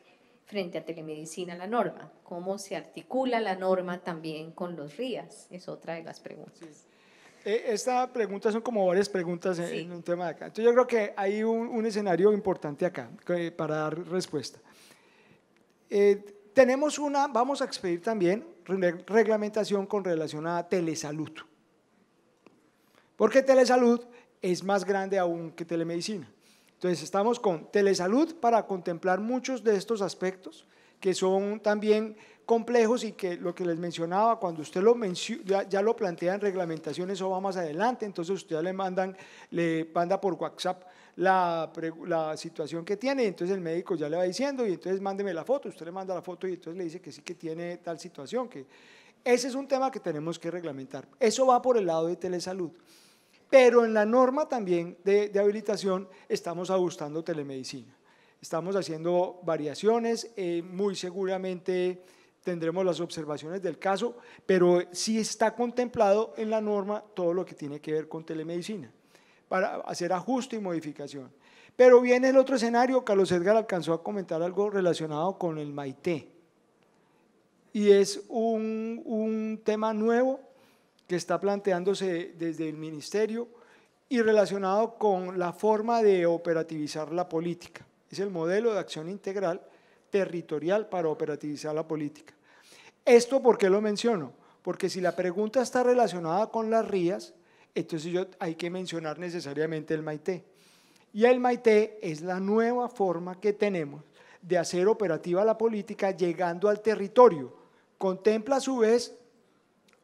frente a telemedicina la norma? ¿Cómo se articula la norma también con los RIAS? Es otra de las preguntas. Eh, esta pregunta son como varias preguntas en, un tema de acá. Entonces yo creo que hay un, escenario importante acá para dar respuesta. Eh, tenemos una, vamos a expedir también reglamentación con relación a telesalud. Porque telesalud es más grande aún que telemedicina. Entonces estamos con telesalud para contemplar muchos de estos aspectos que son también complejos y que lo que les mencionaba, cuando usted lo ya, lo plantea en reglamentación, eso va más adelante, entonces usted le mandan, le manda por WhatsApp la, situación que tiene. Entonces el médico ya le va diciendo, y entonces mándeme la foto, usted le manda la foto y entonces le dice que sí que tiene tal situación. que Ese es un tema que tenemos que reglamentar. Eso va por el lado de telesalud. Pero en la norma también de, habilitación estamos ajustando telemedicina. Estamos haciendo variaciones, eh, muy seguramente tendremos las observaciones del caso, pero sí está contemplado en la norma todo lo que tiene que ver con telemedicina para hacer ajuste y modificación. Pero viene el otro escenario, Carlos Edgar alcanzó a comentar algo relacionado con el Maite, Y es un, un tema nuevo que está planteándose desde el ministerio y relacionado con la forma de operativizar la política. Es el modelo de acción integral territorial para operativizar la política. ¿Esto por qué lo menciono? Porque si la pregunta está relacionada con las rías, entonces yo, hay que mencionar necesariamente el Maite. Y el Maite es la nueva forma que tenemos de hacer operativa la política llegando al territorio. Contempla a su vez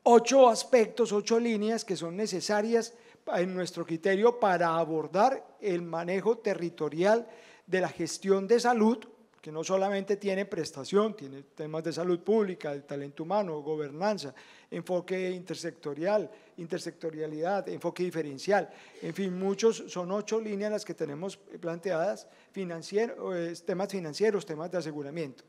ocho aspectos, ocho líneas que son necesarias en nuestro criterio para abordar el manejo territorial de la gestión de salud, que no solamente tiene prestación, tiene temas de salud pública, de talento humano, gobernanza, enfoque intersectorial, intersectorialidad, enfoque diferencial, en fin, muchos, son ocho líneas las que tenemos planteadas, temas financieros, temas de aseguramiento.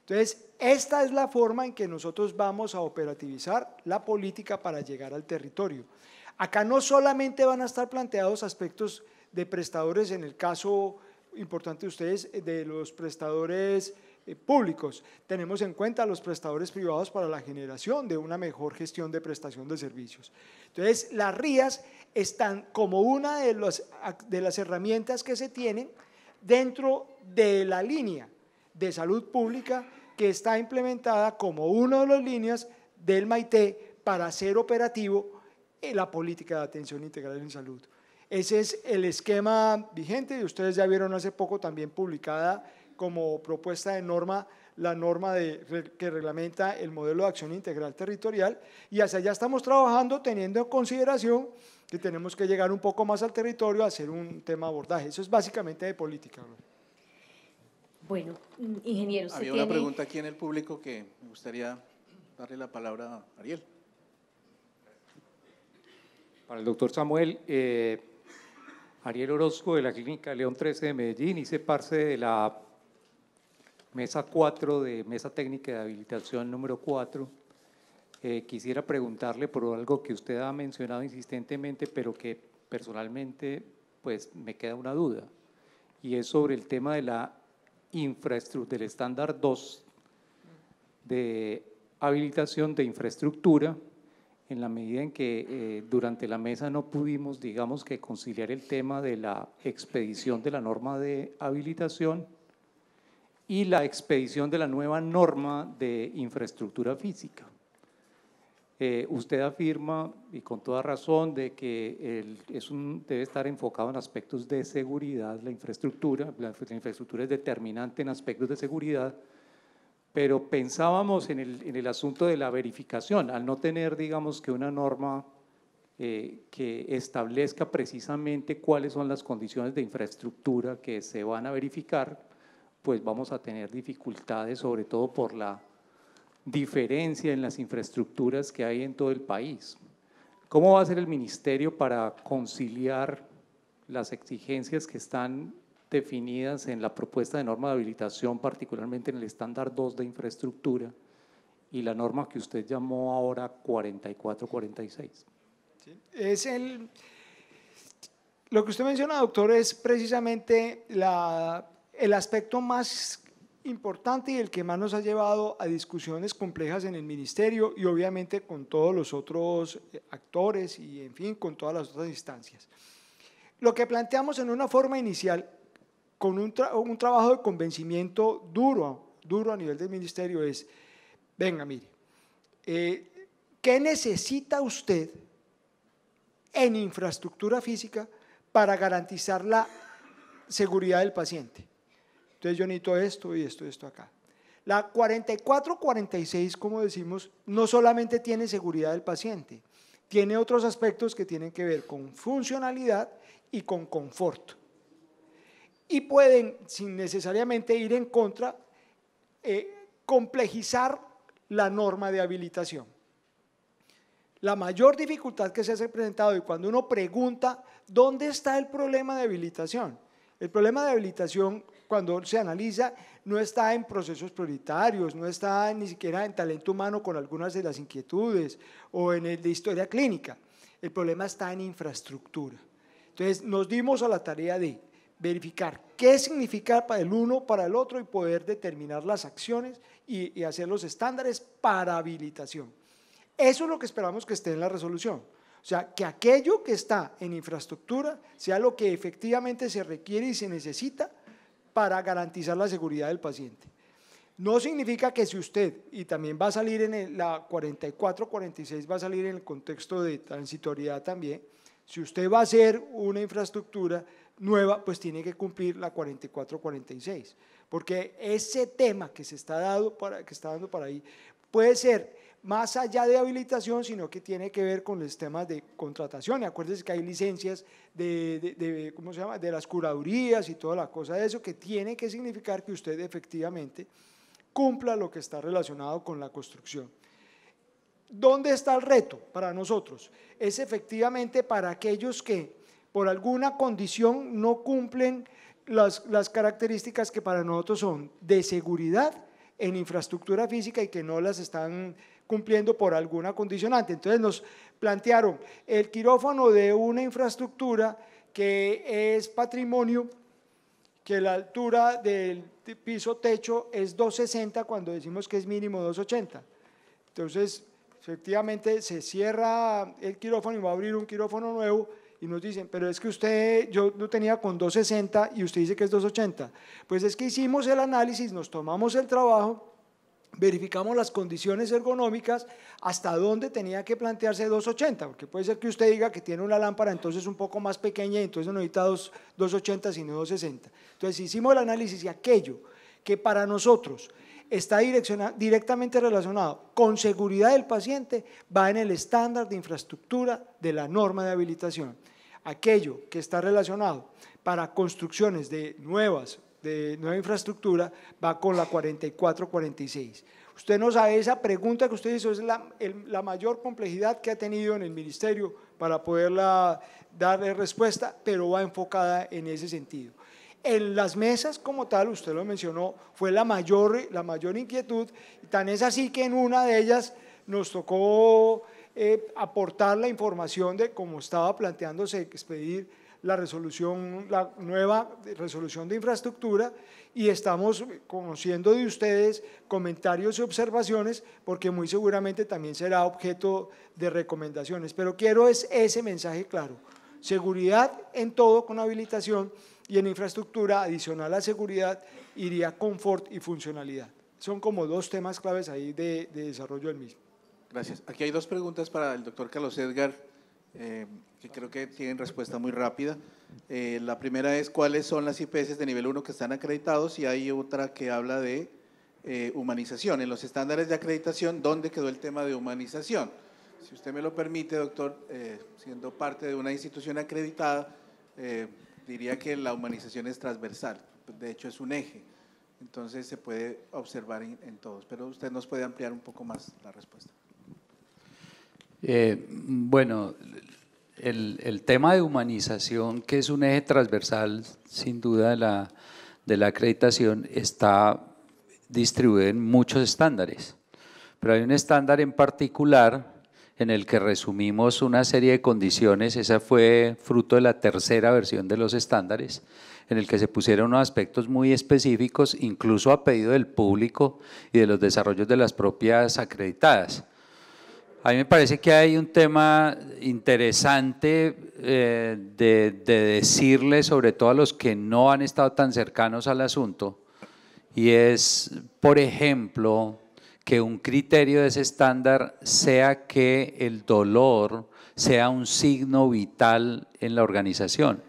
Entonces, esta es la forma en que nosotros vamos a operativizar la política para llegar al territorio. Acá no solamente van a estar planteados aspectos de prestadores, en el caso importante de ustedes, eh, de los prestadores eh, públicos. Tenemos en cuenta a los prestadores privados para la generación de una mejor gestión de prestación de servicios. Entonces, las RIAs están como una de, los, de las herramientas que se tienen dentro de la línea de salud pública que está implementada como una de las líneas del MAITE para hacer operativo en la política de atención integral en salud. Ese es el esquema vigente y ustedes ya vieron hace poco también publicada como propuesta de norma la norma de, que reglamenta el modelo de acción integral territorial y hacia allá estamos trabajando teniendo en consideración que tenemos que llegar un poco más al territorio a hacer un tema de abordaje. Eso es básicamente de política. Bueno, ingeniero. Había una pregunta aquí en el público que me gustaría darle la palabra a Ariel. Para el doctor Samuel, eh, Ariel Orozco de la Clínica León 13 de Medellín, hice parte de la mesa 4 de Mesa Técnica de Habilitación número 4. Eh, quisiera preguntarle por algo que usted ha mencionado insistentemente, pero que personalmente pues me queda una duda, y es sobre el tema de la infraestructura, del estándar 2 de habilitación de infraestructura, en la medida en que eh, durante la mesa no pudimos, digamos, que conciliar el tema de la expedición de la norma de habilitación y la expedición de la nueva norma de infraestructura física. Eh, usted afirma, y con toda razón, de que el, es un, debe estar enfocado en aspectos de seguridad, la infraestructura, la, infraestructura es determinante en aspectos de seguridad, pero pensábamos en el, en el asunto de la verificación, al no tener, digamos, que una norma eh, que establezca precisamente cuáles son las condiciones de infraestructura que se van a verificar, pues vamos a tener dificultades, sobre todo por la diferencia en las infraestructuras que hay en todo el país. ¿Cómo va a ser el ministerio para conciliar las exigencias que están definidas en la propuesta de norma de habilitación, particularmente en el estándar 2 de infraestructura y la norma que usted llamó ahora 44-46? Es el... Lo que usted menciona, doctor, es precisamente la el aspecto más importante y el que más nos ha llevado a discusiones complejas en el ministerio y obviamente con todos los otros eh, actores y en fin, con todas las otras instancias. Lo que planteamos en una forma inicial, con un, trabajo de convencimiento duro, duro a nivel del ministerio, es, venga, mire, eh, ¿qué necesita usted en infraestructura física para garantizar la seguridad del paciente? Entonces yo necesito esto y esto y esto acá. La 4446, como decimos, no solamente tiene seguridad del paciente, tiene otros aspectos que tienen que ver con funcionalidad y con confort. Y pueden, sin necesariamente ir en contra, eh, complejizar la norma de habilitación. La mayor dificultad que se ha presentado y cuando uno pregunta, ¿dónde está el problema de habilitación? El problema de habilitación cuando se analiza, no está en procesos prioritarios, no está ni siquiera en talento humano con algunas de las inquietudes o en el de historia clínica. El problema está en infraestructura. Entonces nos dimos a la tarea de verificar qué significa para el uno, para el otro y poder determinar las acciones y, y hacer los estándares para habilitación. Eso es lo que esperamos que esté en la resolución. O sea, que aquello que está en infraestructura sea lo que efectivamente se requiere y se necesita para garantizar la seguridad del paciente. No significa que si usted, y también va a salir en la 44-46, va a salir en el contexto de transitoriedad también, si usted va a hacer una infraestructura nueva, pues tiene que cumplir la 44-46, porque ese tema que se está, para, que está dando para ahí puede ser más allá de habilitación, sino que tiene que ver con los temas de contratación. Y acuérdense que hay licencias de, ¿cómo se llama? de las curadurías y toda la cosa de eso, que tiene que significar que usted efectivamente cumpla lo que está relacionado con la construcción. ¿Dónde está el reto para nosotros? Es efectivamente para aquellos que por alguna condición no cumplen las, las características que para nosotros son de seguridad en infraestructura física y que no las están cumpliendo por alguna condicionante. Entonces nos plantearon el quirófano de una infraestructura que es patrimonio, que la altura del piso techo es 260 cuando decimos que es mínimo 280. Entonces, efectivamente, se cierra el quirófano y va a abrir un quirófano nuevo y nos dicen, pero es que usted, yo lo tenía con 260 y usted dice que es 280. Pues es que hicimos el análisis, nos tomamos el trabajo verificamos las condiciones ergonómicas hasta dónde tenía que plantearse 280, porque puede ser que usted diga que tiene una lámpara entonces un poco más pequeña y entonces no necesita 280 sino 260. Entonces hicimos el análisis y aquello que para nosotros está directamente relacionado con seguridad del paciente va en el estándar de infraestructura de la norma de habilitación. Aquello que está relacionado para construcciones de nuevas de nueva infraestructura va con la 4446. Usted no sabe, esa pregunta que usted hizo es la, mayor complejidad que ha tenido en el ministerio para poderla darle respuesta, pero va enfocada en ese sentido. En las mesas como tal, usted lo mencionó, fue la mayor, la mayor inquietud, tan es así que en una de ellas nos tocó eh, aportar la información de cómo estaba planteándose expedir la resolución, la nueva resolución de infraestructura y estamos conociendo de ustedes comentarios y observaciones porque muy seguramente también será objeto de recomendaciones. Pero quiero es ese mensaje claro. Seguridad en todo con habilitación y en infraestructura adicional a seguridad iría confort y funcionalidad. Son como dos temas claves ahí de, de desarrollo del mismo. Gracias. Aquí hay dos preguntas para el doctor Carlos Edgar. Eh, que creo que tienen respuesta muy rápida. Eh, la primera es cuáles son las IPS de nivel 1 que están acreditados y hay otra que habla de eh, humanización. En los estándares de acreditación, ¿dónde quedó el tema de humanización? Si usted me lo permite, doctor, siendo parte de una institución acreditada, diría que la humanización es transversal, de hecho es un eje, entonces se puede observar en, en todos, pero usted nos puede ampliar un poco más la respuesta. Eh, bueno, el, tema de humanización, que es un eje transversal sin duda de la, de la acreditación, está distribuido en muchos estándares, pero hay un estándar en particular en el que resumimos una serie de condiciones, esa fue fruto de la tercera versión de los estándares, en el que se pusieron unos aspectos muy específicos, incluso a pedido del público y de los desarrollos de las propias acreditadas. A mí me parece que hay un tema interesante eh, de, de, decirle, sobre todo a los que no han estado tan cercanos al asunto, y es, por ejemplo, que un criterio de ese estándar sea que el dolor sea un signo vital en la organización.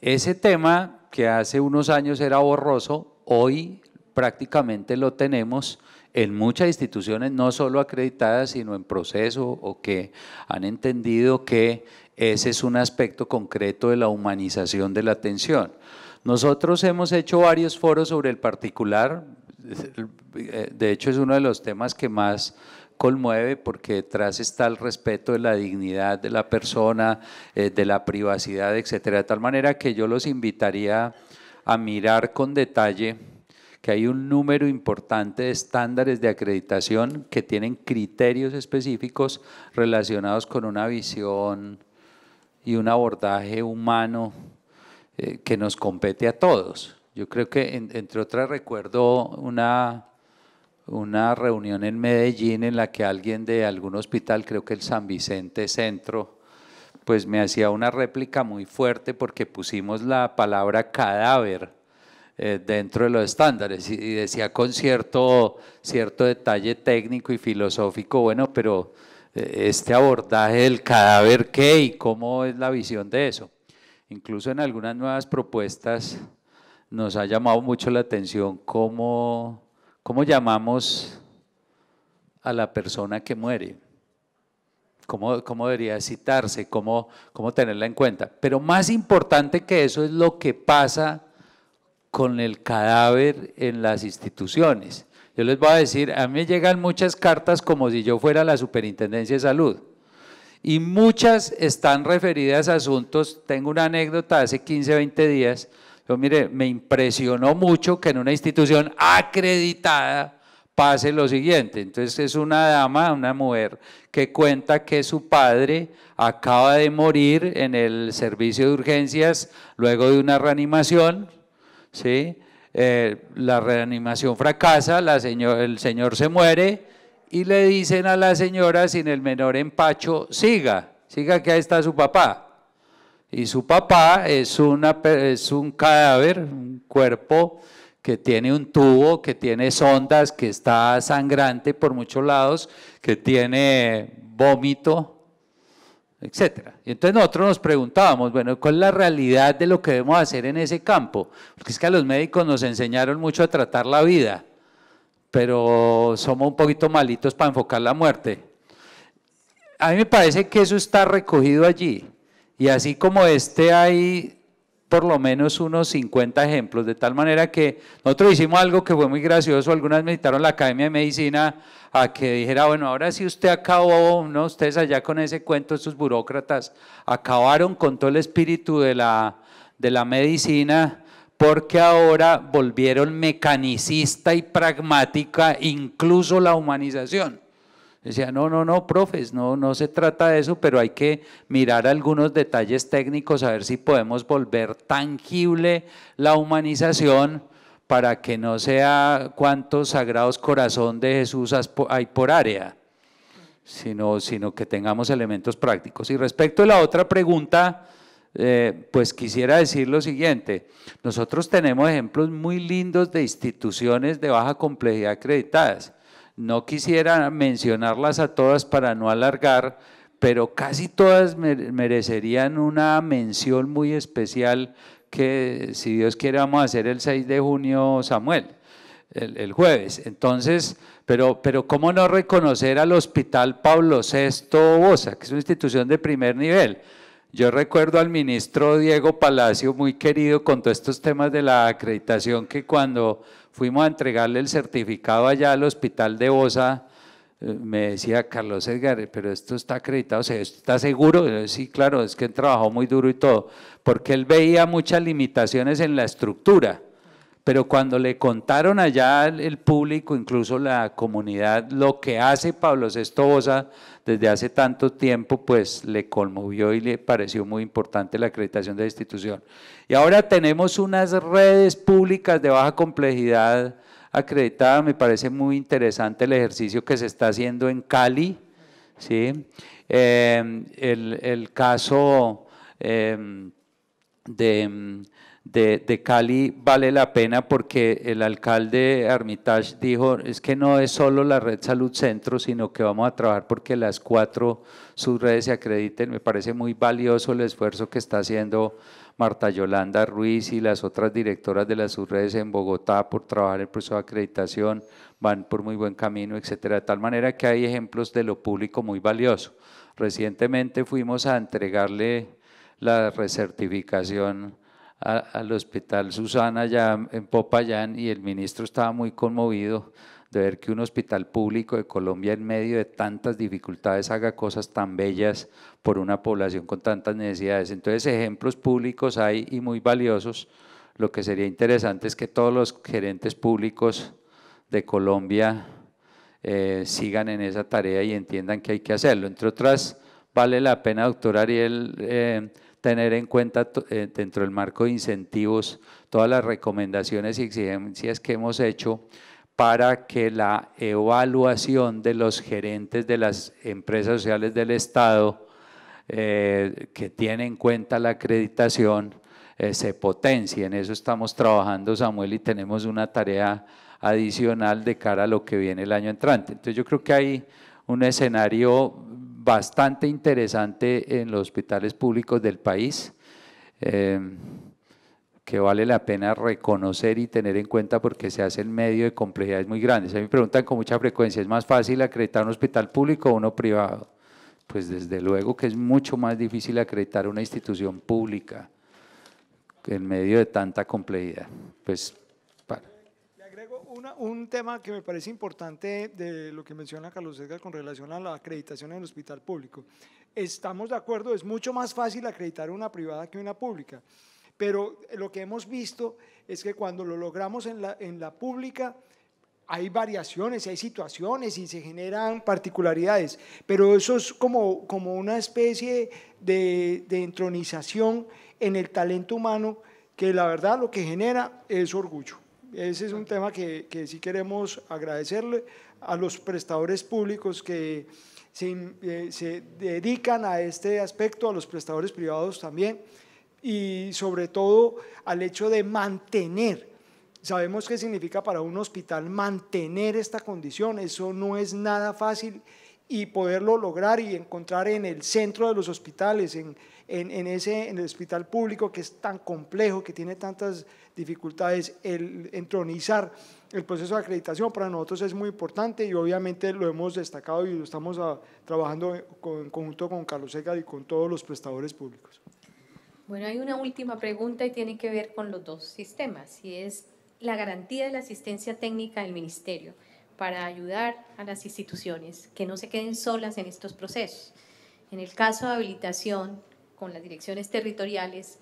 Ese tema que hace unos años era borroso, hoy prácticamente lo tenemos en muchas instituciones no solo acreditadas, sino en proceso o que han entendido que ese es un aspecto concreto de la humanización de la atención. Nosotros hemos hecho varios foros sobre el particular, de hecho es uno de los temas que más conmueve porque detrás está el respeto de la dignidad de la persona, eh, de la privacidad, etcétera, de tal manera que yo los invitaría a mirar con detalle que hay un número importante de estándares de acreditación que tienen criterios específicos relacionados con una visión y un abordaje humano eh, que nos compete a todos. Yo creo que, entre otras, recuerdo una, una reunión en Medellín en la que alguien de algún hospital, creo que el San Vicente Centro, pues me hacía una réplica muy fuerte porque pusimos la palabra cadáver eh, dentro de los estándares. Y, decía con cierto, cierto detalle técnico y filosófico, bueno, pero eh, este abordaje del cadáver, ¿qué y cómo es la visión de eso? Incluso en algunas nuevas propuestas nos ha llamado mucho la atención cómo, cómo llamamos a la persona que muere. Cómo, cómo, debería citarse, cómo, cómo tenerla en cuenta. Pero más importante que eso es lo que pasa con el cadáver en las instituciones. Yo les voy a decir, a mí llegan muchas cartas como si yo fuera la Superintendencia de Salud. Y muchas están referidas a asuntos, tengo una anécdota hace 15, 20 días, yo mire, me impresionó mucho que en una institución acreditada pase lo siguiente. Entonces es una dama, una mujer, que cuenta que su padre acaba de morir en el servicio de urgencias luego de una reanimación, ¿sí? Eh, la reanimación fracasa, la el señor se muere y le dicen a la señora sin el menor empacho, siga, siga que ahí está su papá. Y su papá es, es un cadáver, un cuerpo que tiene un tubo, que tiene sondas, que está sangrante por muchos lados, que tiene vómito, etc. Y entonces nosotros nos preguntábamos, bueno, ¿cuál es la realidad de lo que debemos hacer en ese campo? Porque es que a los médicos nos enseñaron mucho a tratar la vida, pero somos un poquito malitos para enfocar la muerte. A mí me parece que eso está recogido allí. Y así como este hay por lo menos unos 50 ejemplos, de tal manera que nosotros hicimos algo que fue muy gracioso, algunas me invitaron a la Academia de Medicina a que dijera, bueno, ahora si usted acabó, ¿no? Ustedes allá con ese cuento, estos burócratas, acabaron con todo el espíritu de la, de la medicina, porque ahora volvieron mecanicista y pragmática incluso la humanización. Decía, no, no, no, profes, no, no se trata de eso, pero hay que mirar algunos detalles técnicos a ver si podemos volver tangible la humanización para que no sea cuántos sagrados corazón de Jesús hay por área, sino, sino que tengamos elementos prácticos. Y respecto a la otra pregunta, eh, pues quisiera decir lo siguiente, nosotros tenemos ejemplos muy lindos de instituciones de baja complejidad acreditadas. No quisiera mencionarlas a todas para no alargar, pero casi todas merecerían una mención muy especial que si Dios quiere vamos a hacer el 6 de junio, Samuel, el, jueves. Entonces, pero, pero ¿cómo no reconocer al Hospital Pablo VI Bosa, que es una institución de primer nivel? Yo recuerdo al ministro Diego Palacio, muy querido con todos estos temas de la acreditación, que cuando fuimos a entregarle el certificado allá al hospital de Bosa, eh, me decía Carlos Edgar, pero esto está acreditado, o sea, ¿está seguro? Sí, claro, es que él trabajó muy duro y todo, porque él veía muchas limitaciones en la estructura pero cuando le contaron allá el público, incluso la comunidad, lo que hace Pablo Sestoza desde hace tanto tiempo, pues le conmovió y le pareció muy importante la acreditación de la institución. Y ahora tenemos unas redes públicas de baja complejidad acreditadas, me parece muy interesante el ejercicio que se está haciendo en Cali, ¿sí? Eh, el, caso eh, de de, Cali vale la pena porque el alcalde Armitage dijo, es que no es solo la red Salud Centro, sino que vamos a trabajar porque las cuatro subredes se acrediten. Me parece muy valioso el esfuerzo que está haciendo Marta Yolanda Ruiz y las otras directoras de las subredes en Bogotá por trabajar el proceso de acreditación, van por muy buen camino, etcétera. De tal manera que hay ejemplos de lo público muy valioso. Recientemente fuimos a entregarle la recertificación al hospital Susana ya en Popayán y el ministro estaba muy conmovido de ver que un hospital público de Colombia en medio de tantas dificultades haga cosas tan bellas por una población con tantas necesidades. Entonces ejemplos públicos hay y muy valiosos. Lo que sería interesante es que todos los gerentes públicos de Colombia eh, sigan en esa tarea y entiendan que hay que hacerlo. Entre otras, vale la pena, doctor Ariel, eh, tener en cuenta eh, dentro del marco de incentivos todas las recomendaciones y exigencias que hemos hecho para que la evaluación de los gerentes de las empresas sociales del Estado eh, que tiene en cuenta la acreditación eh, se potencie. En eso estamos trabajando, Samuel, y tenemos una tarea adicional de cara a lo que viene el año entrante. Entonces yo creo que hay un escenario bastante interesante en los hospitales públicos del país, eh, que vale la pena reconocer y tener en cuenta porque se hace en medio de complejidades muy grandes. A mí me preguntan con mucha frecuencia, ¿es más fácil acreditar un hospital público o uno privado? Pues desde luego que es mucho más difícil acreditar una institución pública en medio de tanta complejidad. Pues un tema que me parece importante de lo que menciona Carlos Edgar con relación a la acreditación en el hospital público. Estamos de acuerdo, es mucho más fácil acreditar una privada que una pública, pero lo que hemos visto es que cuando lo logramos en la, en la pública, hay variaciones, hay situaciones y se generan particularidades, pero eso es como, como una especie de, de, entronización en el talento humano que la verdad lo que genera es orgullo. Ese es un tema que, que sí queremos agradecerle a los prestadores públicos que se, eh, se dedican a este aspecto, a los prestadores privados también, y sobre todo al hecho de mantener Sabemos qué significa para un hospital mantener esta condición, eso no es nada fácil y poderlo lograr y encontrar en el centro de los hospitales, en, en, ese, en el hospital público que es tan complejo, que tiene tantas dificultades, el entronizar el proceso de acreditación para nosotros es muy importante y obviamente lo hemos destacado y lo estamos ah, trabajando en conjunto con Carlos Segar y con todos los prestadores públicos. Bueno, hay una última pregunta y tiene que ver con los dos sistemas, y es la garantía de la asistencia técnica del Ministerio para ayudar a las instituciones que no se queden solas en estos procesos. En el caso de habilitación, con las direcciones territoriales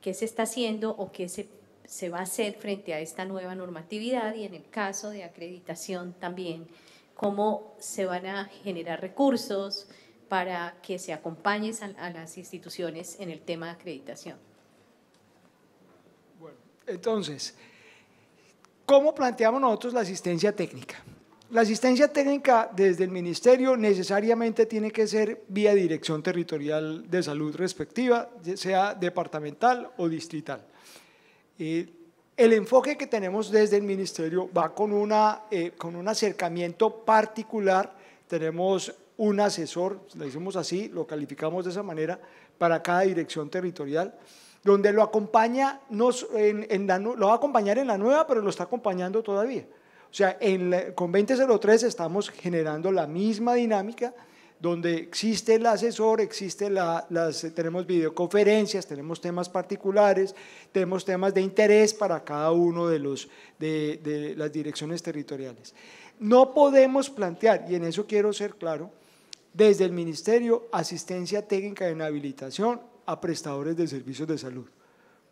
qué se está haciendo o qué se, se va a hacer frente a esta nueva normatividad y en el caso de acreditación también, cómo se van a generar recursos para que se acompañe a, a las instituciones en el tema de acreditación. Bueno, entonces, ¿cómo planteamos nosotros la asistencia técnica? La asistencia técnica desde el ministerio necesariamente tiene que ser vía dirección territorial de salud respectiva, sea departamental o distrital. Eh, el enfoque que tenemos desde el ministerio va con, eh, con un acercamiento particular. Tenemos un asesor, lo decimos así, lo calificamos de esa manera, para cada dirección territorial donde lo acompaña, nos, lo va a acompañar en la nueva, pero lo está acompañando todavía. O sea, con 2003 estamos generando la misma dinámica donde existe el asesor, existe las, tenemos videoconferencias, tenemos temas particulares, tenemos temas de interés para cada uno de, los, de, de las direcciones territoriales. No podemos plantear, y en eso quiero ser claro, desde el Ministerio asistencia técnica en habilitación a prestadores de servicios de salud,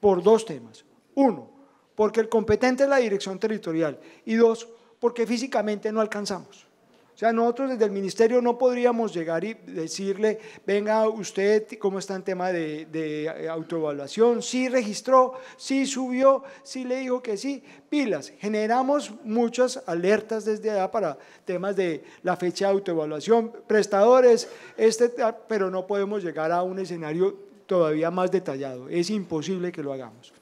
por dos temas. Uno, porque el competente es la dirección territorial, y dos, porque físicamente no alcanzamos. O sea, nosotros desde el ministerio no podríamos llegar y decirle, venga usted, ¿cómo está en tema de, eh, autoevaluación? Sí registró, sí subió, sí le dijo que sí, pilas. Generamos muchas alertas desde allá para temas de la fecha de autoevaluación, prestadores, este, pero no podemos llegar a un escenario todavía más detallado. Es imposible que lo hagamos.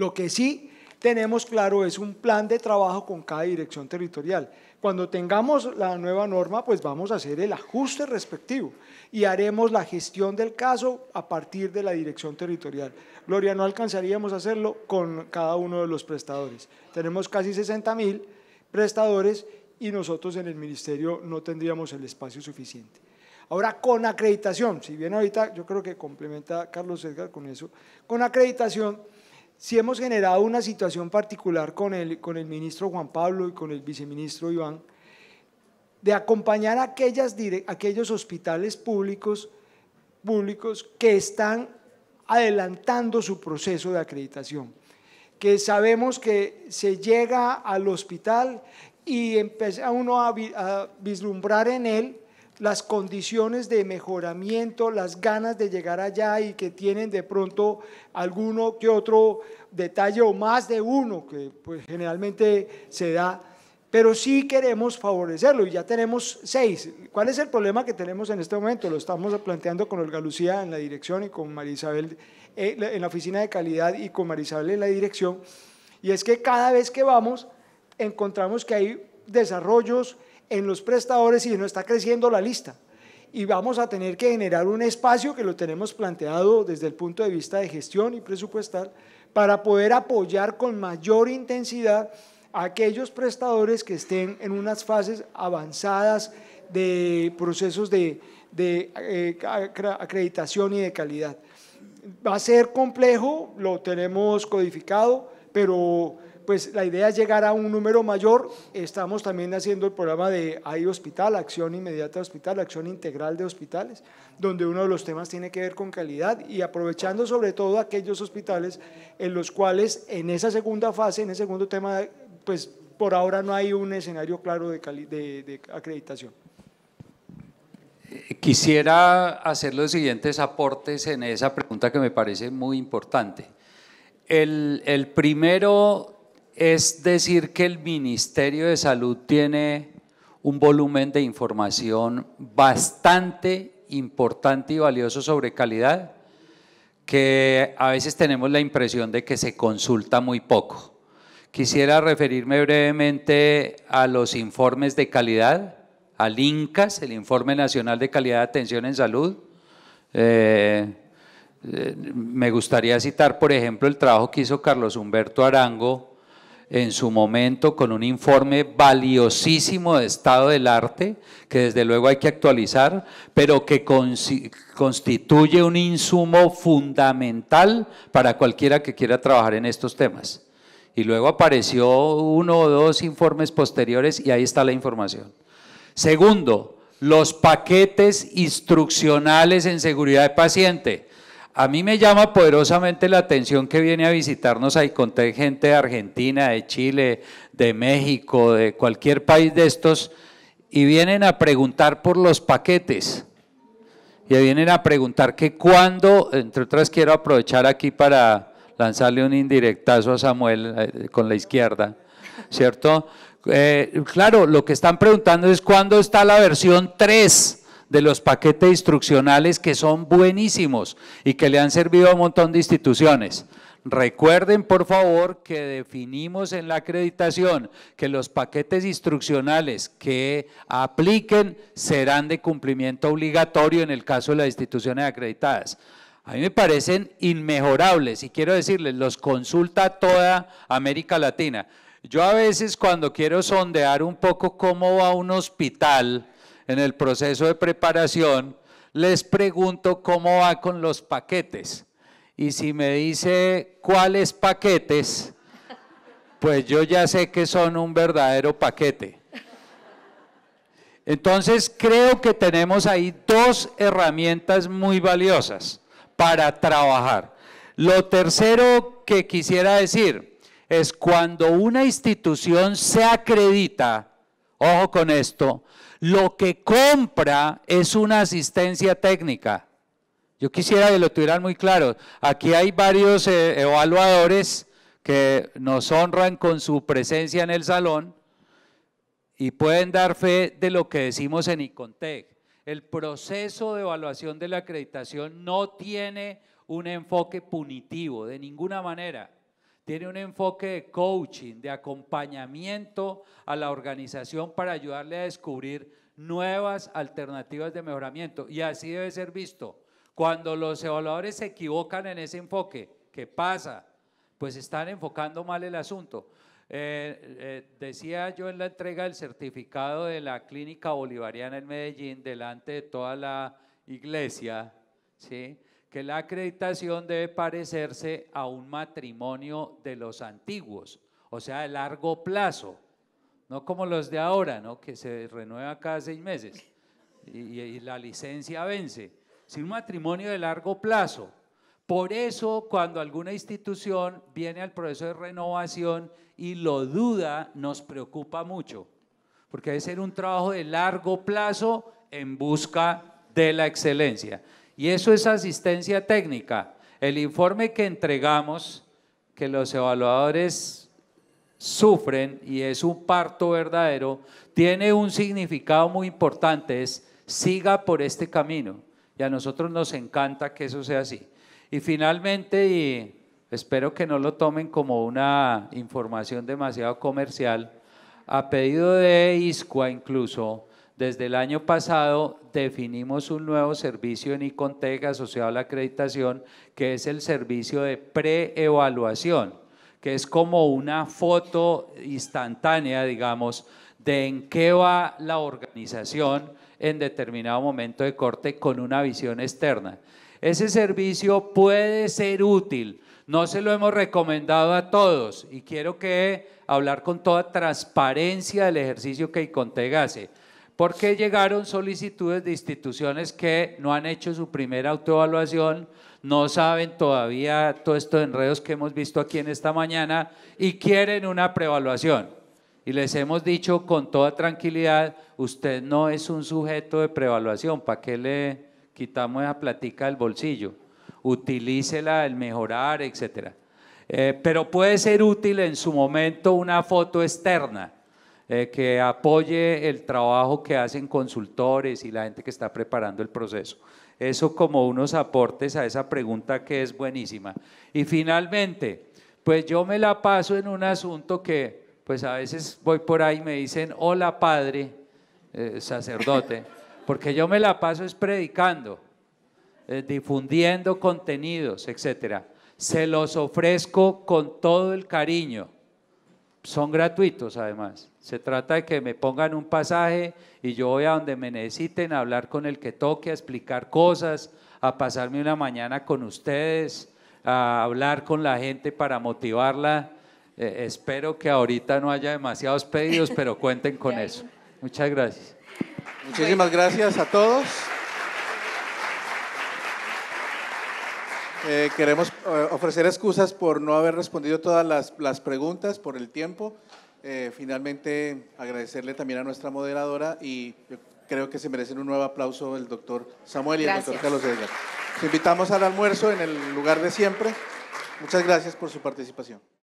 Lo que sí tenemos claro es un plan de trabajo con cada dirección territorial. Cuando tengamos la nueva norma, pues vamos a hacer el ajuste respectivo y haremos la gestión del caso a partir de la dirección territorial. Gloria, no alcanzaríamos a hacerlo con cada uno de los prestadores. Tenemos casi 60 mil prestadores y nosotros en el ministerio no tendríamos el espacio suficiente. Ahora, con acreditación, si bien ahorita yo creo que complementa Carlos Edgar con eso, con acreditación si hemos generado una situación particular con el, con el ministro Juan Pablo y con el viceministro Iván, de acompañar a aquellas, aquellos hospitales públicos, públicos que están adelantando su proceso de acreditación, que sabemos que se llega al hospital y empieza uno a, a vislumbrar en él las condiciones de mejoramiento, las ganas de llegar allá y que tienen de pronto alguno que otro detalle o más de uno, que pues generalmente se da, pero sí queremos favorecerlo y ya tenemos seis. ¿Cuál es el problema que tenemos en este momento? Lo estamos planteando con Olga Lucía en la dirección y con Marisabel Isabel eh, en la oficina de calidad y con Marisabel Isabel en la dirección, y es que cada vez que vamos encontramos que hay desarrollos, en los prestadores y no está creciendo la lista. Y vamos a tener que generar un espacio que lo tenemos planteado desde el punto de vista de gestión y presupuestal para poder apoyar con mayor intensidad a aquellos prestadores que estén en unas fases avanzadas de procesos de, de eh, acreditación y de calidad. Va a ser complejo, lo tenemos codificado, pero pues la idea es llegar a un número mayor. Estamos también haciendo el programa de Hay Hospital, Acción Inmediata Hospital, Acción Integral de Hospitales, donde uno de los temas tiene que ver con calidad y aprovechando sobre todo aquellos hospitales en los cuales en esa segunda fase, en ese segundo tema, pues por ahora no hay un escenario claro de, de, acreditación. Quisiera hacer los siguientes aportes en esa pregunta que me parece muy importante. El, el primero es decir, que el Ministerio de Salud tiene un volumen de información bastante importante y valioso sobre calidad, que a veces tenemos la impresión de que se consulta muy poco. Quisiera referirme brevemente a los informes de calidad, al INCAS, el Informe Nacional de Calidad de Atención en Salud. Eh, eh, me gustaría citar, por ejemplo, el trabajo que hizo Carlos Humberto Arango en su momento con un informe valiosísimo de estado del arte, que desde luego hay que actualizar, pero que constituye un insumo fundamental para cualquiera que quiera trabajar en estos temas. Y luego apareció uno o dos informes posteriores y ahí está la información. Segundo, los paquetes instruccionales en seguridad de paciente. A mí me llama poderosamente la atención que viene a visitarnos ahí con gente de Argentina, de Chile, de México, de cualquier país de estos, y vienen a preguntar por los paquetes. Y vienen a preguntar que cuándo, entre otras quiero aprovechar aquí para lanzarle un indirectazo a Samuel eh, con la izquierda, ¿cierto? Eh, claro, lo que están preguntando es cuándo está la versión 3 de los paquetes instruccionales que son buenísimos y que le han servido a un montón de instituciones. Recuerden, por favor, que definimos en la acreditación que los paquetes instruccionales que apliquen serán de cumplimiento obligatorio en el caso de las instituciones acreditadas. A mí me parecen inmejorables y quiero decirles, los consulta toda América Latina. Yo a veces cuando quiero sondear un poco cómo va un hospital, en el proceso de preparación, les pregunto cómo va con los paquetes. Y si me dice cuáles paquetes, pues yo ya sé que son un verdadero paquete. Entonces creo que tenemos ahí dos herramientas muy valiosas para trabajar. Lo tercero que quisiera decir es cuando una institución se acredita, Ojo con esto. Lo que compra es una asistencia técnica. Yo quisiera que lo tuvieran muy claro. Aquí hay varios eh, evaluadores que nos honran con su presencia en el salón y pueden dar fe de lo que decimos en Icontec. El proceso de evaluación de la acreditación no tiene un enfoque punitivo de ninguna manera tiene un enfoque de coaching, de acompañamiento a la organización para ayudarle a descubrir nuevas alternativas de mejoramiento. Y así debe ser visto. Cuando los evaluadores se equivocan en ese enfoque, ¿qué pasa? Pues están enfocando mal el asunto. Eh, eh, decía yo en la entrega del certificado de la clínica bolivariana en Medellín, delante de toda la iglesia, ¿sí? que la acreditación debe parecerse a un matrimonio de los antiguos, o sea, de largo plazo, no como los de ahora, que se renueva cada seis meses y, la licencia vence, sino un matrimonio de largo plazo. Por eso, cuando alguna institución viene al proceso de renovación y lo duda, nos preocupa mucho, porque debe ser un trabajo de largo plazo en busca de la excelencia. Y eso es asistencia técnica. El informe que entregamos, que los evaluadores sufren y es un parto verdadero, tiene un significado muy importante, es siga por este camino. Y a nosotros nos encanta que eso sea así. Y finalmente, y espero que no lo tomen como una información demasiado comercial, a pedido de ISCUA incluso, desde el año pasado definimos un nuevo servicio en ICONTEG asociado a la acreditación, que es el servicio de preevaluación, que es como una foto instantánea, digamos, de en qué va la organización en determinado momento de corte con una visión externa. Ese servicio puede ser útil. No se lo hemos recomendado a todos y quiero que hablar con toda transparencia del ejercicio que Iconteg hace porque llegaron solicitudes de instituciones que no han hecho su primera autoevaluación, no saben todavía todos estos enredos que hemos visto aquí en esta mañana y quieren una preevaluación. Y les hemos dicho con toda tranquilidad, usted no es un sujeto de preevaluación, ¿para qué le quitamos esa platica del bolsillo? Utilícela, el mejorar, etcétera. Eh, pero puede ser útil en su momento una foto externa eh, que apoye el trabajo que hacen consultores y la gente que está preparando el proceso. Eso como unos aportes a esa pregunta que es buenísima. Y finalmente, pues yo me la paso en un asunto que pues a veces voy por ahí y me dicen, hola padre, eh, sacerdote, porque yo me la paso es predicando, eh, difundiendo contenidos, etc. Se los ofrezco con todo el cariño son gratuitos además. Se trata de que me pongan un pasaje y yo voy a donde me necesiten, a hablar con el que toque, a explicar cosas, a pasarme una mañana con ustedes, a hablar con la gente para motivarla. Eh, espero que ahorita no haya demasiados pedidos, pero cuenten con eso. Muchas gracias. Muchísimas gracias a todos. Eh, queremos eh, ofrecer excusas por no haber respondido todas las, las preguntas, por el tiempo. Eh, finalmente, agradecerle también a nuestra moderadora y creo que se merecen un nuevo aplauso el doctor Samuel y el doctor Carlos Edgar. Los invitamos al almuerzo en el lugar de siempre. Muchas gracias por su participación.